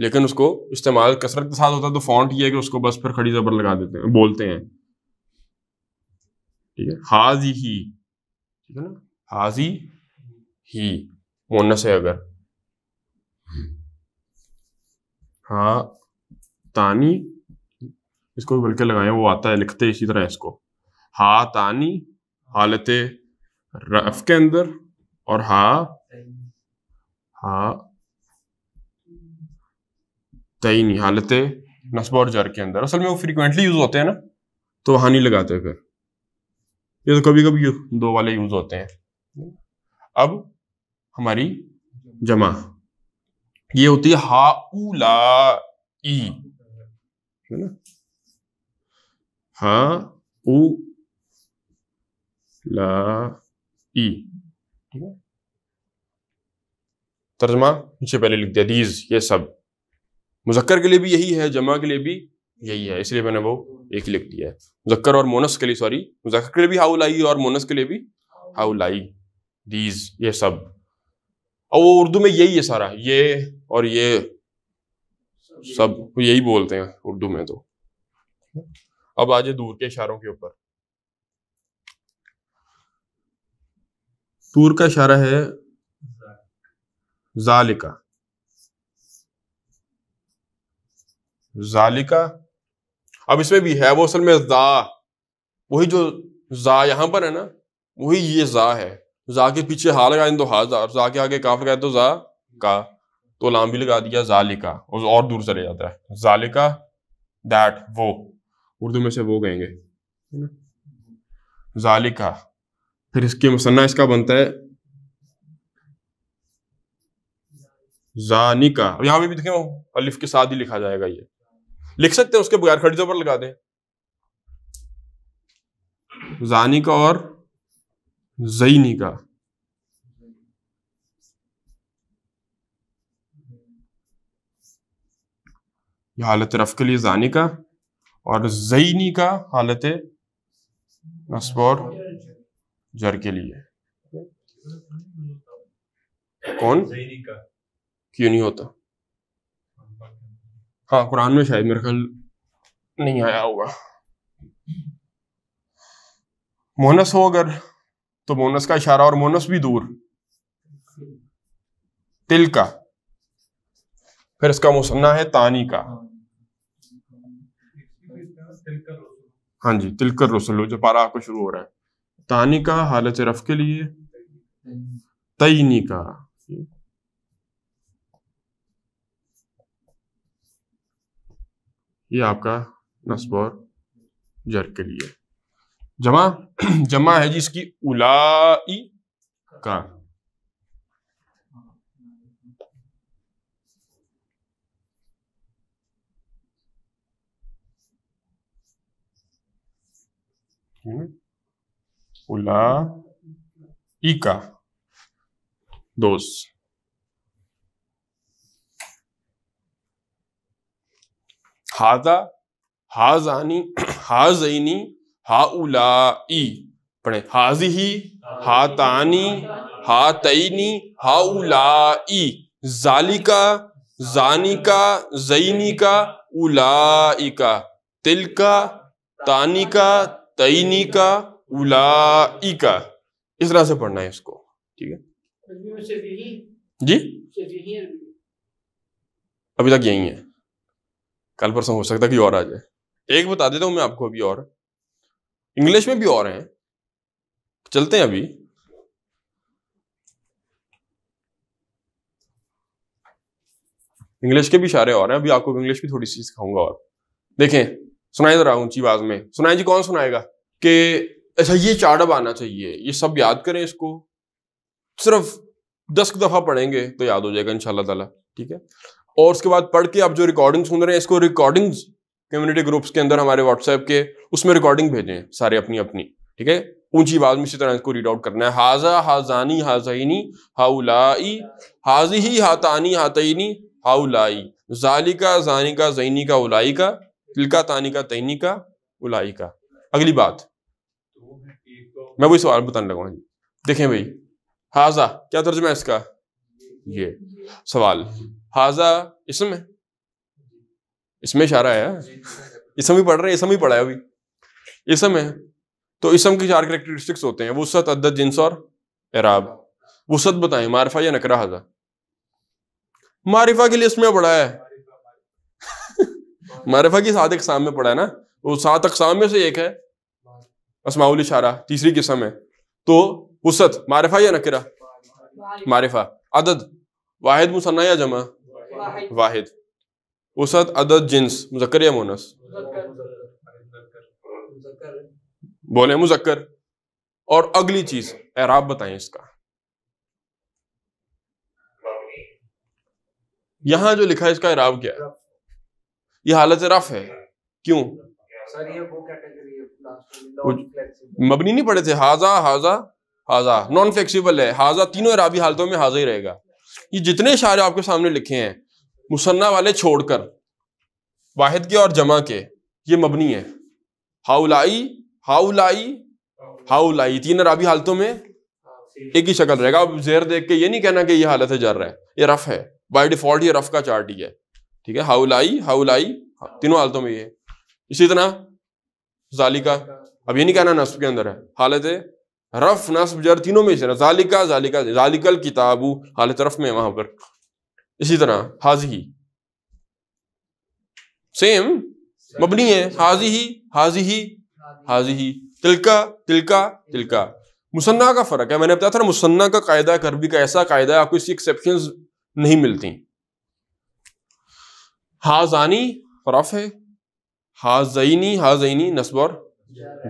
लेकिन उसको इस्तेमाल कसरत के साथ होता है तो फॉन्ट ये है कि उसको बस फिर खड़ी जबर लगा देते हैं बोलते हैं ठीक है हाजी ही ठीक है ना हाजी ही मोनस है अगर हा तानी इसको बल्कि लगाए वो आता है लिखते इसी तरह इसको हा तानी हालत रफ के अंदर और हा हाँ नहीं हालत नस्ब और जर के अंदर असल में वो फ्रीक्वेंटली यूज होते हैं ना तो हानि लगाते फिर ये तो कभी कभी दो वाले यूज होते हैं अब हमारी जमा ये होती है हाउला ई है ना हा उ ला ई ठीक है तर्जमा नीचे पहले लिख दिया दीज ये सब मुजक्कर के लिए भी यही है जमा के लिए भी यही है इसलिए मैंने वो एक लिख दिया है मुजक्कर और मोनस के लिए सॉरी मुजक्कर के लिए भी हाउ लाई और मोनस के लिए भी हाउ लाई दीज ये सब और वो उर्दू में यही है सारा ये और ये सब यही बोलते हैं उर्दू में तो अब आज दूर के इशारों के ऊपर दूर का इशारा है जालिका जालिका अब इसमें भी है वो असल में जा वही जो जा यहां पर है ना वही ये जा है जा के पीछे हा लगा दो हा जा जा के आगे काफ लगाए तो जा का तो लाम भी लगा दिया जालिका और, और दूर चले जाता है जालिका दैट वो उर्दू में से वो कहेंगे जालिका फिर इसके मुसन्ना इसका बनता है जानिका अब यहां पे भी देखें अलिफ के साथ ही लिखा जाएगा ये लिख सकते हैं उसके बगैर खड़ी जबर लगा दें जानिका और जईनिका यह हालत रफ के लिए जानिका और का हालत नस्बोर जर के लिए कौन का क्यों नहीं होता हाँ कुरान में शायद मेरे ख्याल नहीं आया होगा मोनस हो अगर तो मोनस का इशारा और मोनस भी दूर तिल का फिर इसका मुसन्ना है तानी का हाँ जी तिलकर रसुल जो पारा आपको शुरू हो रहा है तानी का हालत रफ के लिए तईनी का ये आपका नस्ब और जर के लिए जमा जमा है जी इसकी उलाई का हम्म, उला इका दोस्त हाजा हाजानी हाजनी हाउलाई पढ़े हाजी ही हातानी हातईनी हाउलाई जालिका जानिका जैनिका उलाइका तिलका तानिका तैनिका उलाइका इस तरह से पढ़ना है इसको ठीक है जी अभी तक यही है कल परसों हो सकता है कि और आ जाए एक बता देता हूँ मैं आपको अभी और इंग्लिश में भी और हैं चलते हैं अभी इंग्लिश के भी इशारे और हैं अभी आपको इंग्लिश भी थोड़ी सी सिखाऊंगा और देखें सुनाए जरा ऊंची आवाज में सुनाए जी कौन सुनाएगा कि अच्छा ये चार्ट अब आना चाहिए ये सब याद करें इसको सिर्फ दस दफा पढ़ेंगे तो याद हो जाएगा इन ताला ठीक है और उसके बाद पढ़ के आप जो रिकॉर्डिंग सुन रहे हैं इसको रिकॉर्डिंग कम्युनिटी ग्रुप्स के अंदर हमारे व्हाट्सएप के उसमें रिकॉर्डिंग भेजें सारे अपनी अपनी ठीक है ऊंची आवाज में इसी तरह इसको रीड आउट करना है हाजा हाजानी हाजनी हाउलाई हाजी ही हातानी हातनी हाउलाई जालिका जानिका जैनी का उलाई का तिलका तानी का तैनी का उलाई का अगली बात मैं वही सवाल बताने लगा देखें भाई हाजा क्या तर्जमा है इसका ये सवाल हाजा इसम है इसमें इशारा है हाँ? इसम ही पढ़ रहे हैं इसम ही पढ़ा है अभी इसम है तो इसम के चार करेक्टरिस्टिक्स होते हैं वसत अद्दत जिन्स और एराब वसत बताएं मारिफा या नकरा हाजा मारिफा के लिए इसमें पढ़ा है मारिफा की सात अकसाम में पढ़ा है ना वो सात अकसाम में से एक है असमाउल इशारा तीसरी किस्म है तो वसत मारिफा या नकरा मारिफा अदद वाहिद मुसन्ना या जमा वाहिद उसद अदद जिन्स मुजक्कर या मोनस बोले मुजक्कर और अगली चीज एराब बताएं इसका यहां जो लिखा है इसका एराब क्या है यह हालत रफ है क्यों सर ये वो कैटेगरी है मबनी नहीं पड़े थे हाजा हाजा हाजा नॉन फ्लेक्सीबल है हाजा तीनों इराबी हालतों में हाजा ही रहेगा ये जितने इशारे आपके सामने लिखे हैं मुसन्ना वाले छोड़कर वाहिद के और जमा के ये मबनी है हाउलाई हाउलाई हाउलाई तीन अराबी हालतों में एक ही शक्ल रहेगा अब जहर देख के ये नहीं कहना कि ये हालत है जर है ये रफ है बाई डिफॉल्ट ये रफ का चार्ट ही है ठीक है हाउलाई हाउलाई हाँ, तीनों हालतों में ये इसी तरह जालिका अब ये नहीं कहना नस्ब के अंदर है हालत रफ नस्ब जर तीनों में जालिका जालिका जालिकल किताबू हालत रफ में वहां पर इसी तरह हाजी ही सेम मबनी है हाजी ही हाजी ही हाजी ही तिलका तिलका तिलका मुसन्ना का फ़र्क है मैंने बताया था ना मुसन्ना का कायदा करबी का ऐसा कायदा है आपको इसकी एक्सेप्शन नहीं मिलती हाजानी फ़रफ है हाजईनी हाजईनी नस्ब और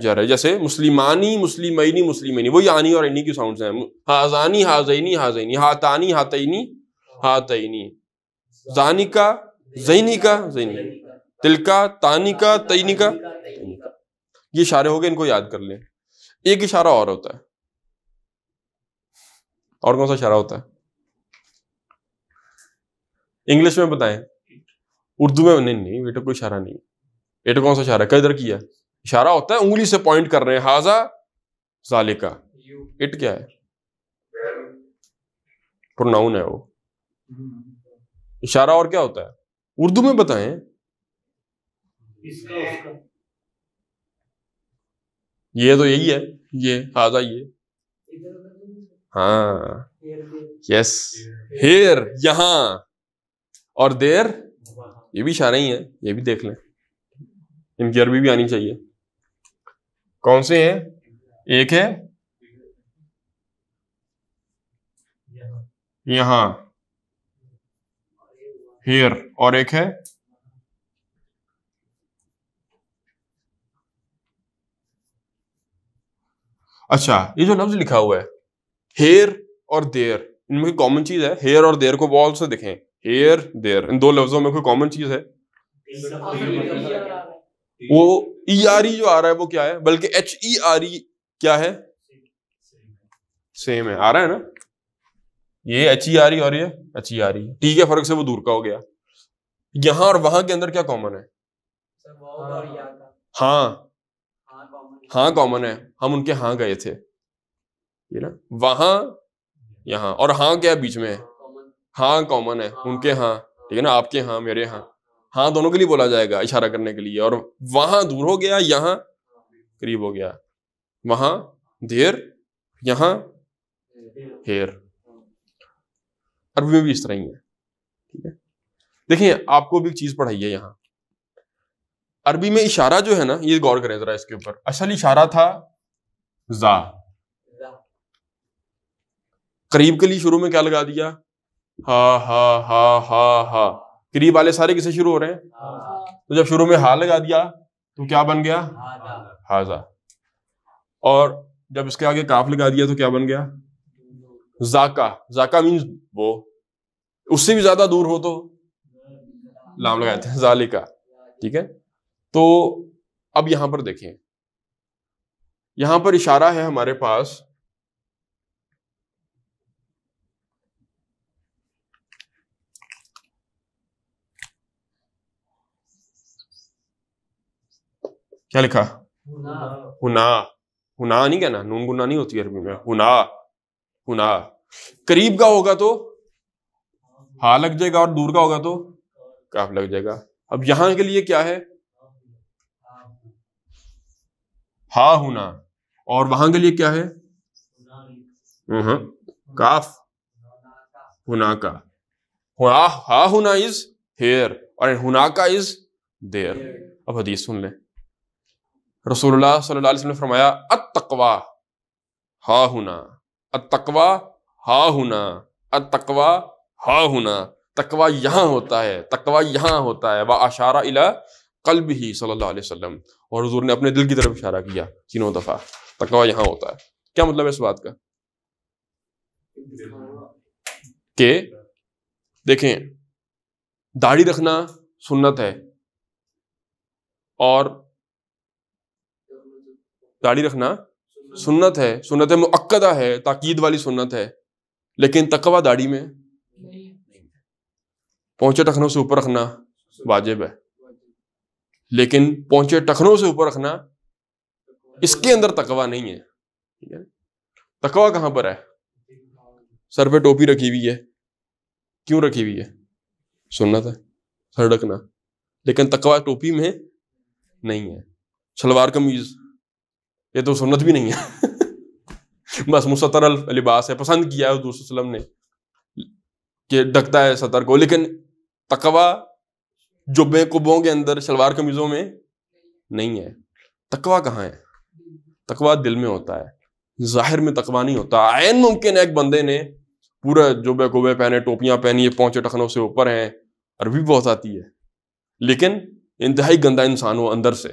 जर है जैसे मुस्लिमानी मुस्लिमी मुस्लिमी वही आनी और इनी की साउंड हैं हाजानी हाजैनी हाजईनी हातानी हातईनी हातनी जानिका जैनिका जैनी तिलका तानिका तैनिका तैनिका ये इशारे हो गए इनको याद कर लें एक इशारा और होता है और कौन सा इशारा होता है इंग्लिश में बताएं उर्दू में नहीं नहीं बेटा कोई इशारा नहीं बेटा कौन सा इशारा है किधर किया इशारा होता है उंगली से पॉइंट कर रहे हैं हाजा जालिका इट क्या है प्रोनाउन है वो इशारा और क्या होता है उर्दू में बताएं ये तो यही है ये हाजा हाँ, ये हाँ यस हेयर यहां और देर ये भी इशारा ही है ये भी देख लें इनकी अरबी भी आनी चाहिए कौन से हैं एक है यहाँ हेयर और एक है अच्छा ये जो लफ्ज लिखा हुआ है हेयर और देयर इनमें कोई कॉमन चीज है हेयर और देयर को बॉल से दिखे हेयर देयर इन दो लफ्जों में कोई कॉमन चीज है वो ई आर ई जो आ रहा है वो क्या है बल्कि एच ई आर ई क्या है सेम है आ रहा है ना ये एच ई आ रही और ये एच ई आ रही टी के फर्क से वो दूर का हो गया यहां और वहां के अंदर क्या कॉमन हाँ। हाँ, है हाँ हाँ कॉमन है हम उनके हाँ गए थे ये ना वहां यहाँ और हाँ क्या बीच में हाँ, है हाँ कॉमन है उनके हाँ ठीक है ना आपके हाँ मेरे हाँ हाँ दोनों के लिए बोला जाएगा इशारा करने के लिए और वहां दूर हो गया यहाँ करीब हो गया वहां देर यहाँ हेर अरबी में भी इस तरह ही है ठीक है देखिए आपको भी एक चीज पढ़ाई है यहाँ अरबी में इशारा जो है ना ये गौर करें जरा इसके ऊपर असल इशारा था जा करीब के लिए शुरू में क्या लगा दिया हा हा हा हा हा करीब वाले सारे किसे शुरू हो रहे हैं तो जब शुरू में हा लगा दिया तो क्या बन गया हाजा और जब इसके आगे काफ लगा दिया तो क्या बन गया जाका जाका मीन्स वो उससे भी ज्यादा दूर हो तो लाम लगाते हैं जालिका ठीक है तो अब यहां पर देखें यहां पर इशारा है हमारे पास क्या लिखा हुना हुना, हुना नहीं कहना नून गुना नहीं होती अरबी में हुना हुना करीब का होगा तो हा लग जाएगा और दूर का होगा तो काफ लग जाएगा अब यहां के लिए क्या है हा हुना और वहां के लिए क्या है हम्म, काफ का हाँ, हुना हा हुना इज हेयर और का इज देयर अब हदीस सुन लें रसूलुल्लाह सल्लल्लाहु अलैहि वसल्लम ने फरमाया अत तकवा हा हुना अतकवा हा हुना अतकवा हा हुना तकवा यहाँ होता है तकवा यहाँ होता है व अशारा इला कल्ब ही सल्लल्लाहु अलैहि वसल्लम और हजूर ने अपने दिल की तरफ इशारा किया तीनों दफ़ा तकवा यहाँ होता है क्या मतलब है इस बात का के देखें दाढ़ी रखना सुन्नत है और दाढ़ी रखना सुन्नत है सुन्नत मुक्दा है ताकीद वाली सुन्नत है लेकिन तकवा दाढ़ी में पहुंचे टखनों से ऊपर रखना वाजिब है लेकिन पहुंचे टखनों से ऊपर रखना इसके अंदर तकवा नहीं है ठीक है तकवा कहां पर है सर पे टोपी रखी हुई है क्यों रखी हुई है सुन्नत है सर ढकना लेकिन तकवा टोपी में नहीं है सलवार कमीज ये तो सुन्नत भी नहीं है बस मुसतर लिबास है पसंद किया है दूसरे वसलम ने कि ढकता है सतर को लेकिन तकवा जुब्बे कुबों के अंदर शलवार कमीज़ों में नहीं है तकवा कहाँ है तकवा दिल में होता है जाहिर में तकवा नहीं होता आयन मुमकिन है एक बंदे ने पूरा जुबे कुबे पहने टोपियां पहनी है पहुंचे टखनों से ऊपर हैं अरबी बहुत आती है लेकिन इंतहाई गंदा इंसान हो अंदर से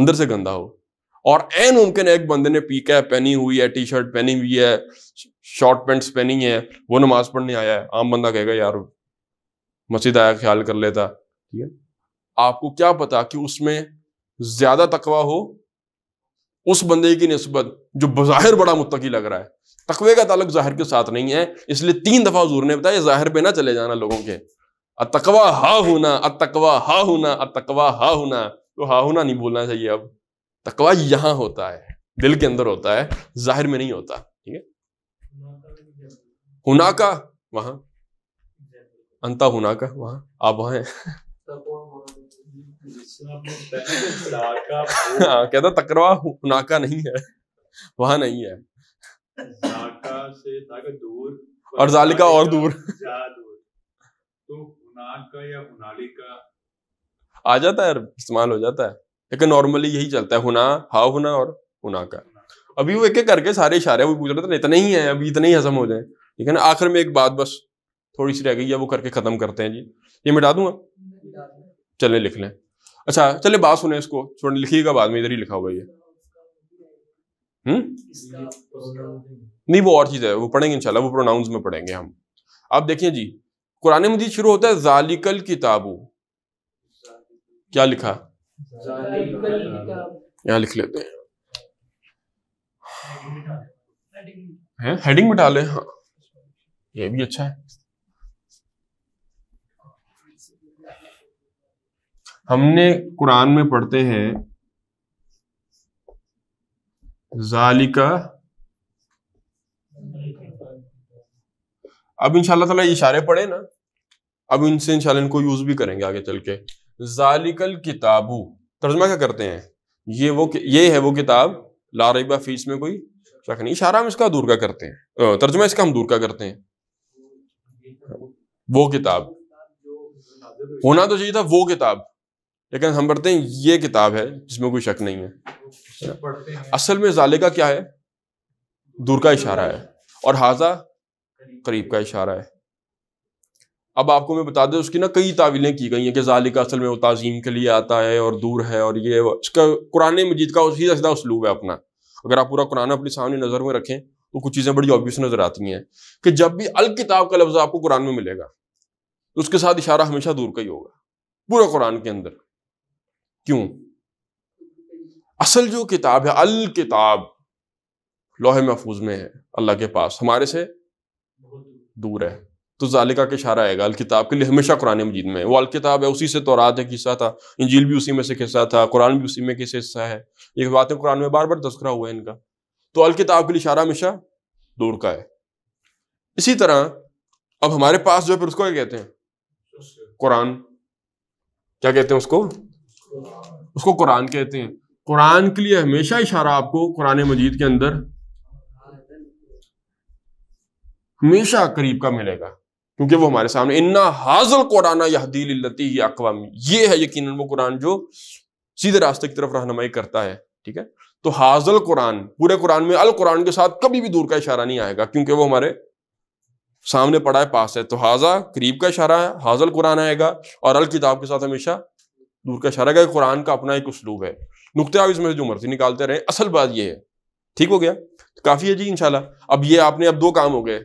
अंदर से गंदा हो और एन मुमकिन है एक बंदे ने पी कैप पहनी हुई है टी शर्ट पहनी हुई है शॉर्ट पेंट्स पहनी है वो नमाज पढ़ने आया है आम बंदा कहेगा यार मस्जिद आया ख्याल कर लेता ठीक है आपको क्या पता कि उसमें ज्यादा तकवा हो उस बंदे की नस्बत जो बाहिर बड़ा मुतकी लग रहा है तकवे का ताल्लुक जाहिर के साथ नहीं है इसलिए तीन दफा हजूर ने बताया जाहिर पे ना चले जाना लोगों के अतकवा हा होना अतकवा हा होना अतकवा हा होना तो हा होना नहीं बोलना चाहिए अब तकवा यहां होता है दिल के अंदर होता है जाहिर में नहीं होता ठीक है का वहां अंता का वहां आप वहां है हाँ कहता तकवा नहीं है वहां नहीं है दूर और जालिका और दूर तो हुनाका या हुनालिका आ जाता है इस्तेमाल हो जाता है एक नॉर्मली यही चलता है हुना हा हुना और हुना का अभी वो एक एक करके सारे इशारे वो पूछ रहे थे इतने ही हैं अभी इतने ही हजम हो जाए ठीक है ना आखिर में एक बात बस थोड़ी सी रह गई है वो करके ख़त्म करते हैं जी ये मिटा दूंगा चले लिख लें अच्छा चले बात सुने इसको छोड़ लिखिएगा बाद में इधर ही लिखा हुआ ये हम्म नहीं वो और चीज़ है वो पढ़ेंगे इंशाल्लाह वो प्रोनाउंस में पढ़ेंगे हम आप देखिए जी कुरान मजीद शुरू होता है जालिकल किताबू क्या लिखा यहाँ लिख लेते हैं है हेडिंग मिटा ले हाँ ये भी अच्छा है हमने कुरान में पढ़ते हैं जालिका अब इंशाल्लाह ताला इशारे पढ़े ना अब इनसे इंशाल्लाह इनको यूज भी करेंगे आगे चल के जालिकल किताबू तर्जमा क्या करते हैं ये वो ये है वो किताब ला फीस में कोई शक नहीं इशारा हम इसका दूर का करते हैं तर्जमा इसका हम दूर का करते हैं वो किताब होना तो चाहिए था वो किताब लेकिन हम पढ़ते हैं ये किताब है जिसमें कोई शक नहीं है असल में जाले का क्या है दूर का इशारा है और हाजा करीब का इशारा है अब आपको मैं बता दें उसकी ना कई तावीलें की गई हैं कि जालिका असल में वो तजीम के लिए आता है और दूर है और ये इसका कुरान मजीद का उसी सीधा उसलूब है अपना अगर आप पूरा कुरान अपने सामने नज़र में रखें तो कुछ चीज़ें बड़ी ऑब्वियस नज़र आती हैं कि जब भी अल किताब का लफ्ज़ आपको कुरान में मिलेगा तो उसके साथ इशारा हमेशा दूर का ही होगा पूरा कुरान के अंदर क्यों असल जो किताब है अल किताब लोहे महफूज में है अल्लाह के पास हमारे से दूर है तो जालिका का इशारा आएगा अल किताब के लिए हमेशा कुरान मजीद में वो अलकिताब है उसी से तो रात एक हिस्सा था इंजील भी उसी में से हिस्सा था कुरान भी उसी में किस हिस्सा है ये बातें कुरान में बार बार तस्करा हुआ है इनका तो अलकिताब के लिए इशारा हमेशा दूर का है इसी तरह अब हमारे पास जो है फिर उसको क्या कहते हैं कुरान क्या कहते हैं उसको उसको कुरान कहते हैं कुरान के लिए हमेशा इशारा आपको कुरान मजीद के अंदर हमेशा करीब का मिलेगा क्योंकि वो हमारे सामने इन्ना हाजल कुराना यहदीलती ही अकवाम ये है यकीन वो कुरान जो सीधे रास्ते की तरफ रहनमाई करता है ठीक है तो हाजल कुरान पूरे कुरान में अल कुरान के साथ कभी भी दूर का इशारा नहीं आएगा क्योंकि वो हमारे सामने पड़ा है पास है तो हाजा करीब का इशारा है हाजल कुरान आएगा और अल किताब के साथ हमेशा दूर का इशारा गया कुरान का अपना एक उसलूब है नुकते आप इसमें जो मर्जी निकालते रहे असल बात यह है ठीक हो गया तो काफी है जी इनशाला अब ये आपने अब दो काम हो गए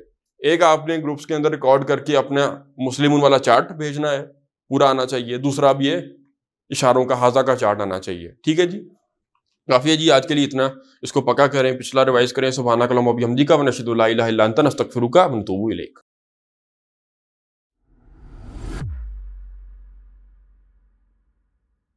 एक आपने ग्रुप्स के अंदर रिकॉर्ड करके अपना मुस्लिम वाला चार्ट भेजना है पूरा आना चाहिए दूसरा अब ये इशारों का हाजा का चार्ट आना चाहिए ठीक है जी काफ़ी है जी आज के लिए इतना इसको पका करें पिछला रिवाइज करें सुबहाना कलम अभी हमदी का नशीदुल्ला का मनतूबू लेख